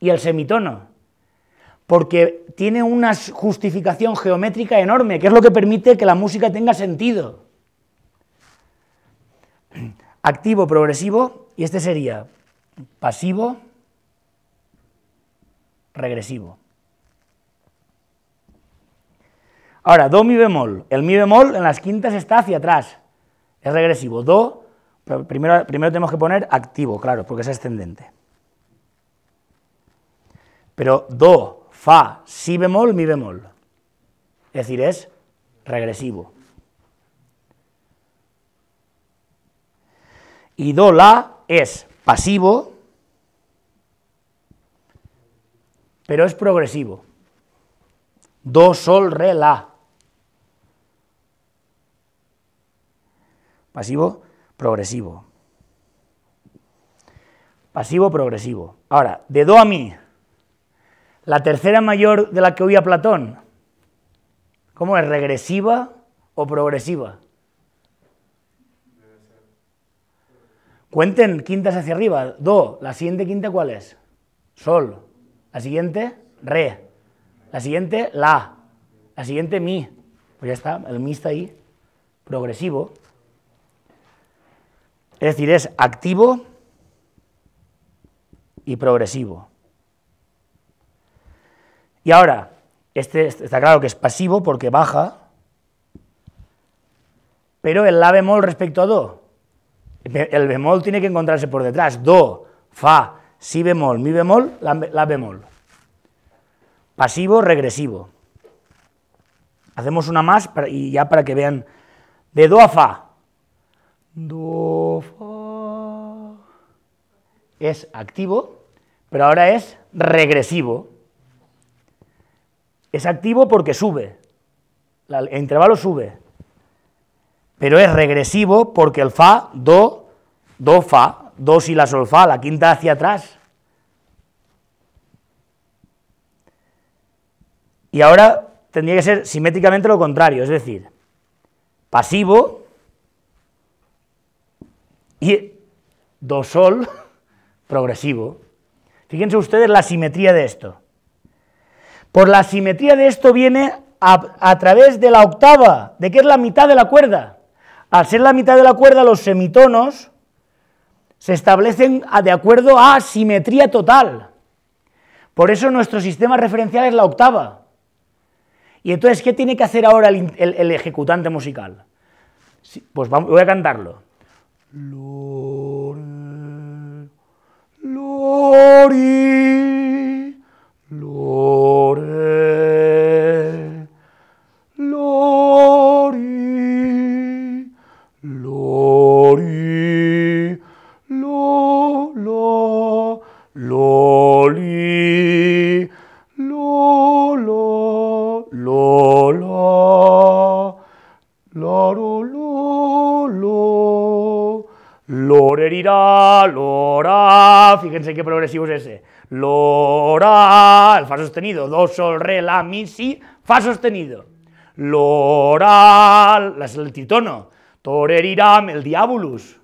y el semitono. Porque tiene una justificación geométrica enorme, que es lo que permite que la música tenga sentido. Activo, progresivo, y este sería pasivo, regresivo. Ahora, do, mi bemol. El mi bemol en las quintas está hacia atrás. Es regresivo. Do, primero, primero tenemos que poner activo, claro, porque es ascendente. Pero do, fa, si bemol, mi bemol. Es decir, es regresivo. Y do, la es pasivo, pero es progresivo. Do, sol, re, la. pasivo progresivo. Pasivo progresivo. Ahora, de do a mi, la tercera mayor de la que oía Platón, ¿cómo es? ¿Regresiva o progresiva? Cuenten quintas hacia arriba. Do. ¿La siguiente quinta cuál es? Sol. La siguiente, re. La siguiente, la. La siguiente, mi. Pues ya está, el mi está ahí. Progresivo. Es decir, es activo y progresivo. Y ahora, este, este está claro que es pasivo porque baja, pero el la bemol respecto a do, el bemol tiene que encontrarse por detrás, do, fa, si bemol, mi bemol, la, bemol. Pasivo, regresivo. Hacemos una más y ya para que vean, de do a fa, do, fa. Es activo, pero ahora es regresivo. Es activo porque sube, el intervalo sube, pero es regresivo porque el fa, do, do, fa, do, y la sol, fa, la quinta hacia atrás. Y ahora tendría que ser simétricamente lo contrario, es decir, pasivo, y do sol progresivo. Fíjense ustedes la simetría de esto. Por la simetría de esto viene a, través de la octava, de que es la mitad de la cuerda. Al ser la mitad de la cuerda, los semitonos se establecen de acuerdo a simetría total. Por eso nuestro sistema referencial es la octava. Y entonces, ¿qué tiene que hacer ahora el, ejecutante musical? pues voy a cantarlo. Lore, Lori, Lore, Lori, Lori, Lo, Lo, Lori. Rerirá, lora, fíjense qué progresivo es ese, lora, el fa sostenido, do, sol, re, la, mi, si, fa sostenido, lora, es el tritono, toreriram, el diabolus.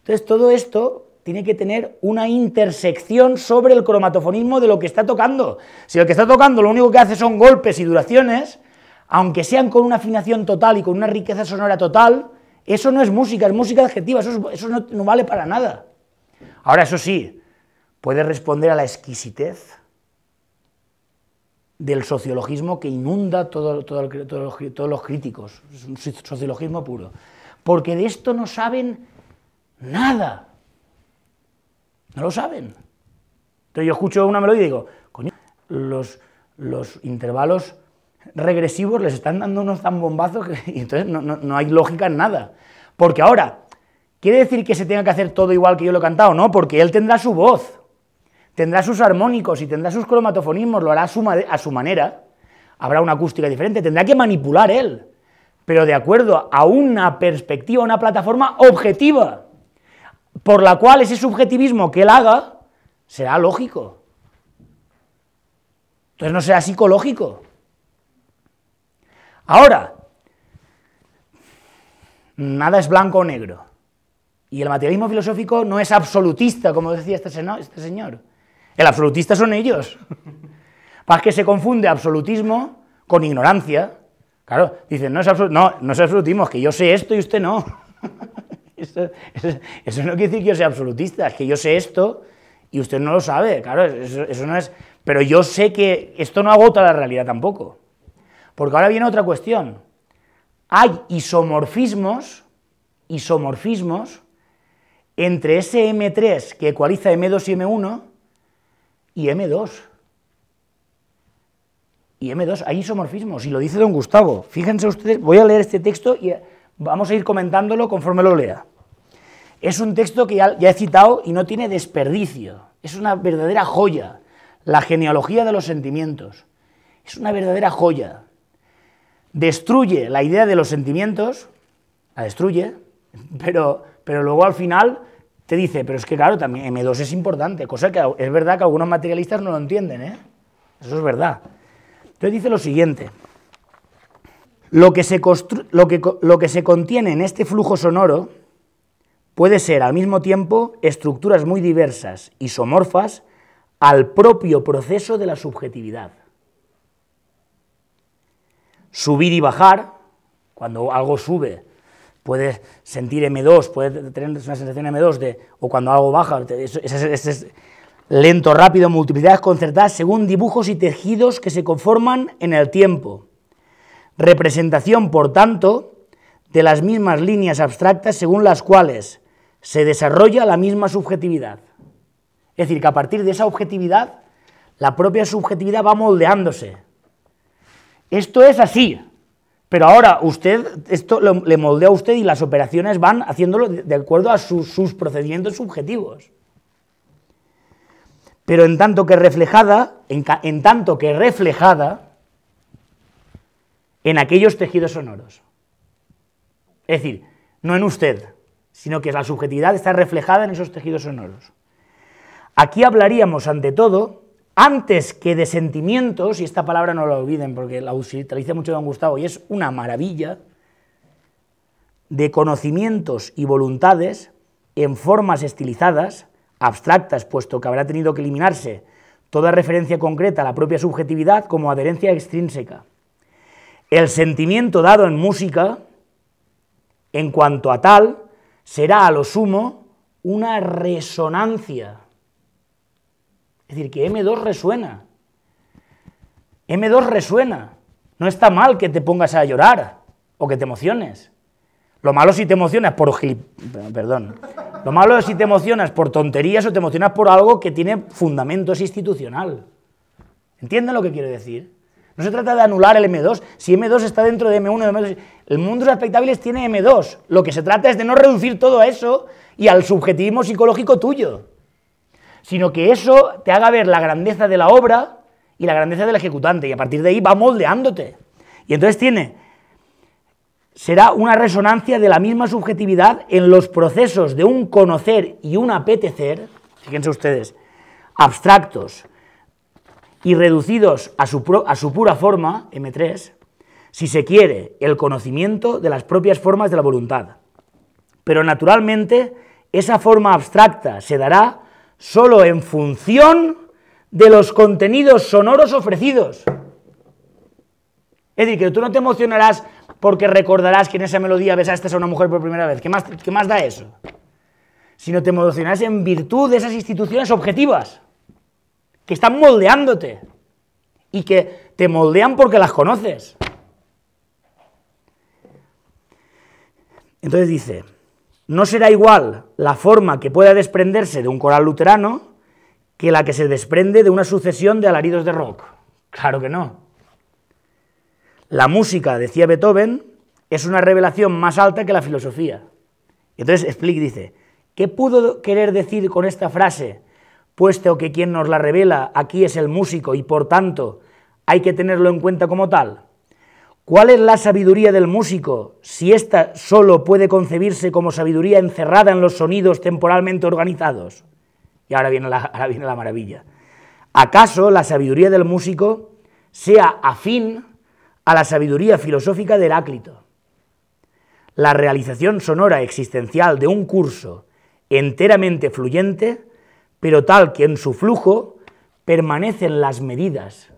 Entonces todo esto tiene que tener una intersección sobre el cromatofonismo de lo que está tocando. Si lo que está tocando lo único que hace son golpes y duraciones, aunque sean con una afinación total y con una riqueza sonora total, eso no es música, es música adjetiva, eso, no, vale para nada. Ahora, eso sí, puede responder a la exquisitez del sociologismo que inunda todo, todos los críticos. Es un sociologismo puro. Porque de esto no saben nada. No lo saben. Entonces yo escucho una melodía y digo, coño, los intervalos regresivos les están dando unos zambombazos [LAUGHS] y entonces no, hay lógica en nada. Porque ahora, ¿quiere decir que se tenga que hacer todo igual que yo lo he cantado? No, porque él tendrá su voz, tendrá sus armónicos y tendrá sus cromatofonismos, lo hará a su, a su manera, habrá una acústica diferente, tendrá que manipular él, pero de acuerdo a una perspectiva, una plataforma objetiva, por la cual ese subjetivismo que él haga será lógico. Entonces no será psicológico. Ahora, nada es blanco o negro. Y el materialismo filosófico no es absolutista, como decía este, este, señor. El absolutista son ellos. Para que se confunde absolutismo con ignorancia. Claro, dicen, no es, no, es absolutismo, es que yo sé esto y usted no. [LAUGHS] eso, no quiere decir que yo sea absolutista, es que yo sé esto y usted no lo sabe. Claro, eso no es... Pero yo sé que esto no agota la realidad tampoco. Porque ahora viene otra cuestión. Hay isomorfismos, isomorfismos, entre ese M3 que ecualiza M2 y M1 y M2. Y M2, hay isomorfismos, y lo dice don Gustavo. Fíjense ustedes, voy a leer este texto y eh, vamos a ir comentándolo conforme lo lea. Es un texto que ya he citado y no tiene desperdicio. Es una verdadera joya. La genealogía de los sentimientos. Es una verdadera joya destruye la idea de los sentimientos, la destruye, pero, pero luego al final te dice, pero es que claro, también M2 es importante, cosa que es verdad que algunos materialistas no lo entienden, ¿eh? Eso es verdad. Entonces dice lo siguiente, lo que, se lo, que, lo que se contiene en este flujo sonoro puede ser al mismo tiempo estructuras muy diversas, isomorfas, al propio proceso de la subjetividad subir y bajar, cuando algo sube, puedes sentir M2, puedes tener una sensación M2, de, o cuando algo baja, es, lento, rápido, multiplicidad, concertada según dibujos y tejidos que se conforman en el tiempo. Representación, por tanto, de las mismas líneas abstractas según las cuales se desarrolla la misma subjetividad. Es decir, que a partir de esa objetividad, la propia subjetividad va moldeándose. Esto es así. Pero ahora usted, esto le moldea a usted y las operaciones van haciéndolo de acuerdo a sus procedimientos subjetivos. Pero en tanto que reflejada, en, en tanto que reflejada en aquellos tejidos sonoros. Es decir, no en usted, sino que la subjetividad está reflejada en esos tejidos sonoros. Aquí hablaríamos ante todo antes que de sentimientos, y esta palabra no la olviden porque la utiliza mucho don Gustavo, y es una maravilla, de conocimientos y voluntades en formas estilizadas, abstractas, puesto que habrá tenido que eliminarse toda referencia concreta a la propia subjetividad como adherencia extrínseca. El sentimiento dado en música, en cuanto a tal, será a lo sumo una resonancia es decir, que M2 resuena. M2 resuena. No está mal que te pongas a llorar o que te emociones. Lo malo si te emocionas por Perdón. Lo malo es si te emocionas por tonterías o te emocionas por algo que tiene fundamentos institucional. ¿Entienden lo que quiero decir? No se trata de anular el M2. Si M2 está dentro de M1, m el mundo de los tiene M2. Lo que se trata es de no reducir todo a eso y al subjetivismo psicológico tuyo sino que eso te haga ver la grandeza de la obra y la grandeza del ejecutante, y a partir de ahí va moldeándote. Y entonces tiene, será una resonancia de la misma subjetividad en los procesos de un conocer y un apetecer, fíjense ustedes, abstractos y reducidos a su, a su pura forma, M3, si se quiere, el conocimiento de las propias formas de la voluntad. Pero naturalmente, esa forma abstracta se dará solo en función de los contenidos sonoros ofrecidos. Es decir, que tú no te emocionarás porque recordarás que en esa melodía besaste a una mujer por primera vez. ¿Qué más, qué más da eso? Sino te emocionarás en virtud de esas instituciones objetivas que están moldeándote y que te moldean porque las conoces. Entonces dice, no será igual la forma que pueda desprenderse de un coral luterano que la que se desprende de una sucesión de alaridos de rock. Claro que no. La música, decía Beethoven, es una revelación más alta que la filosofía. Entonces Splick dice, ¿qué pudo querer decir con esta frase, puesto que quien nos la revela aquí es el músico y por tanto hay que tenerlo en cuenta como tal? ¿Cuál es la sabiduría del músico si ésta solo puede concebirse como sabiduría encerrada en los sonidos temporalmente organizados? Y ahora viene, la, ahora viene la, maravilla. ¿Acaso la sabiduría del músico sea afín a la sabiduría filosófica de Heráclito? La realización sonora existencial de un curso enteramente fluyente, pero tal que en su flujo permanecen las medidas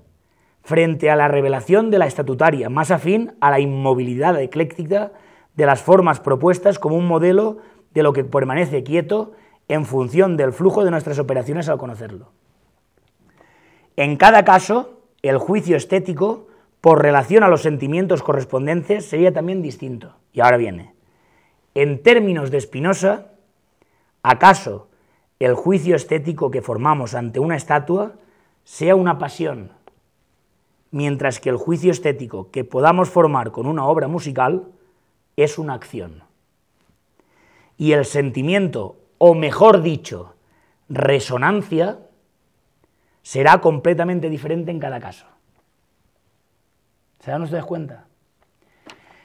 frente a la revelación de la estatutaria, más afín a la inmovilidad ecléctica de las formas propuestas como un modelo de lo que permanece quieto en función del flujo de nuestras operaciones al conocerlo. En cada caso, el juicio estético, por relación a los sentimientos correspondientes, sería también distinto. Y ahora viene. En términos de Spinoza, ¿acaso el juicio estético que formamos ante una estatua sea una pasión mientras que el juicio estético que podamos formar con una obra musical es una acción. Y el sentimiento, o mejor dicho, resonancia, será completamente diferente en cada caso. ¿Se dan ustedes cuenta?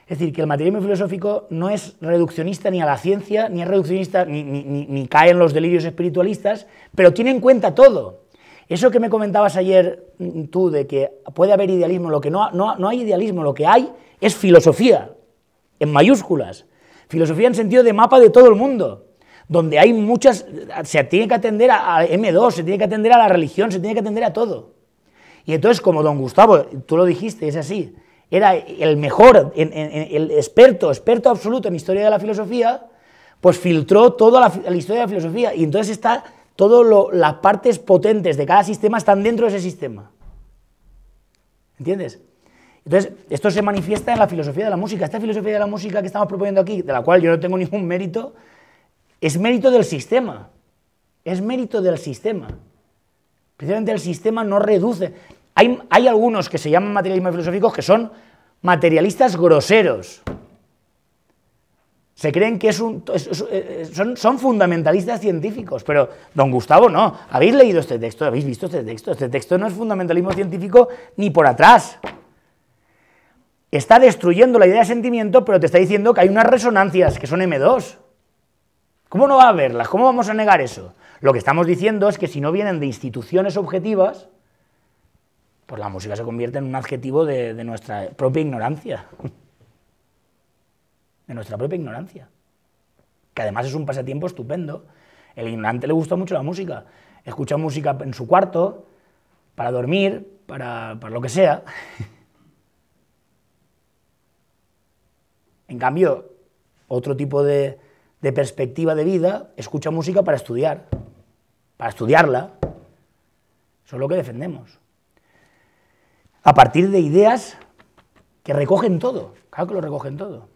Es decir, que el materialismo filosófico no es reduccionista ni a la ciencia, ni es reduccionista, ni, ni cae en los delirios espiritualistas, pero tiene en cuenta todo. Eso que me comentabas ayer mm, tú de que puede haber idealismo, lo que no, no, hay idealismo, lo que hay es filosofía, en mayúsculas. Filosofía en sentido de mapa de todo el mundo donde hay muchas, se tiene que atender a, M2, se tiene que atender a la religión, se tiene que atender a todo. Y entonces, como don Gustavo, tú lo dijiste, es así, era el mejor, el experto, experto absoluto en historia de la filosofía, pues filtró toda la, la historia de la filosofía. Y entonces está todas las partes potentes de cada sistema están dentro de ese sistema. ¿Entiendes? Entonces, esto se manifiesta en la filosofía de la música. Esta filosofía de la música que estamos proponiendo aquí, de la cual yo no tengo [LAUGHS] ningún mérito, es mérito del sistema. Es mérito del sistema. Precisamente el sistema no reduce. Hay, algunos que se llaman materialismo filosóficos que son materialistas groseros. Se creen que es eh, eh, son, fundamentalistas científicos, pero don Gustavo no. ¿Habéis leído este texto? ¿Habéis visto este texto? Este texto no es fundamentalismo científico ni por atrás. Está destruyendo la idea de sentimiento, pero te está diciendo que hay unas resonancias que son M2. ¿Cómo no va a haberlas? ¿Cómo vamos a negar eso? Lo que estamos diciendo es que si no vienen de instituciones objetivas, pues la música se convierte en un adjetivo de nuestra propia ignorancia de nuestra propia ignorancia. Que además es un pasatiempo estupendo. El ignorante le gusta mucho la música. Escucha música en su cuarto, para dormir, para, lo que sea. [LAUGHS] en cambio, otro tipo de, de perspectiva de vida escucha música para estudiar, para estudiarla. Eso es lo que defendemos. A partir de ideas que recogen todo, claro que lo recogen todo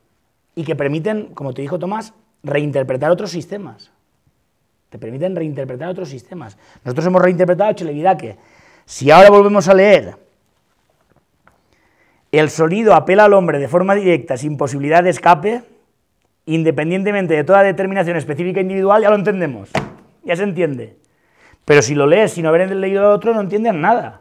y que permiten, como te dijo Tomás, reinterpretar otros sistemas. Te permiten reinterpretar otros sistemas. Nosotros hemos reinterpretado Chelevidaque. Si ahora volvemos a leer, el sonido apela al hombre de forma directa, sin posibilidad de escape, independientemente de toda determinación específica individual, ya lo entendemos. Ya se entiende. Pero si lo lees sin haber leído a otro, no entiendes nada.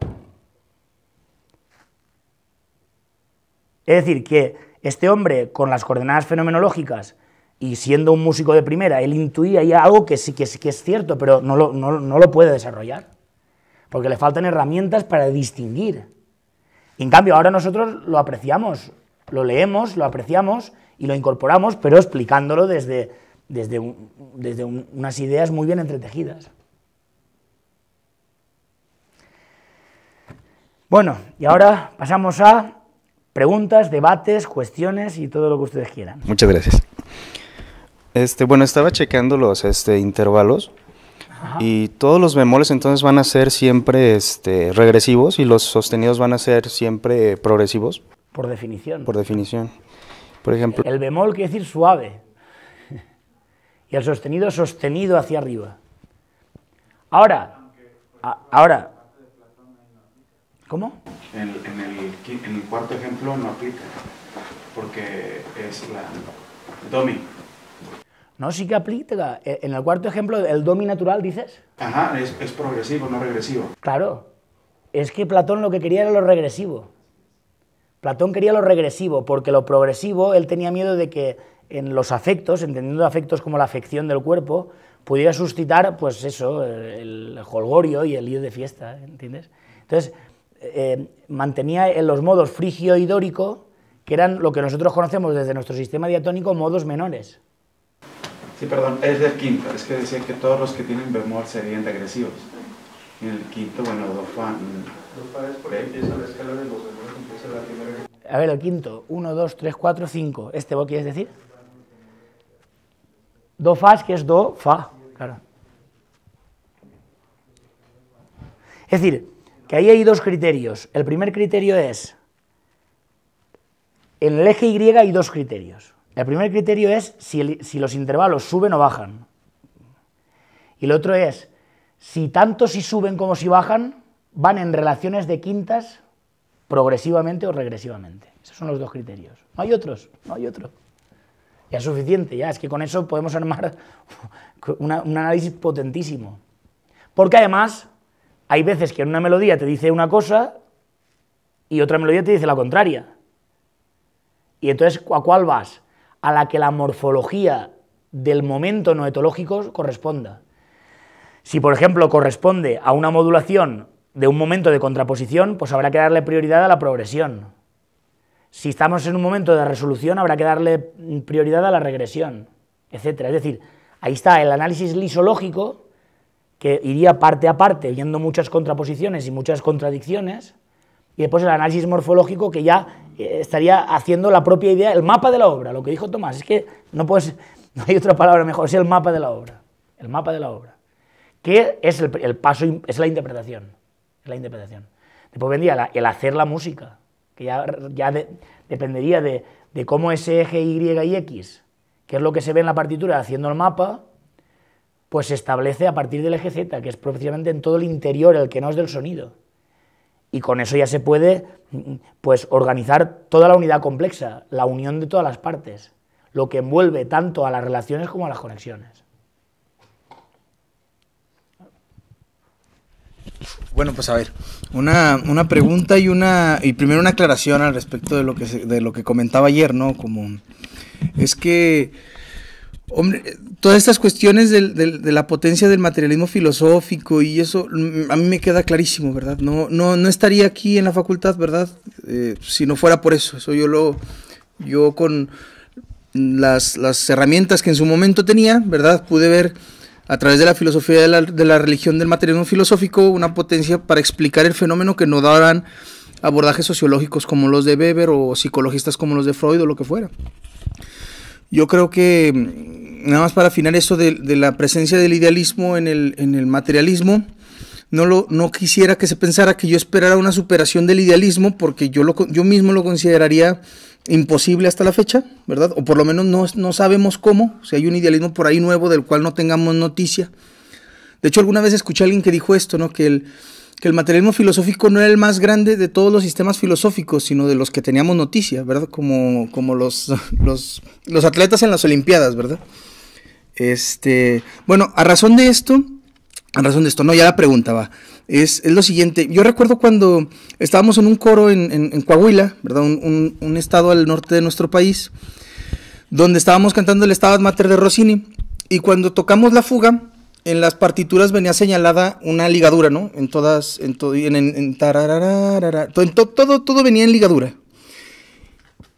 Es decir, que este hombre, con las coordenadas fenomenológicas y siendo un músico de primera, él intuía ya algo que sí que, sí es cierto, pero no lo, puede desarrollar, porque le faltan herramientas para distinguir. en cambio, ahora nosotros lo apreciamos, lo leemos, lo apreciamos y lo incorporamos, pero explicándolo desde, desde, desde unas ideas muy bien entretejidas. Bueno, y ahora pasamos a preguntas, debates, cuestiones y todo lo que ustedes quieran. Muchas gracias. Este, bueno, estaba chequeando los este, intervalos y todos los bemoles entonces van a ser siempre este, regresivos y los sostenidos van a ser siempre progresivos. Por definición. Por definición. Por ejemplo. El bemol quiere decir suave [LAUGHS] y el sostenido sostenido hacia arriba. Ahora, ahora, ¿Cómo? En, el, cuarto ejemplo no aplica, porque es la domi. No, sí que aplica. E, en el cuarto ejemplo, el domi natural, dices. Ajá, es, progresivo, no regresivo. Claro. Es que Platón lo que quería era lo regresivo. Platón quería lo regresivo, porque lo progresivo él tenía miedo de que en los afectos, entendiendo afectos como la afección del cuerpo, pudiera suscitar, pues eso, el, el holgorio y el lío de fiesta, ¿eh? ¿entiendes? Entonces, eh, mantenía en los modos frigio y dórico, que eran lo que nosotros conocemos desde nuestro sistema diatónico, modos menores. Sí, perdón, es del quinto, es que decía que todos los que tienen bemol serían agresivos en el quinto, bueno, do fa... Do es empieza la escala de los empieza la primera... A ver, el quinto, 1, 2, 3, 4, 5. ¿Este vos quieres decir? Do fa es que es do, fa, claro. Es decir, que ahí hay dos criterios. El primer criterio es, en el eje Y hay dos criterios. El primer criterio es si, los intervalos suben o bajan. Y el otro es, si tanto si suben como si bajan, van en relaciones de quintas progresivamente o regresivamente. Esos son los dos criterios. No hay otros, no hay otro. Ya es suficiente, ya es que con eso podemos armar [LAUGHS] un análisis potentísimo. Porque además hay veces que en una melodía te dice una cosa y otra melodía te dice la contraria. Y entonces, ¿a cuál vas? A la que la morfología del momento no corresponda. Si, por ejemplo, corresponde a una modulación de un momento de contraposición, pues habrá que darle prioridad a la progresión. Si estamos en un momento de resolución, habrá que darle prioridad a la regresión, etc. Es decir, ahí está el análisis lisológico que iría parte a parte, viendo muchas contraposiciones y muchas contradicciones, y después el análisis morfológico que ya eh, estaría haciendo la propia idea, el mapa de la obra, lo que dijo Tomás, es que no, puedes, [LAUGHS] no hay otra palabra mejor, es el mapa de la obra, el mapa de la obra, que es el, paso, es la interpretación, es la interpretación. Después vendría el hacer la música, que ya, ya dependería de, de cómo ese eje Y y X, que es lo que se ve en la partitura haciendo el mapa, pues se establece a partir del eje Z, que es precisamente en todo el interior, el que no es del sonido. Y con eso ya se puede pues, organizar toda la unidad compleja, la unión de todas las partes, lo que envuelve tanto a las relaciones como a las conexiones. Bueno, pues a ver, una, pregunta y una y primero una aclaración al respecto de lo que de lo que comentaba ayer, ¿no? Como es que Hombre, todas estas cuestiones de la potencia del materialismo filosófico y eso mm, a mí me queda clarísimo, ¿verdad? No, no, no estaría aquí en la facultad, ¿verdad? Eh, si no fuera por eso. Eso yo lo, yo con las, las, herramientas que en su momento tenía, ¿verdad? Pude ver a través de la filosofía de la, religión del materialismo filosófico una potencia para explicar el fenómeno que no daban abordajes sociológicos como los de Weber o psicologistas como los de Freud o lo que fuera. Yo creo que, mm, nada más para afinar eso de, la presencia del idealismo en el, materialismo, no, lo, no quisiera que se pensara que yo esperara una superación del idealismo, porque yo, lo, yo mismo lo consideraría imposible hasta la fecha, ¿verdad? O por lo menos no, no sabemos cómo, si hay un idealismo por ahí nuevo del cual no tengamos noticia. De hecho, alguna vez escuché a alguien que dijo esto, ¿no? Que el, que el materialismo filosófico no era el más grande de todos los sistemas filosóficos, sino de los que teníamos noticia, ¿verdad? Como, como los, los, atletas en las Olimpiadas, ¿verdad? Este, bueno, a razón de esto, a razón de esto, no, ya la pregunta va. Es, lo siguiente, yo recuerdo cuando estábamos en un coro en, Coahuila, ¿verdad? Un, un, estado al norte de nuestro país, donde estábamos cantando el Estado Mater de Rossini, y cuando tocamos la fuga, en las partituras venía señalada una ligadura, ¿no? En todas, en todo, en, todo, todo venía en ligadura.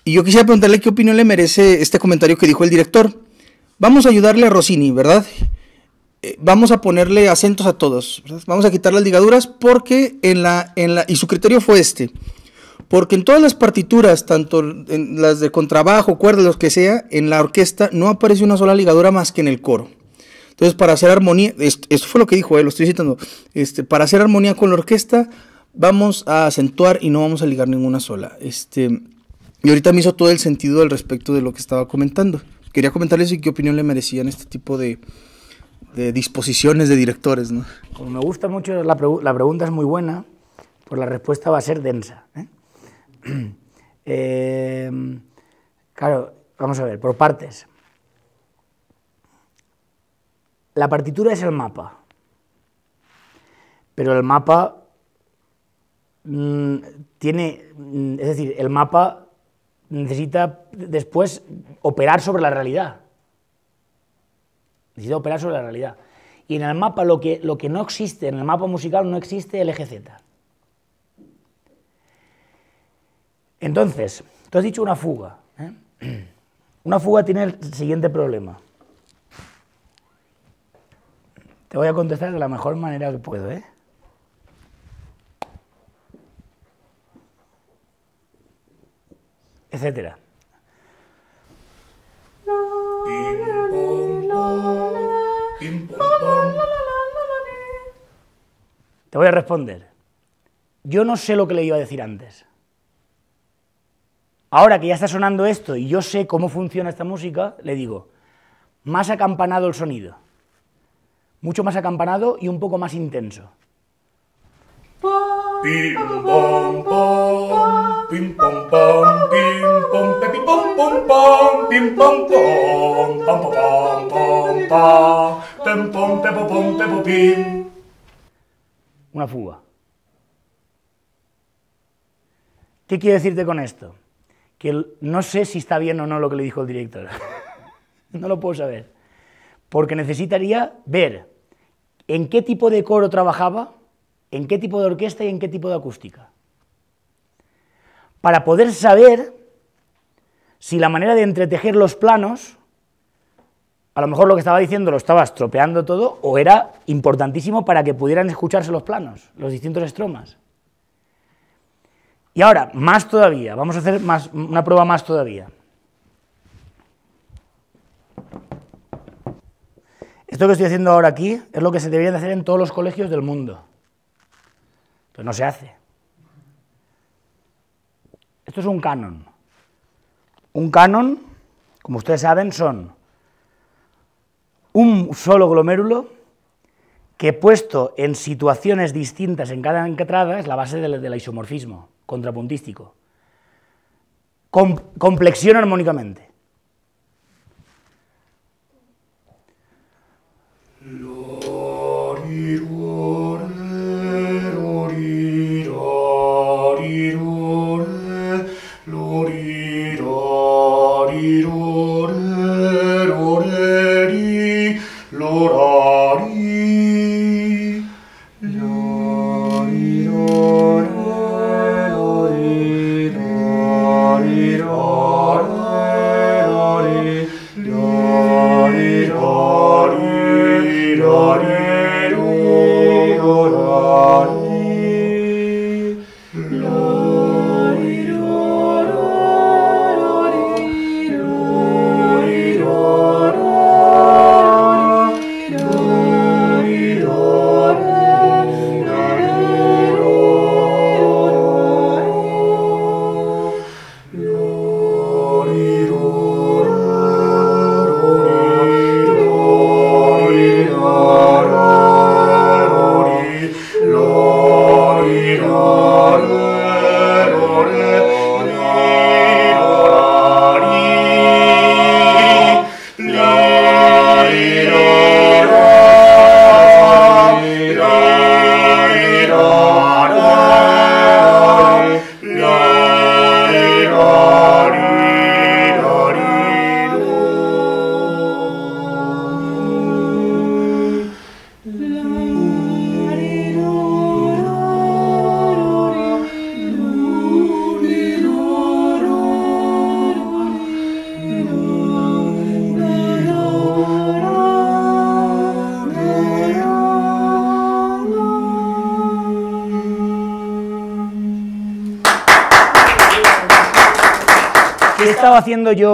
Y yo quisiera preguntarle qué opinión le merece este comentario que dijo el director. Vamos a ayudarle a Rossini, ¿verdad? Eh, vamos a ponerle acentos a todos, ¿verdad? Vamos a quitar las ligaduras porque en la, en la, y su criterio fue este, porque en todas las partituras, tanto en las de contrabajo, cuerdas, lo que sea, en la orquesta no aparece una sola ligadura más que en el coro. Entonces, para hacer armonía, esto, fue lo que dijo, él, lo estoy citando, este, para hacer armonía con la orquesta, vamos a acentuar y no vamos a ligar ninguna sola. Este, y ahorita me hizo todo el sentido al respecto de lo que estaba comentando. Quería comentarles qué opinión le merecían este tipo de, disposiciones de directores. ¿no? Como me gusta mucho, la, pregunta es muy buena, pues la respuesta va a ser densa. ¿eh? [CLEARS THROAT] Eh, claro, vamos a ver, por partes. La partitura es el mapa, pero el mapa mm, tiene, mm, es decir, el mapa necesita después operar sobre la realidad. Necesita operar sobre la realidad. Y en el mapa lo que, lo que no existe, en el mapa musical no existe el eje Z. Entonces, tú has dicho una fuga. ¿eh? [CLEARS THROAT] Una fuga tiene el siguiente problema. Te voy a contestar de la mejor manera que puedo, ¿eh? Etcétera. Te voy a responder. Yo no sé lo que le iba a decir antes. Ahora que ya está sonando esto y yo sé cómo funciona esta música, le digo, más acampanado el sonido mucho más acampanado y un poco más intenso. Una fuga. ¿Qué quiero decirte con esto? Que no sé si está bien o no lo que le dijo el director. [LAUGHS] no lo puedo saber. Porque necesitaría ver en qué tipo de coro trabajaba, en qué tipo de orquesta y en qué tipo de acústica. Para poder saber si la manera de entretejer los planos, a lo mejor lo que estaba diciendo lo estaba estropeando todo, o era importantísimo para que pudieran escucharse los planos, los distintos estromas. Y ahora, más todavía, vamos a hacer más, una prueba más todavía. Esto que estoy haciendo ahora aquí es lo que se debería de hacer en todos los colegios del mundo. Pero no se hace. Esto es un canon. Un canon, como ustedes saben, son un solo glomérulo que puesto en situaciones distintas en cada entrada es la base del, isomorfismo contrapuntístico. complexiona armónicamente. Lori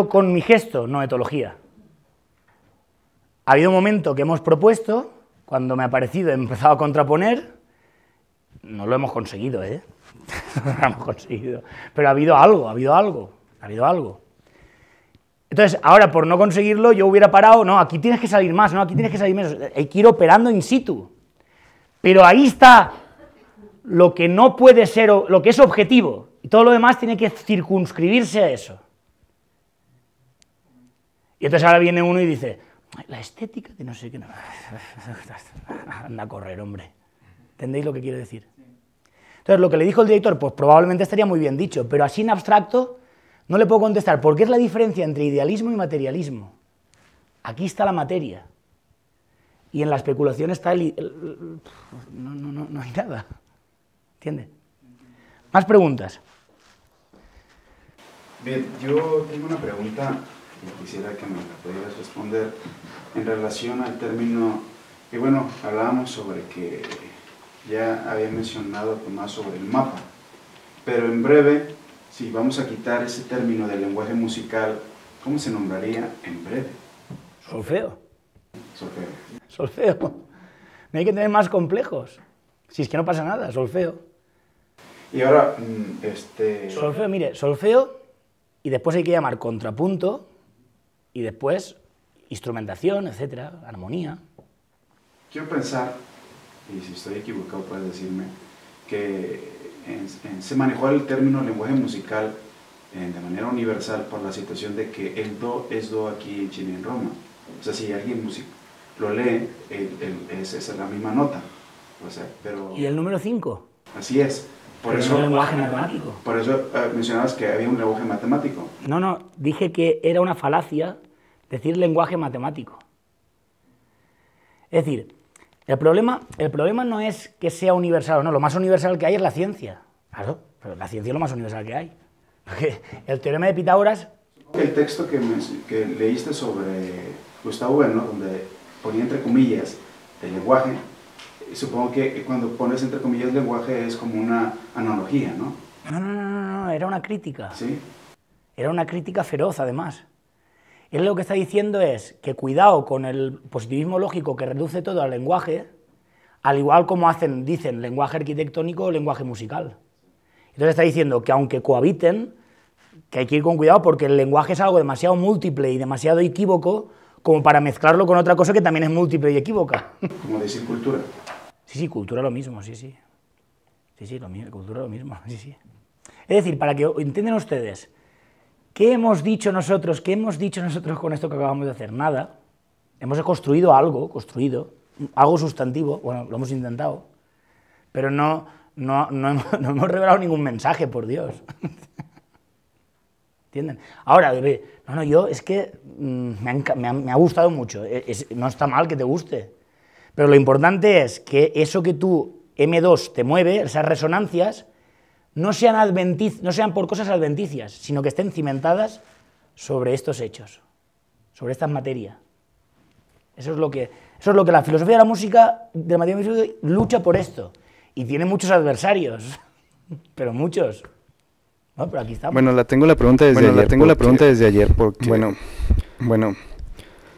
con mi gesto? No, etología. Ha habido un momento que hemos propuesto, cuando me ha parecido he empezado a contraponer, no lo hemos conseguido, ¿eh? [LAUGHS] no lo hemos conseguido. Pero ha habido algo, ha habido algo, ha habido algo. Entonces, ahora por no conseguirlo, yo hubiera parado, no, aquí tienes que salir más, no, aquí tienes que salir menos, eh, hay que ir operando in situ. Pero ahí está lo que no puede ser, lo que es objetivo, y todo lo demás tiene que circunscribirse a eso. Y entonces ahora viene uno y dice, la estética de no sé qué... [LAUGHS] Anda a correr, hombre. ¿Entendéis lo que quiero decir? Entonces, lo que le dijo el director, pues probablemente estaría muy bien dicho, pero así en abstracto no le puedo contestar, porque es la diferencia entre idealismo y materialismo. Aquí está la materia. Y en la especulación está el... no, no, no hay nada. entiende Más preguntas. yo tengo una pregunta quisiera que me la pudieras responder en relación al término, y bueno, hablábamos sobre que ya había mencionado Tomás sobre el mapa, pero en breve, si vamos a quitar ese término del lenguaje musical, ¿cómo se nombraría en breve? Solfeo. Solfeo. Solfeo. No [LAUGHS] hay que tener más complejos. Si es que no pasa nada, solfeo. Y ahora, mm, este... Solfeo, mire, solfeo y después hay que llamar contrapunto y después instrumentación, etcétera, armonía. Quiero pensar, y si estoy equivocado puedes decirme, que se manejó el término lenguaje musical eh, de manera universal por la situación de que el do es do aquí en Chile en Roma. O sea, si alguien músico lo lee, es, la misma nota. O sea, pero... ¿Y el número 5? Así es. Por pero eso, lenguaje matemático. Por eso eh, mencionabas que había un lenguaje matemático. No, no, dije que era una falacia decir lenguaje matemático. Es decir, el problema, el problema no es que sea universal o no, lo más universal que hay es la ciencia. Claro, pero la ciencia es lo más universal que hay. [LAUGHS] el teorema de Pitágoras... El texto que, leíste sobre Gustavo Bueno, donde ponía entre comillas el lenguaje, supongo que cuando pones entre comillas lenguaje es como una analogía, ¿no? No, no, no, no, era una crítica. Sí. Era una crítica feroz, además. Él lo que está diciendo es que cuidado con el positivismo lógico que reduce todo al lenguaje, al igual como hacen, dicen, lenguaje arquitectónico o lenguaje musical. Entonces está diciendo que aunque cohabiten, que hay que ir con cuidado porque el lenguaje es algo demasiado múltiple y demasiado equívoco como para mezclarlo con otra cosa que también es múltiple y equívoca. [LAUGHS] Como decir cultura. Sí, sí, cultura lo mismo, sí, sí. Sí, sí, lo mismo, cultura lo mismo, [LAUGHS] sí, sí. Es decir, para que entiendan ustedes, ¿Qué hemos dicho nosotros? ¿Qué hemos dicho nosotros con esto que acabamos de hacer? Nada. Hemos construido algo, construido, algo sustantivo, bueno, lo hemos intentado, pero no, no, no, hemos, [LAUGHS] revelado ningún mensaje, por Dios. [LAUGHS] ¿Entienden? Ahora, no, no, yo es que mm, me, ha, gustado mucho, e, no está mal que te guste, pero lo importante es que eso que tú M2 te mueve, esas resonancias, no sean, adventiz, no sean por cosas adventicias, sino que estén cimentadas sobre estos hechos, sobre esta materia. Eso es lo que, eso es lo que la filosofía de la música de lucha por esto. Y tiene muchos adversarios, [LAUGHS] pero muchos. Bueno, la tengo la pregunta desde ayer. La tengo la pregunta desde ayer porque bueno, bueno,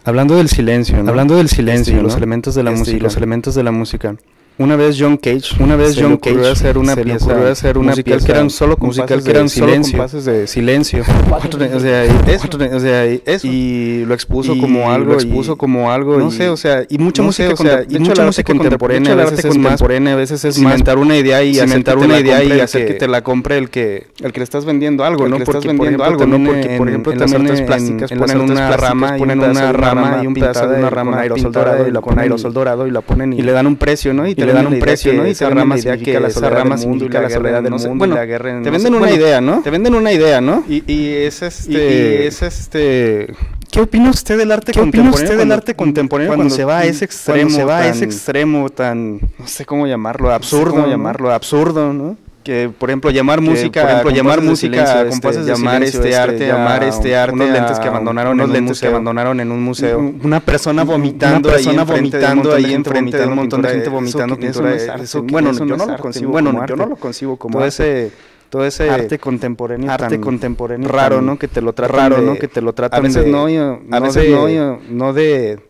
hablando del silencio, hablando del silencio, este, los elementos de la este, música, los elementos de la música. Una vez John Cage, una vez John Cage hacer una se pieza, le hacer una musical pieza, que eran solo musical que eran de silencio, compases de silencio. [LAUGHS] o sea, eso, o sea, eso. y lo expuso como algo, lo expuso como algo, no sé, o sea, y mucha música, sé, o sea, y mucha música contemporánea, a veces es más, a veces es inventar una idea y inventar una idea y hacer que te la compre el que el que le estás vendiendo algo, no porque estás vendiendo algo, no porque por ejemplo también las artes plásticas ponen una rama, y ponen una rama y un pedazo de una rama aerosol dorado y la ponen dorado y la ponen y le dan un precio, ¿no? Y le dan un precio, ¿no? Y esa rama significa la soledad del mundo, y la soledad del mundo, bueno, la guerra en Te venden una idea, ¿no? Te venden una idea, ¿no? Y es este... es este... ¿Qué opina usted del arte ¿Qué contemporáneo? Opina usted del arte contemporáneo cuando, se va a ese extremo? se va a ese extremo tan, no sé cómo llamarlo, absurdo, no sé cómo llamarlo, absurdo, ¿no? que por ejemplo llamar música por ejemplo llamar música compases este, este este, llamar este arte llamar este arte unos lentes que abandonaron unos lentes que abandonaron en un museo una persona vomitando una persona vomitando ahí enfrente de un montón de gente vomitando pintura bueno yo no lo concibo bueno yo no lo concibo como ese todo ese arte contemporáneo arte contemporáneo raro no que te lo trata. raro no que te lo tratan a veces de, no a veces no yo, no de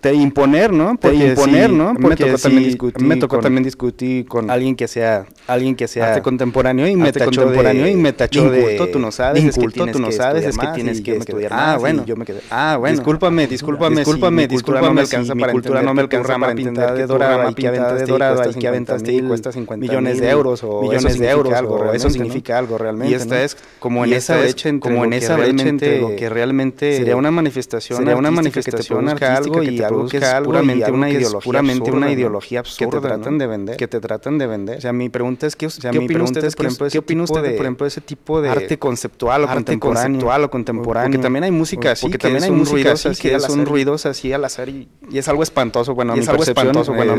te imponer, ¿no? Porque te imponer, sí, ¿no? Porque me tocó, sí, también, discutir me tocó con, también discutir con alguien que sea alguien que sea arte contemporáneo y me tachó contemporáneo de, y me tachó de inculto, tú no sabes, inculto, es que tú no sabes, es que tienes que estudiar ah, más, ah, bueno, yo me quedé. Ah, bueno. Discúlpame, discúlpame, discúlpame, discúlpame, no alcanza para cultura no me alcanza para entender de dorada, y que aventaste dorado, y que aventaste y cuesta 50 millones de euros o millones de euros o eso significa algo realmente. Y esta es como en esa brecha como en esa realmente lo que realmente sería una manifestación, sería una manifestación que algo y algo que es puramente, una, ideología puramente absurda, una ideología absurda, que te tratan de vender, que te tratan de vender. O sea, mi pregunta es que, ¿qué opina usted, por ejemplo, ¿qué de, por ejemplo, ese tipo de arte conceptual o arte conceptual o contemporáneo? Porque también hay música así, Que también hay música así que son ruidos así al azar y, es algo espantoso, bueno, es algo espantoso, bueno,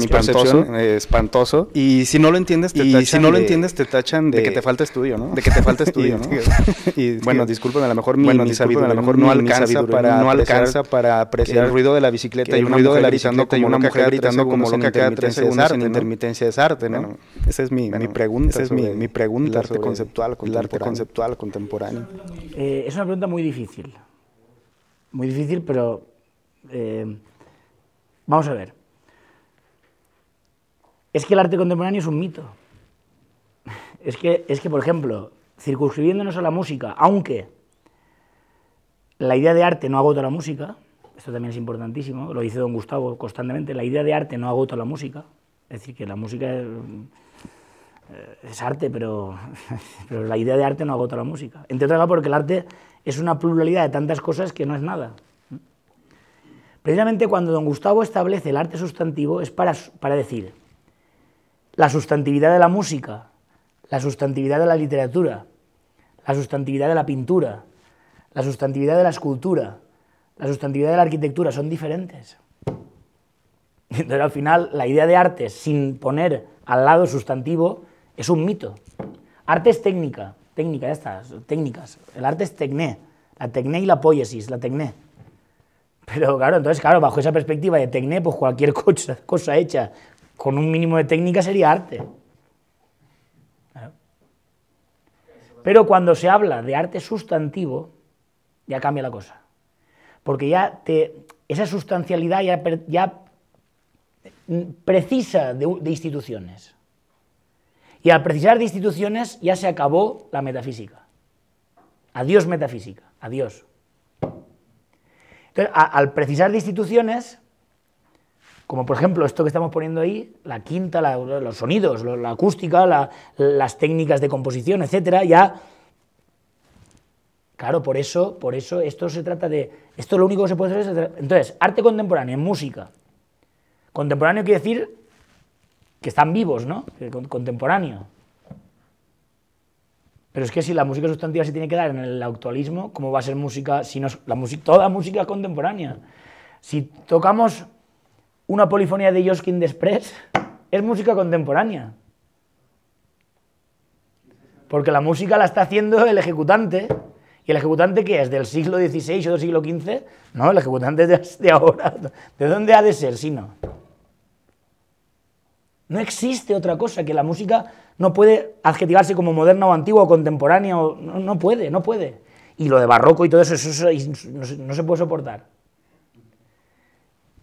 eh, espantoso y si no lo entiendes te y si no lo entiendes te tachan de que te falta estudio, ¿no? De que te falta estudio, [LAUGHS] Y [LAUGHS] [LAUGHS] bueno, disculpen a lo mejor mi, sabiduría no alcanza para no alcanza para apreciar el ruido de la bicicleta hay un ruido de la y una mujer gritando como loca cada tres segundos en intermitencia es arte, ¿no? Esa es mi, pregunta. es mi, pregunta. El arte conceptual, arte conceptual contemporáneo. Eh, es una pregunta muy difícil. Muy difícil, pero eh, vamos a ver. Es que el arte contemporáneo es un mito. Es que, es que por ejemplo, circunscribiéndonos a la música, aunque la idea de arte no agota la música, esto también es importantísimo, lo dice don Gustavo constantemente, la idea de arte no agota la música, es decir, que la música eh, es, arte, pero, [LAUGHS] pero, la idea de arte no agota la música. Entre otras porque el arte es una pluralidad de tantas cosas que no es nada. Precisamente cuando don Gustavo establece el arte sustantivo es para, para decir la sustantividad de la música, la sustantividad de la literatura, la sustantividad de la pintura, la sustantividad de la escultura, la sustantividad de la arquitectura son diferentes. Entonces, al final, la idea de arte sin poner al lado sustantivo es un mito. Arte es técnica, técnica, ya está, técnicas. El arte es tecné, la tecné y la poiesis, la tecné. Pero claro, entonces, claro, bajo esa perspectiva de tecné, pues cualquier [LAUGHS] cosa, hecha con un mínimo de técnica sería arte. Pero cuando se habla de arte sustantivo, ya cambia la cosa porque ya te, esa sustancialidad ya, precisa de, instituciones. Y al precisar de instituciones ya se acabó la metafísica. Adiós metafísica, adiós. Entonces, al precisar de instituciones, como por ejemplo esto que estamos poniendo ahí, la quinta, los sonidos, la acústica, las técnicas de composición, etc., ya Claro, por eso, por eso esto se trata de. Esto lo único que se puede hacer es. Entonces, arte contemporáneo, música. Contemporáneo quiere decir que están vivos, ¿no? Contemporáneo. Pero es que si la música sustantiva se tiene que dar en el actualismo, ¿cómo va a ser música? Si no, la música, toda música contemporánea. Si tocamos una polifonía de Josquin Express, es música contemporánea. Porque la música la está haciendo el ejecutante ¿Y el ejecutante qué es? ¿Del siglo XVI o del siglo XV? No, el ejecutante es de, ahora. ¿De dónde ha de ser? Si no. No existe otra cosa que la música no puede adjetivarse como moderna o antigua o contemporánea. no, puede, no puede. Y lo de barroco y todo eso, eso, no se puede soportar.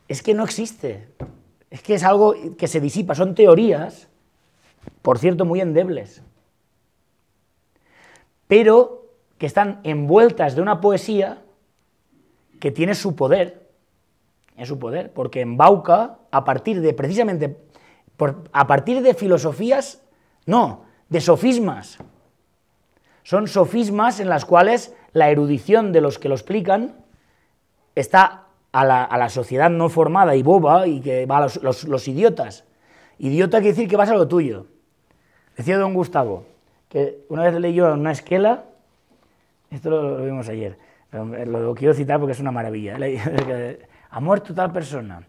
Es que no existe. Es que es algo que se disipa. Son teorías, por cierto, muy endebles. Pero que están envueltas de una poesía que tiene su poder, en su poder, porque embauca a partir de, precisamente, por, a partir de filosofías, no, de sofismas. Son sofismas en las cuales la erudición de los que lo explican está a la, a la sociedad no formada y boba y que va a los, los idiotas. Idiota quiere decir que vas a lo tuyo. Decía don Gustavo, que una vez leí yo en una esquela esto lo, vimos ayer. Lo, quiero citar porque es una maravilla. [LAUGHS] ha muerto tal persona.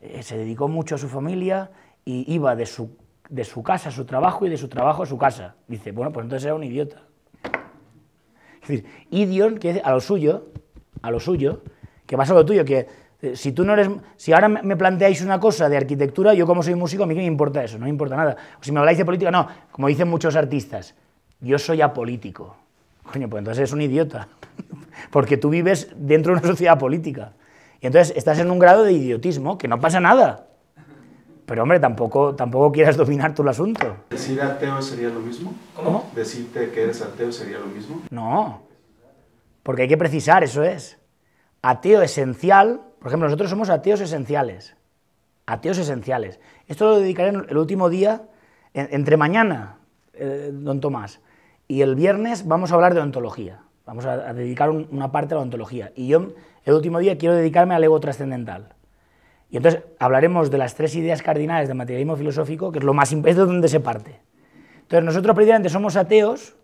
Eh, se dedicó mucho a su familia y iba de su, de su casa a su trabajo y de su trabajo a su casa. Dice, bueno, pues entonces era un idiota. Es decir, idion que a lo suyo, a lo suyo, que pasa lo tuyo, que eh, si tú no eres, si ahora me planteáis una cosa de arquitectura, yo como soy músico, a mí que me importa eso, no me importa nada. O si me habláis de política, no, como dicen muchos artistas, yo soy apolítico. Coño, pues entonces eres un idiota, [LAUGHS] porque tú vives dentro de una sociedad política. Y entonces estás en un grado de idiotismo que no pasa nada. Pero hombre, tampoco, tampoco quieras dominar tú el asunto. ¿Decir ateo sería lo mismo? ¿Cómo? ¿Decirte que eres ateo sería lo mismo? No, porque hay que precisar, eso es. Ateo esencial, por ejemplo, nosotros somos ateos esenciales. Ateos esenciales. Esto lo dedicaré el último día, entre mañana, eh, don Tomás. Y el viernes vamos a hablar de ontología, vamos a, dedicar una parte a la ontología. Y yo el último día quiero dedicarme al ego trascendental. Y entonces hablaremos de las tres ideas cardinales del materialismo filosófico, que es lo más importante de donde se parte. Entonces nosotros precisamente somos ateos,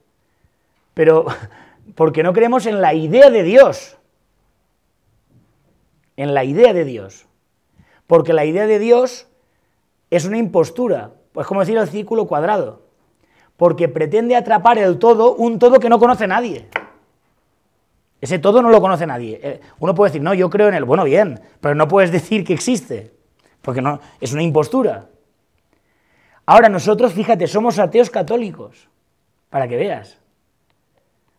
pero [LAUGHS] porque no creemos en la idea de Dios. En la idea de Dios. Porque la idea de Dios es una impostura, pues como decir el círculo cuadrado porque pretende atrapar el todo, un todo que no conoce nadie. Ese todo no lo conoce nadie. Eh, uno puede decir, no, yo creo en el bueno bien, pero no puedes decir que existe, porque no, es una impostura. Ahora nosotros, fíjate, somos ateos católicos, para que veas.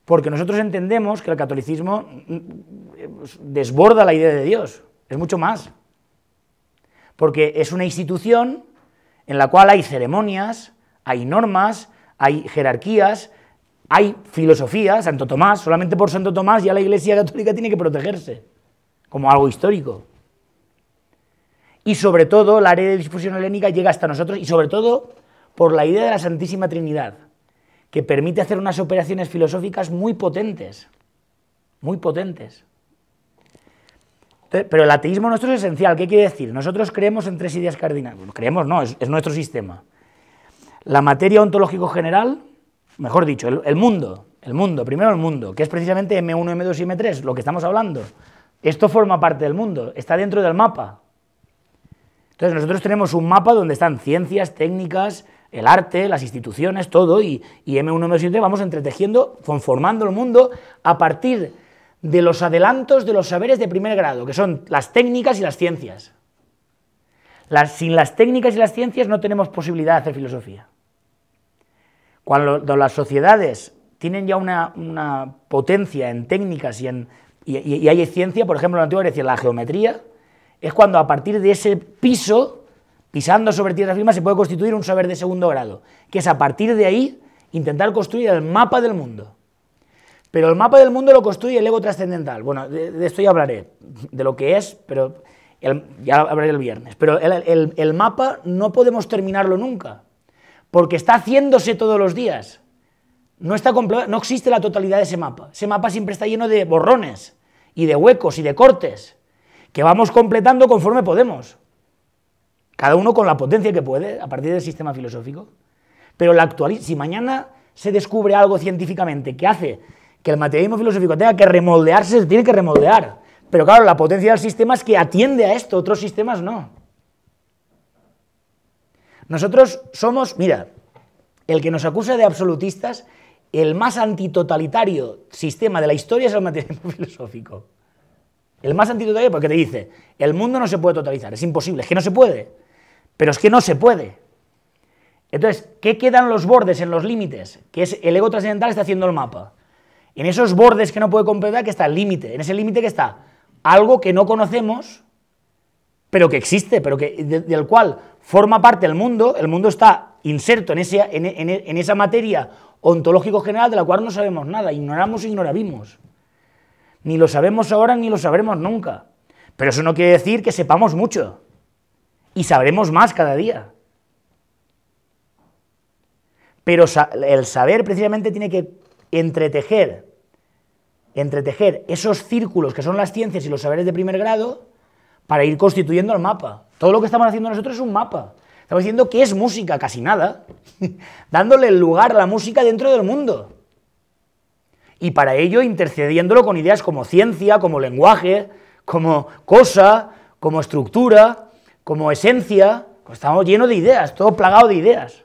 Porque nosotros entendemos que el catolicismo mm, pues, desborda la idea de Dios, es mucho más. Porque es una institución en la cual hay ceremonias, hay normas, hay jerarquías, hay filosofía, Santo Tomás, solamente por Santo Tomás ya la Iglesia Católica tiene que protegerse, como algo histórico. Y sobre todo, la área de difusión helénica llega hasta nosotros, y sobre todo por la idea de la Santísima Trinidad, que permite hacer unas operaciones filosóficas muy potentes, muy potentes. pero el ateísmo nuestro es esencial, ¿qué quiere decir? Nosotros creemos en tres ideas cardinales, creemos no, es nuestro sistema la materia ontológico general, mejor dicho, el, mundo, el mundo, primero el mundo, que es precisamente M1, M2 y M3, lo que estamos hablando. Esto forma parte del mundo, está dentro del mapa. Entonces nosotros tenemos un mapa donde están ciencias, técnicas, el arte, las instituciones, todo, y, M1, M2 y M3 vamos entretejiendo, conformando el mundo a partir de los adelantos de los saberes de primer grado, que son las técnicas y las ciencias. sin las técnicas y las ciencias no tenemos posibilidad de hacer filosofía. Cuando las sociedades tienen ya una, potencia en técnicas y, en, y, hay ciencia, por ejemplo, la la geometría, es cuando a partir de ese piso, pisando sobre tierras primas, se puede constituir un saber de segundo grado, que es a partir de ahí intentar construir el mapa del mundo. Pero el mapa del mundo lo construye el ego trascendental. Bueno, de, esto ya hablaré, de lo que es, pero ya hablaré el viernes. Pero el mapa no podemos terminarlo nunca porque está haciéndose todos los días. No, está no existe la totalidad de ese mapa. Ese mapa siempre está lleno de borrones y de huecos y de cortes que vamos completando conforme podemos. Cada uno con la potencia que puede a partir del sistema filosófico. Pero la si mañana se descubre algo científicamente que hace que el materialismo filosófico tenga que remodelarse, se tiene que remodelar. Pero claro, la potencia del sistema es que atiende a esto, otros sistemas no. Nosotros somos, mira, el que nos acusa de absolutistas, el más antitotalitario sistema de la historia es el materialismo [LAUGHS] filosófico. El más antitotalitario porque te dice, el mundo no se puede totalizar, es imposible, es que no se puede. Pero es que no se puede. Entonces, ¿qué quedan los bordes en los límites? Que es el ego trascendental está haciendo el mapa. En esos bordes que no puede completar, que está el límite. En ese límite que está algo que no conocemos, pero que existe, pero que, del cual forma parte del mundo, el mundo está inserto en, en, en, en esa materia ontológico general de la cual no sabemos nada, ignoramos e ignorabimos. Ni lo sabemos ahora ni lo sabremos nunca. Pero eso no quiere decir que sepamos mucho. Y sabremos más cada día. Pero el saber precisamente tiene que entretejer, entretejer esos círculos que son las ciencias y los saberes de primer grado para ir constituyendo el mapa. Todo lo que estamos haciendo nosotros es un mapa. Estamos diciendo que es música, casi nada, [LAUGHS] dándole el lugar a la música dentro del mundo. Y para ello intercediéndolo con ideas como ciencia, como lenguaje, como cosa, como estructura, como esencia. Pues estamos llenos de ideas, todo plagado de ideas.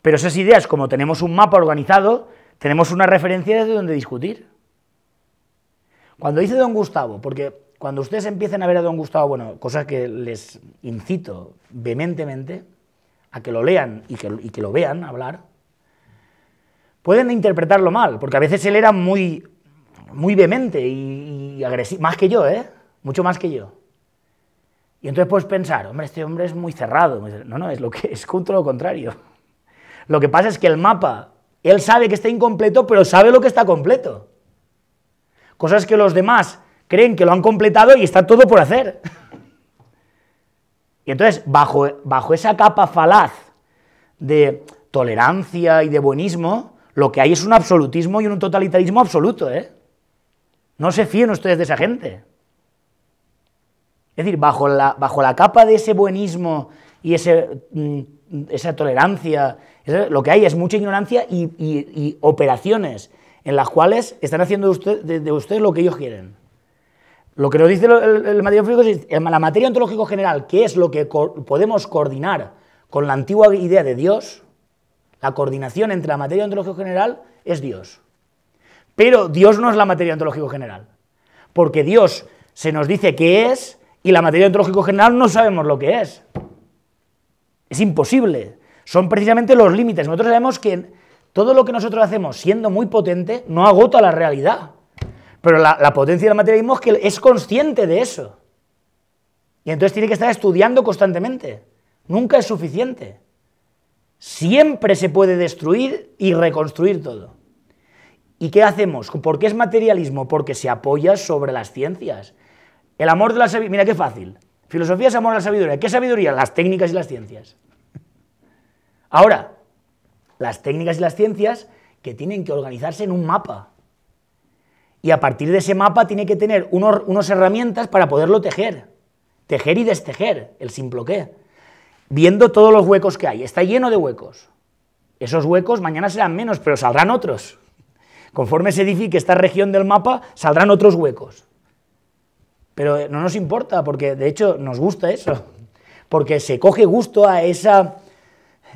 Pero esas ideas, como tenemos un mapa organizado, tenemos una referencia desde donde discutir. Cuando dice don Gustavo, porque cuando ustedes empiecen a ver a don Gustavo Bueno, cosas que les incito vehementemente a que lo lean y que, lo vean hablar, pueden interpretarlo mal, porque a veces él era muy, muy vehemente y, agresivo, más que yo, ¿eh? Mucho más que yo. Y entonces puedes pensar, hombre, este hombre es muy cerrado. No, no, es lo que [LAUGHS] es justo lo contrario. Lo que pasa es que el mapa, él sabe que está incompleto, pero sabe lo que está completo. Cosas que los demás creen que lo han completado y está todo por hacer. Y entonces, bajo, esa capa falaz de tolerancia y de buenismo, lo que hay es un absolutismo y un totalitarismo absoluto. ¿eh? No se fíen ustedes de esa gente. Es decir, bajo la, capa de ese buenismo y mm, esa tolerancia, lo que hay es mucha ignorancia y, operaciones en las cuales están haciendo usted, de ustedes lo que ellos quieren. Lo que nos dice el, la materia ontológica general, que es lo que podemos coordinar con la antigua idea de Dios, la coordinación entre la materia ontológica general es Dios. Pero Dios no es la materia ontológica general, porque Dios se nos dice que es y la materia ontológica general no sabemos lo que es. Es imposible. Son precisamente los límites. Nosotros sabemos que todo lo que nosotros hacemos, siendo muy potente, no agota la realidad. Pero la, potencia del materialismo es que es consciente de eso. Y entonces tiene que estar estudiando constantemente. Nunca es suficiente. Siempre se puede destruir y reconstruir todo. ¿Y qué hacemos? ¿Por qué es materialismo? Porque se apoya sobre las ciencias. El amor de la sabiduría. Mira qué fácil. Filosofía es amor a la sabiduría. ¿Qué sabiduría? Las técnicas y las ciencias. Ahora, las técnicas y las ciencias que tienen que organizarse en un mapa. Y a partir de ese mapa tiene que tener unos, unas herramientas para poderlo tejer. Tejer y destejer, el simple qué. Viendo todos los huecos que hay. Está lleno de huecos. Esos huecos mañana serán menos, pero saldrán otros. Conforme se edifique esta región del mapa, saldrán otros huecos. Pero eh, no nos importa, porque de hecho nos gusta eso. Porque se coge gusto a esa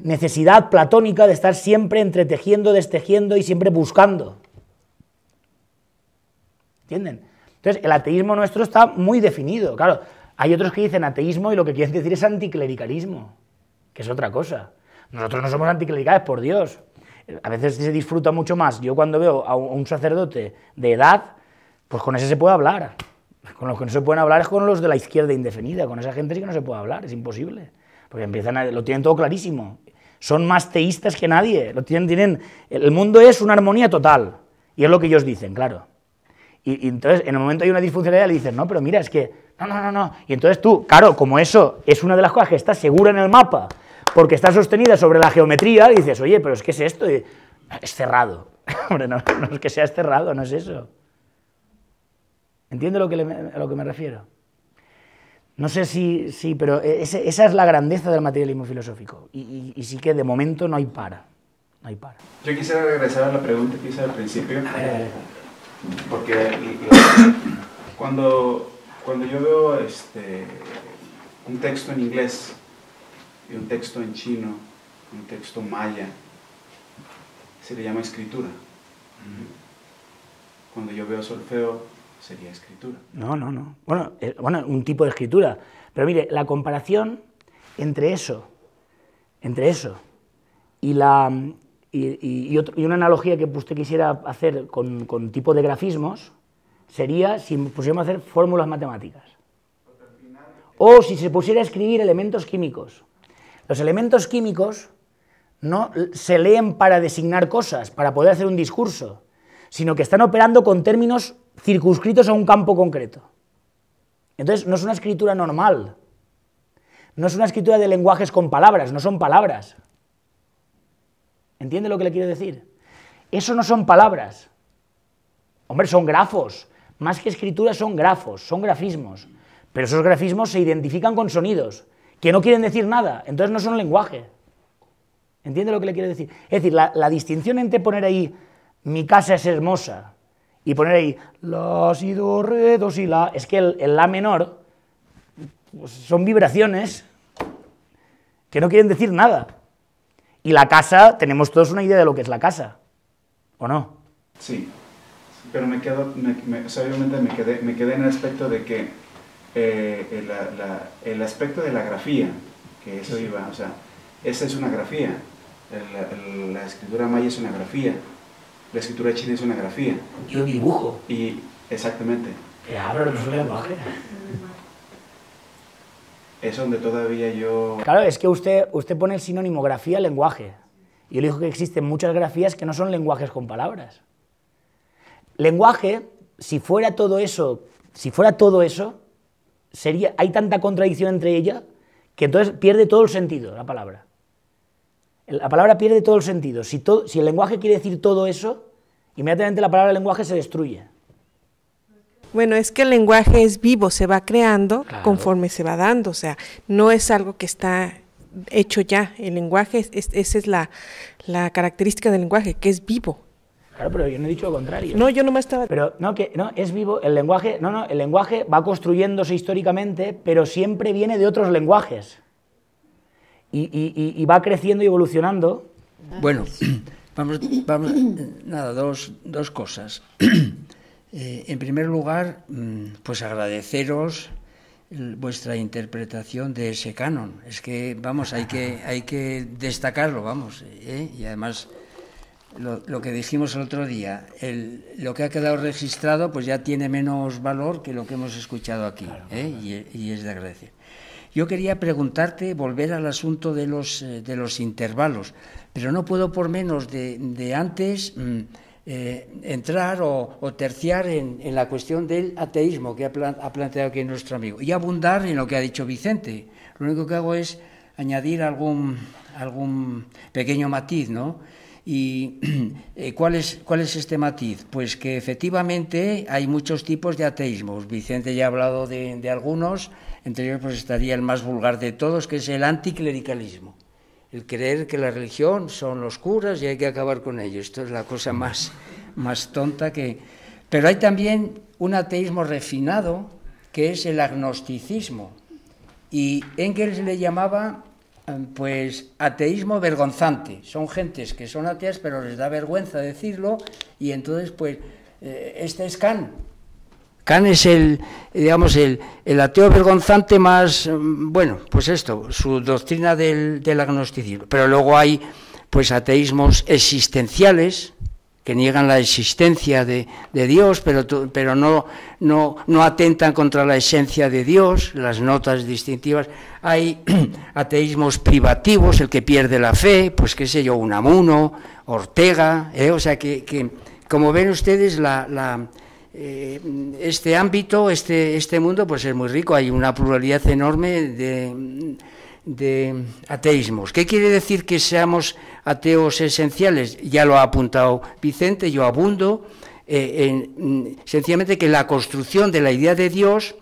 necesidad platónica de estar siempre entretejiendo, destejiendo y siempre buscando. Entonces, el ateísmo nuestro está muy definido. Claro, hay otros que dicen ateísmo y lo que quieren decir es anticlericalismo, que es otra cosa. Nosotros no somos anticlericales, por Dios. A veces se disfruta mucho más. Yo cuando veo a un sacerdote de edad, pues con ese se puede hablar. Con los que no se pueden hablar es con los de la izquierda indefinida. Con esa gente sí que no se puede hablar, es imposible. Porque empiezan a, lo tienen todo clarísimo. Son más teístas que nadie. Lo tienen, tienen, el mundo es una armonía total. Y es lo que ellos dicen, claro. Y, entonces, en el momento hay una disfuncionalidad, le dices, no, pero mira, es que, no, no, no, no. Y entonces tú, claro, como eso es una de las cosas que está segura en el mapa, porque está sostenida sobre la geometría, dices, oye, pero es que es esto, es cerrado. [LAUGHS] Hombre, no, es que sea cerrado, no es eso. ¿Entiende a lo que me refiero? No sé si, Sí, pero e, esa es la grandeza del materialismo filosófico. Y, sí que de momento no hay para. No hay para. Yo quisiera regresar a la pregunta que hice al principio. Porque cuando, cuando yo veo este, un texto en inglés y un texto en chino, un texto maya, se le llama escritura. Cuando yo veo solfeo, sería escritura. No, no, no. Bueno, eh, bueno, un tipo de escritura. Pero mire, la comparación entre eso, entre eso y la, y, una analogía que usted quisiera hacer con, con, tipo de grafismos sería si pusiéramos a hacer fórmulas matemáticas. O si se pusiera a escribir elementos químicos. Los elementos químicos no se leen para designar cosas, para poder hacer un discurso, sino que están operando con términos circunscritos a un campo concreto. Entonces, no es una escritura normal. No es una escritura de lenguajes con palabras, no son palabras. ¿Entiende lo que le quiero decir? Eso no son palabras. Hombre, son grafos. Más que escritura son grafos, son grafismos. Pero esos grafismos se identifican con sonidos, que no quieren decir nada, entonces no son lenguaje. ¿Entiende lo que le quiero decir? Es decir, la, distinción entre poner ahí mi casa es hermosa y poner ahí la, si, do, re, do, si, la, es que el, la menor pues, son vibraciones que no quieren decir nada. Y la casa, tenemos todos una idea de lo que es la casa, ¿o no? Sí, pero me quedo, me, me, obviamente me quedé, me quedé en el aspecto de que eh, el, aspecto de la grafía, que eso iba, o sea, esa es una grafía, la escritura maya es una grafía, la escritura china es una grafía. Yo dibujo. Y, exactamente. Que los es donde todavía yo... Claro, es que usted, usted pone el sinónimo grafía lenguaje. Y yo le digo que existen muchas grafías que no son lenguajes con palabras. Lenguaje, si fuera todo eso, si fuera todo eso, sería, hay tanta contradicción entre ella que entonces pierde todo el sentido la palabra. La palabra pierde todo el sentido. Si, todo, si el lenguaje quiere decir todo eso, inmediatamente la palabra lenguaje se destruye. Bueno, es que el lenguaje es vivo, se va creando conforme se va dando, o sea, no es algo que está hecho ya. El lenguaje, esa es la, característica del lenguaje, que es vivo. Claro, pero yo no he dicho lo contrario. No, yo no me estaba... Pero no, que no, es vivo, el lenguaje, no, no, el lenguaje va construyéndose históricamente, pero siempre viene de otros lenguajes. Y, va creciendo y evolucionando. Bueno, [CLEARS THROAT] vamos, vamos eh, nada, dos, dos cosas. [CLEARS THROAT] Eh, en primer lugar, mm, pues agradeceros vuestra interpretación de ese canon. Es que, vamos, hay que, hay que destacarlo, vamos. ¿eh? Y además, lo, que dijimos el otro día, lo que ha quedado registrado, pues ya tiene menos valor que lo que hemos escuchado aquí. ¿eh? Y, es de agradecer. Yo quería preguntarte, volver al asunto de los, de los intervalos, pero no puedo por menos de, antes. Mm, eh, entrar o, terciar en, la cuestión del ateísmo que ha, planteado aquí nuestro amigo y abundar en lo que ha dicho Vicente. Lo único que hago es añadir algún, pequeño matiz, ¿no? ¿Y [CLEARS THROAT] eh, ¿cuál, es, este matiz? Pues que efectivamente hay muchos tipos de ateísmos. Vicente ya ha hablado de, algunos, entre ellos pues estaría el más vulgar de todos, que es el anticlericalismo el creer que la religión son los curas y hay que acabar con ellos. Esto es la cosa más, más tonta que... Pero hay también un ateísmo refinado que es el agnosticismo. Y Engels le llamaba eh, pues ateísmo vergonzante. Son gentes que son ateas pero les da vergüenza decirlo y entonces pues eh, este es Kant, Kant es el, digamos, el, el, ateo vergonzante más, mm, bueno, pues esto, su doctrina del, agnosticismo. Pero luego hay, pues, ateísmos existenciales que niegan la existencia de, de Dios, pero, pero no, no, no atentan contra la esencia de Dios, las notas distintivas. Hay [CLEARS THROAT] ateísmos privativos, el que pierde la fe, pues qué sé yo, Unamuno, Ortega, eh, o sea que, que, como ven ustedes, la, la eh, este ámbito, este, este mundo, pues es muy rico, hay una pluralidad enorme de, ateísmos. ¿Qué quiere decir que seamos ateos esenciales? Ya lo ha apuntado Vicente, yo abundo, eh, sencillamente que la construcción de la idea de Dios,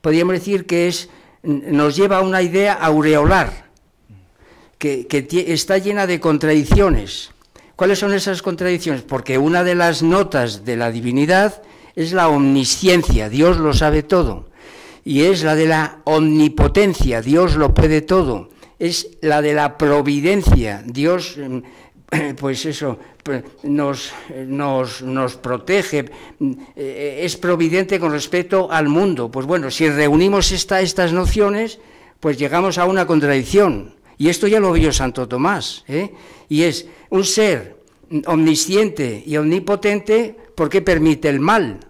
podríamos decir que es, nos lleva a una idea aureolar, que está llena de contradicciones ¿Cuáles son esas contradicciones? Porque una de las notas de la divinidad es la omnisciencia, Dios lo sabe todo, y es la de la omnipotencia, Dios lo puede todo, es la de la providencia, Dios, mm, [CLEARS THROAT] pues eso, nos, nos, protege, mm, eh, es providente con respecto al mundo. Pues bueno, si reunimos estas nociones, pues llegamos a una contradicción y esto ya lo vio Santo Tomás. ¿eh? Y es un ser omnisciente y omnipotente porque permite el mal.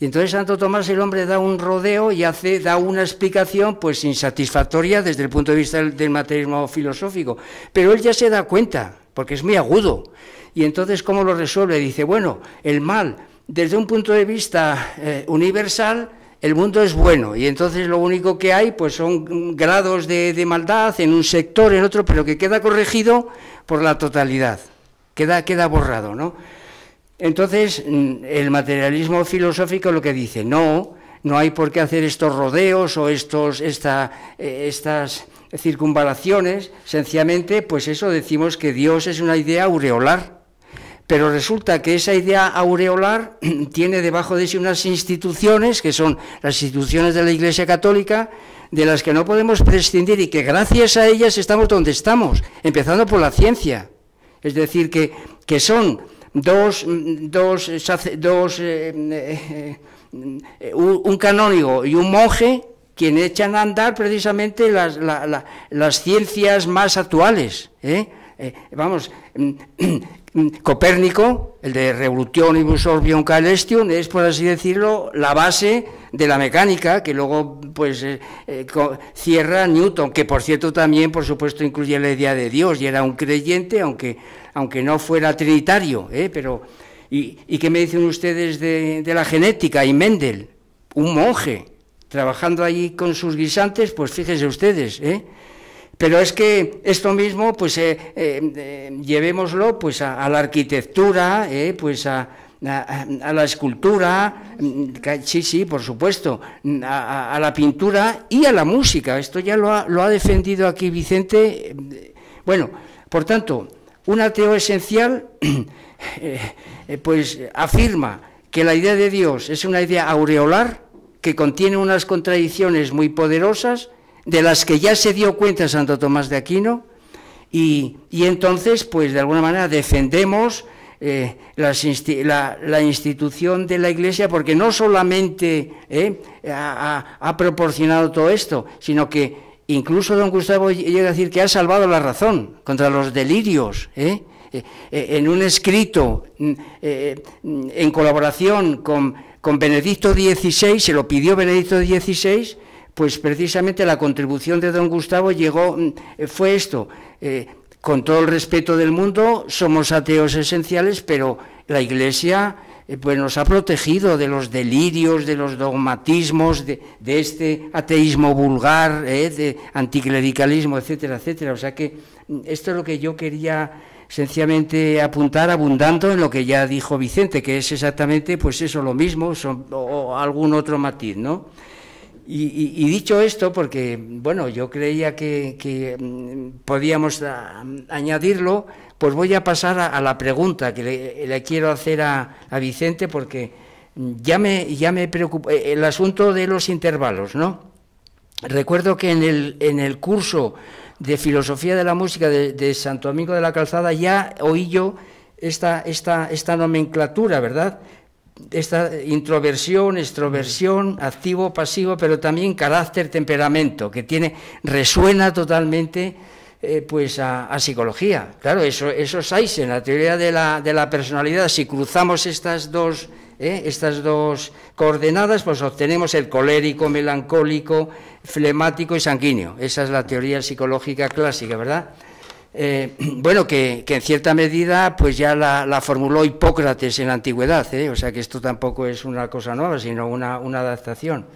Y entonces Santo Tomás el hombre da un rodeo y hace, da una explicación pues insatisfactoria desde el punto de vista del, materialismo filosófico. Pero él ya se da cuenta, porque es muy agudo. Y entonces, ¿cómo lo resuelve? Dice, bueno, el mal, desde un punto de vista eh, universal, el mundo es bueno y entonces lo único que hay pues son grados de, maldad en un sector, en otro, pero que queda corregido por la totalidad, queda, queda borrado, ¿no? Entonces, mm, el materialismo filosófico lo que dice, no, no hay por qué hacer estos rodeos o estos, esta, eh, estas circunvalaciones, sencillamente, pues eso decimos que Dios es una idea aureolar, pero resulta que esa idea aureolar [CLEARS THROAT] tiene debajo de sí unas instituciones, que son las instituciones de la Iglesia Católica, de las que no podemos prescindir y que gracias a ellas estamos donde estamos, empezando por la ciencia. Es decir, que, que son dos, mm, dos, eh, eh, eh, un canónigo y un monje quien echan a andar precisamente las, las ciencias más actuales. ¿eh? Eh, vamos, mm, mm, mm, Copérnico, el de Revolutionibus Orbium Calestion, es, por así decirlo, la base de la mecánica que luego pues eh, eh, cierra Newton, que por cierto también, por supuesto, incluye la idea de Dios y era un creyente, aunque, aunque no fuera trinitario, pero... ¿Y, qué me dicen ustedes de, la genética y Mendel? Un monje, trabajando allí con sus guisantes, pues fíjense ustedes, ¿eh? Pero es que esto mismo, pues eh, eh, eh, llevémoslo pues a, la arquitectura, pues a, la escultura, mm, sí, sí, por supuesto, mm, a, la pintura y a la música. Esto ya lo ha, defendido aquí Vicente. Mm, bueno, por tanto, un ateo esencial [CLEARS THROAT] pues afirma que la idea de Dios es una idea aureolar que contiene unas contradicciones muy poderosas de las que ya se dio cuenta Santo Tomás de Aquino, y, entonces, pues de alguna manera, defendemos eh, la, institución de la Iglesia, porque no solamente eh, ha, proporcionado todo esto, sino que incluso don Gustavo llega a decir que ha salvado la razón contra los delirios. ¿eh? en un escrito mm, en colaboración con, con Benedicto XVI, se lo pidió Benedicto XVI, pues precisamente la contribución de don Gustavo llegó, mm, eh, fue esto, eh, con todo el respeto del mundo, somos ateos esenciales, pero la Iglesia eh, pues nos ha protegido de los delirios, de los dogmatismos, de, este ateísmo vulgar, de anticlericalismo, etcétera, etcétera. O sea que mm, esto es lo que yo quería sencillamente apuntar, abundando en lo que ya dijo Vicente, que es exactamente pues eso lo mismo, son, o algún otro matiz, ¿no? Y, dicho esto, porque bueno, yo creía que, mm, podíamos ah, añadirlo, pues voy a pasar a, la pregunta que le, quiero hacer a, Vicente, porque ya me, ya me preocupa eh, el asunto de los intervalos, ¿no? Recuerdo que en el, en el curso de Filosofía de la Música de, Santo Domingo de la Calzada ya oí yo esta, esta, esta nomenclatura, ¿verdad? esta introversión, extroversión, activo, pasivo, pero también carácter, temperamento, que tiene, resuena totalmente eh, pues, a, psicología. Claro, eso, eso es en la teoría de la, de la personalidad. Si cruzamos estas dos, eh, estas dos coordenadas, pues obtenemos el colérico, melancólico, flemático y sanguíneo. Esa es la teoría psicológica clásica, ¿verdad? Eh, [CLEARS THROAT] bueno, que, en cierta medida pues ya la, formuló Hipócrates en la antigüedad, ¿eh? o sea que esto tampoco es una cosa nueva, sino una, adaptación.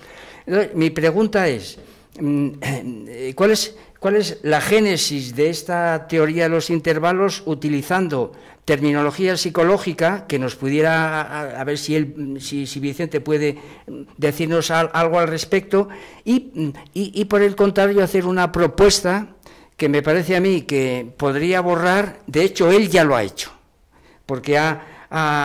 mi pregunta es, mm, eh, ¿cuál es, ¿cuál es la génesis de esta teoría de los intervalos utilizando terminología psicológica que nos pudiera, a, ver si, Vicente puede decirnos algo al respecto, y, y, por el contrario hacer una propuesta que me parece a mí que podría borrar, de hecho él ya lo ha hecho, porque ha,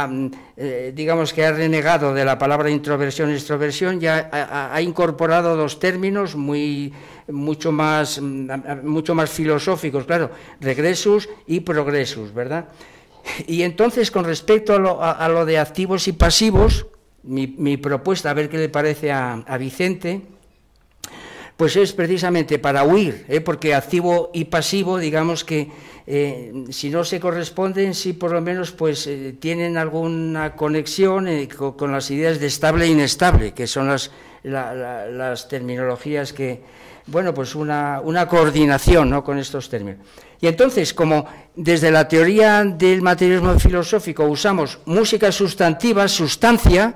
mm, eh, digamos que ha renegado de la palabra introversión y extroversión, ya ha, incorporado dos términos muy mucho más mm, mucho más filosóficos, claro, regresus y progresus, ¿verdad? Y entonces con respecto a lo, de activos y pasivos, mi, propuesta, a ver qué le parece a, a Vicente, pues es precisamente para huir, ¿eh? porque activo y pasivo, digamos que eh, si no se corresponden, sí por lo menos pues eh, tienen alguna conexión con, las ideas de estable e inestable, que son las, las terminologías que, bueno, pues una, coordinación ¿no? con estos términos. Y entonces, como desde la teoría del materialismo filosófico usamos música sustantiva, sustancia,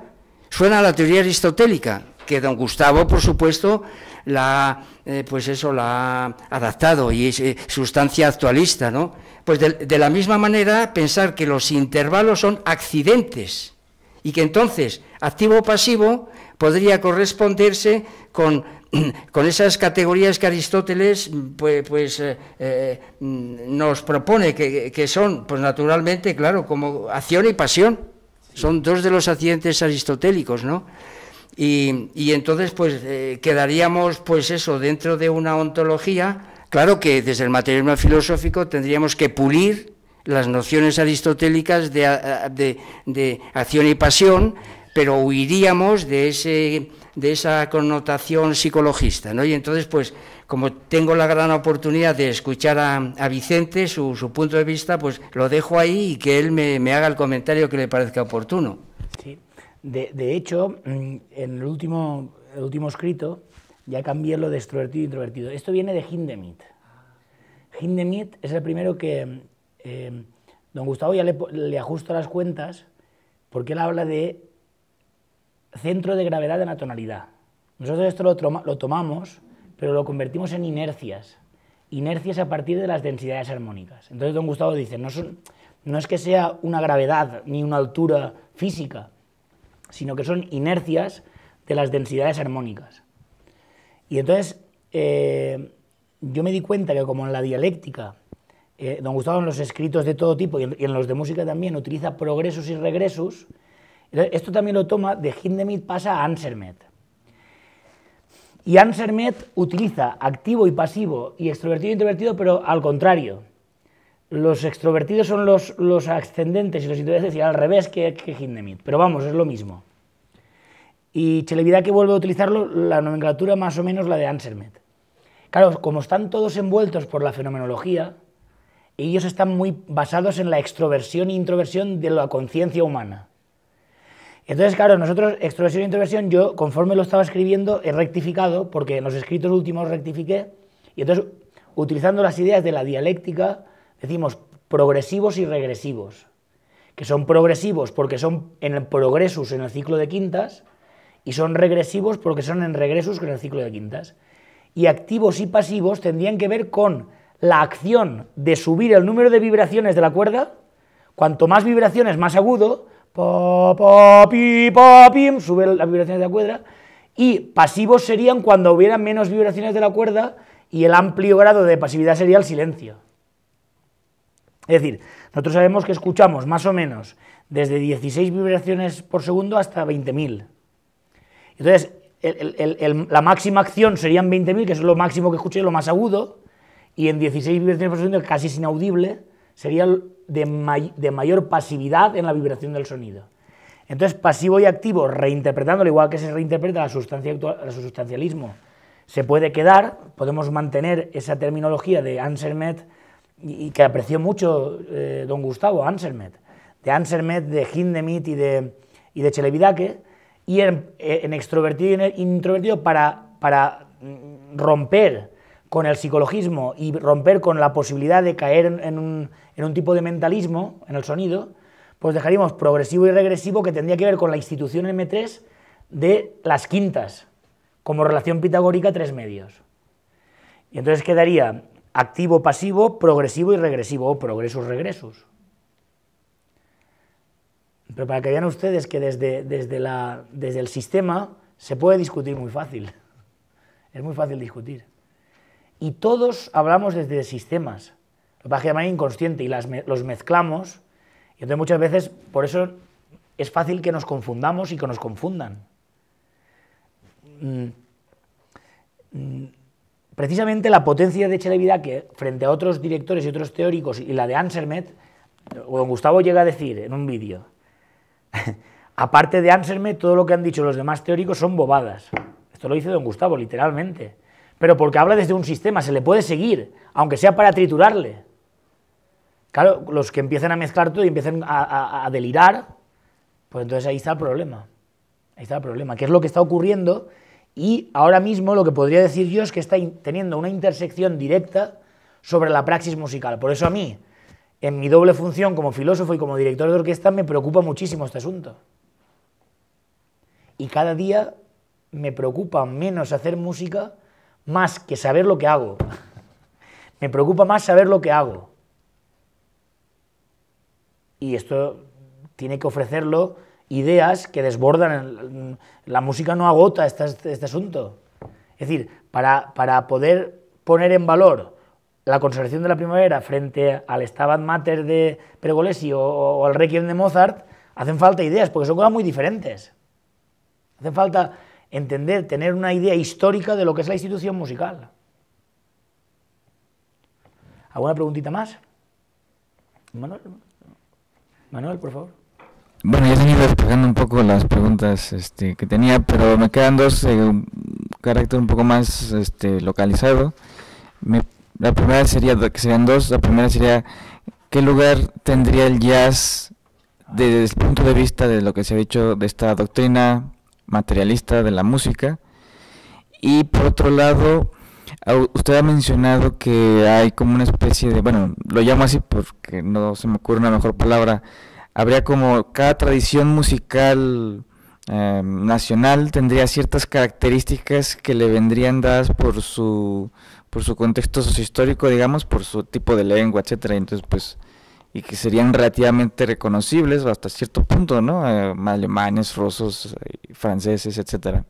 suena a la teoría aristotélica, que don Gustavo, por supuesto, la eh, pues eso, la ha adaptado y es eh, sustancia actualista, ¿no? Pues de, la misma manera pensar que los intervalos son accidentes y que entonces activo-pasivo podría corresponderse [CLEARS THROAT] con esas categorías que Aristóteles pues, pues eh, nos propone, que, que, son, pues naturalmente, claro, como acción y pasión. Son dos de los accidentes aristotélicos, ¿no? Y, entonces, pues, eh, quedaríamos, pues eso, dentro de una ontología. Claro que desde el materialismo filosófico tendríamos que pulir las nociones aristotélicas de, acción y pasión, pero huiríamos de, ese, de esa connotación psicologista. ¿no? Y entonces, pues, como tengo la gran oportunidad de escuchar a, a Vicente, su, su, punto de vista, pues lo dejo ahí y que él me, me haga el comentario que le parezca oportuno. Sí. De, hecho, mm, en el último, escrito ya cambié lo de extrovertido e introvertido. Esto viene de Hindemith. Hindemith es el primero que em, don Gustavo ya le, le ajusta las cuentas porque él habla de centro de gravedad de la tonalidad. Nosotros esto lo, tomamos, pero lo convertimos en inercias. Inercias a partir de las densidades armónicas. Entonces don Gustavo dice, no es que sea una gravedad ni una altura física, sino que son inercias de las densidades armónicas. Y entonces eh, yo me di cuenta que como en la dialéctica, eh, don Gustavo en los escritos de todo tipo y en, los de música también utiliza progresos y regresos, esto también lo toma de Hindemith pasa a Ansermet. Y Ansermet utiliza activo y pasivo y extrovertido e introvertido, pero al contrario los extrovertidos son los, los ascendentes y los introvertidos, y al revés que, que Hindemith. Pero vamos, es lo mismo. Y Chelevidad que vuelve a utilizarlo, la nomenclatura más o menos la de Ansermet. Claro, como están todos envueltos por la fenomenología, ellos están muy basados en la extroversión e introversión de la conciencia humana. Entonces, claro, nosotros, extroversión e introversión, yo conforme lo estaba escribiendo he rectificado, porque en los escritos últimos rectifiqué, y entonces, utilizando las ideas de la dialéctica, Decimos progresivos y regresivos, que son progresivos porque son en el progresus en el ciclo de quintas y son regresivos porque son en regresos en el ciclo de quintas. Y activos y pasivos tendrían que ver con la acción de subir el número de vibraciones de la cuerda, cuanto más vibraciones, más agudo, pa, sube las vibraciones de la cuerda, y pasivos serían cuando hubieran menos vibraciones de la cuerda y el amplio grado de pasividad sería el silencio. Es decir, nosotros sabemos que escuchamos más o menos desde 16 vibraciones por segundo hasta 20.000. Entonces, la máxima acción serían 20.000, que es lo máximo que escuché, lo más agudo, y en 16 vibraciones por segundo, casi inaudible, sería de, mayor pasividad en la vibración del sonido. Entonces, pasivo y activo, reinterpretándolo, igual que se reinterpreta la sustancia el sustancialismo, se puede quedar, podemos mantener esa terminología de Ansermet, y, que apreció mucho eh, don Gustavo, Ansermet, de Ansermet, de Hindemith y de, y de Chelevidaque, y en, extrovertido y introvertido para, para mm, romper con el psicologismo y romper con la posibilidad de caer en, un, en un tipo de mentalismo, en el sonido, pues dejaríamos progresivo y regresivo que tendría que ver con la institución M3 de las quintas, como relación pitagórica tres medios. Y entonces quedaría activo-pasivo, progresivo y regresivo, o progresos-regresos. Pero para que vean ustedes que desde, desde, la, desde el sistema se puede discutir muy fácil. [LAUGHS] Es muy fácil discutir. Y todos hablamos desde sistemas, lo que inconsciente, y los mezclamos. Y entonces muchas veces, por eso es fácil que nos confundamos y que nos confundan. Mm, mm, precisamente la potencia de Vida que frente a otros directores y otros teóricos y la de Ansermet, don Gustavo llega a decir en un vídeo, [LAUGHS] aparte de Ansermet, todo lo que han dicho los demás teóricos son bobadas. Esto lo dice don Gustavo, literalmente. Pero porque habla desde un sistema, se le puede seguir, aunque sea para triturarle. Claro, los que empiezan a mezclar todo y empiezan a, delirar, pues entonces ahí está el problema. Ahí está el problema, qué es lo que está ocurriendo y ahora mismo lo que podría decir yo es que está teniendo una intersección directa sobre la praxis musical. Por eso a mí, en mi doble función como filósofo y como director de orquesta, me preocupa muchísimo este asunto. Y cada día me preocupa menos hacer música más que saber lo que hago. [LAUGHS] me preocupa más saber lo que hago. Y esto tiene que ofrecerlo ideas que desbordan, la música no agota este, este, asunto. Es decir, para, para, poder poner en valor la conservación de la primavera frente al Stabat Mater de Pregolesi o, al Requiem de Mozart, hacen falta ideas, porque son cosas muy diferentes. Hacen falta entender, tener una idea histórica de lo que es la institución musical. ¿Alguna preguntita más? Manuel, Manuel, por favor. Bueno, ya he venido un poco las preguntas este, que tenía, pero me quedan dos eh, un carácter un poco más este, localizado. la primera sería, que serían dos, la primera sería, ¿qué lugar tendría el jazz desde el punto de vista de lo que se ha dicho de esta doctrina materialista de la música? Y por otro lado, usted ha mencionado que hay como una especie de, bueno, lo llamo así porque no se me ocurre una mejor palabra, habría como cada tradición musical em, nacional tendría ciertas características que le vendrían dadas por su por su contexto sociohistórico, digamos, por su tipo de lengua, etcétera. Entonces, pues y que serían relativamente reconocibles hasta cierto punto, ¿no? Eh, alemanes, rusos, eh, franceses, etcétera.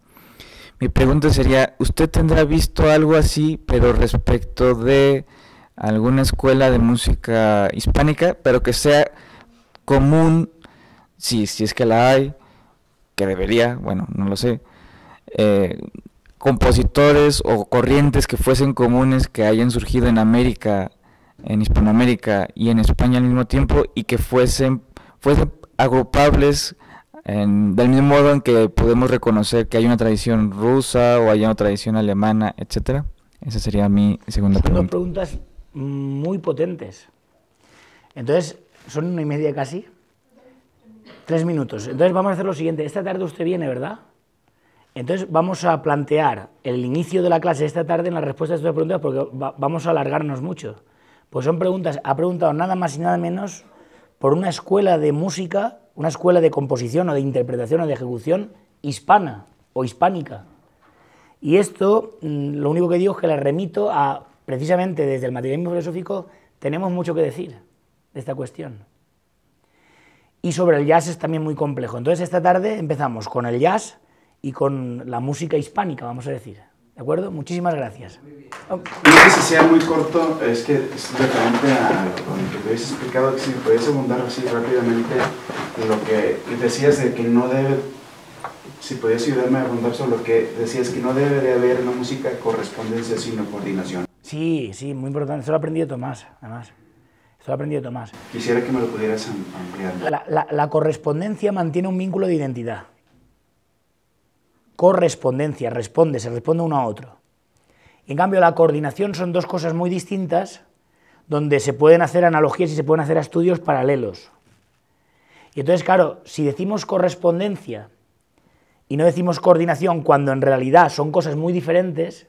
Mi pregunta sería, ¿usted tendrá visto algo así, pero respecto de alguna escuela de música hispánica, pero que sea común, si, si es que la hay, que debería, bueno, no lo sé, eh, compositores o corrientes que fuesen comunes que hayan surgido en América, en Hispanoamérica y en España al mismo tiempo y que fuesen, fuesen agrupables del mismo modo en que podemos reconocer que hay una tradición rusa o hay una tradición alemana, etcétera. Esa sería mi segunda pregunta. Son preguntas muy potentes. Entonces, son una y media casi. Tres minutos. Entonces vamos a hacer lo siguiente. Esta tarde usted viene, ¿verdad? Entonces vamos a plantear el inicio de la clase esta tarde en las respuesta a estas preguntas porque vamos a alargarnos mucho. Pues son preguntas, ha preguntado nada más y nada menos por una escuela de música, una escuela de composición o de interpretación o de ejecución hispana o hispánica. Y esto, mm, lo único que digo es que la remito a, precisamente desde el materialismo filosófico, tenemos mucho que decir de esta cuestión. Y sobre el jazz es también muy complejo. Entonces esta tarde empezamos con el jazz y con la música hispánica, vamos a decir. ¿De acuerdo? Muchísimas gracias. Oh. No si sea muy corto, es que es referente a lo que habéis explicado, que si podéis abundar así rápidamente lo que decías de que no debe, si podías ayudarme a abundar sobre lo que decías que no debe de haber una música correspondencia sino coordinación. Sí, sí, muy importante, eso lo aprendí Tomás, además ha aprendido Tomás. Quisiera que me lo pudieras ampliar. La, correspondencia mantiene un vínculo de identidad. Correspondencia, responde, se responde uno a otro. en cambio, la coordinación son dos cosas muy distintas donde se pueden hacer analogías y se pueden hacer estudios paralelos. Y entonces, claro, si decimos correspondencia y no decimos coordinación cuando en realidad son cosas muy diferentes,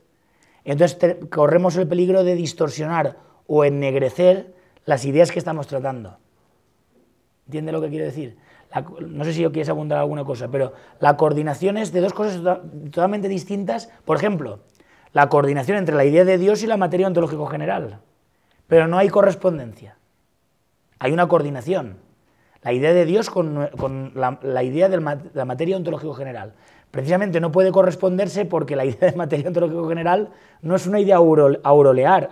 entonces corremos el peligro de distorsionar o ennegrecer las ideas que estamos tratando. ¿Entiende lo que quiero decir? no sé si yo quieres abundar alguna cosa, pero la coordinación es de dos cosas tota-, totalmente distintas. Por ejemplo, la coordinación entre la idea de Dios y la materia ontológico general. Pero no hay correspondencia. Hay una coordinación. La idea de Dios con, la, idea de la materia ontológico general. Precisamente no puede corresponderse porque la idea de materia ontológico general no es una idea aurolear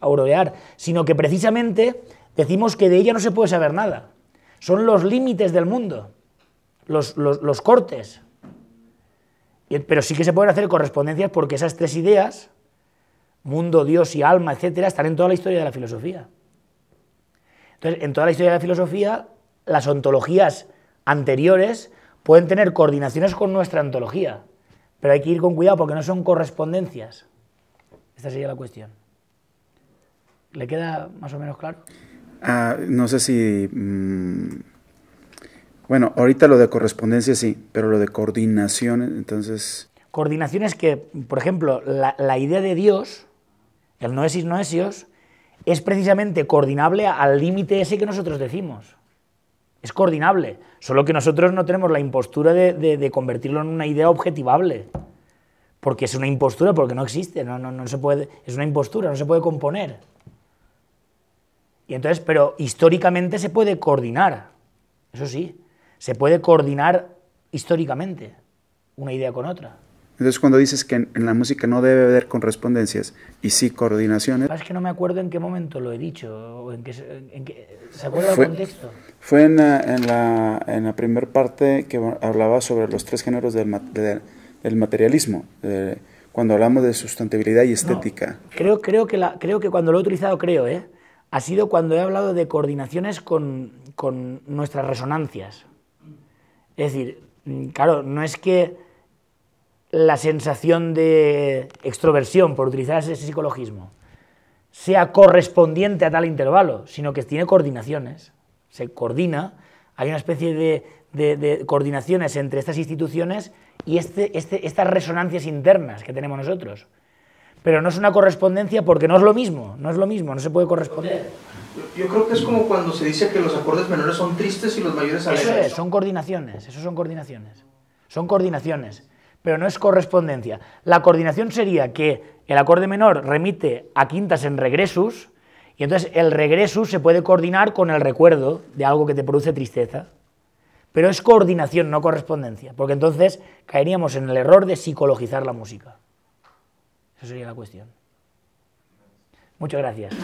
aurorear, sino que precisamente decimos que de ella no se puede saber nada. Son los límites del mundo, los, cortes. Pero sí que se pueden hacer correspondencias porque esas tres ideas, mundo, Dios y alma, etcétera, están en toda la historia de la filosofía. Entonces, en toda la historia de la filosofía, las ontologías anteriores pueden tener coordinaciones con nuestra ontología, pero hay que ir con cuidado porque no son correspondencias. Esta sería la cuestión. ¿Le queda más o menos claro? Ah, no sé si... Mm, bueno, ahorita lo de correspondencia sí, pero lo de coordinación, entonces... Coordinación es que, por ejemplo, la, idea de Dios, el no noesis noesios, es precisamente coordinable al límite ese que nosotros decimos. Es coordinable, solo que nosotros no tenemos la impostura de, convertirlo en una idea objetivable porque es una impostura, porque no existe, no, no se puede, es una impostura, no se puede componer. Y entonces, pero históricamente se puede coordinar, eso sí, se puede coordinar históricamente una idea con otra. Entonces, cuando dices que en, la música no debe haber correspondencias y sí coordinaciones. Es que no me acuerdo en qué momento lo he dicho, o en ¿se acuerda fue, el contexto? Fue en la, en la, primera parte que hablaba sobre los tres géneros del, materialismo, cuando hablamos de sustentabilidad y estética. creo, creo, que la, creo que cuando lo he utilizado, creo, ¿eh? ha sido cuando he hablado de coordinaciones con, nuestras resonancias. Es decir, mm, claro, no es que la sensación de extroversión, por utilizar ese psicologismo, sea correspondiente a tal intervalo, sino que tiene coordinaciones, se coordina, hay una especie de, coordinaciones entre estas instituciones y este, este, estas resonancias internas que tenemos nosotros pero no es una correspondencia porque no es lo mismo, no es lo mismo, no se puede corresponder. Yo creo que es como cuando se dice que los acordes menores son tristes y los mayores alegres. Eso es, son coordinaciones, eso son coordinaciones. Son coordinaciones, pero no es correspondencia. La coordinación sería que el acorde menor remite a quintas en regresus y entonces el regreso se puede coordinar con el recuerdo de algo que te produce tristeza. Pero es coordinación, no correspondencia, porque entonces caeríamos en el error de psicologizar la música. Esa sería la cuestión. Muchas gracias.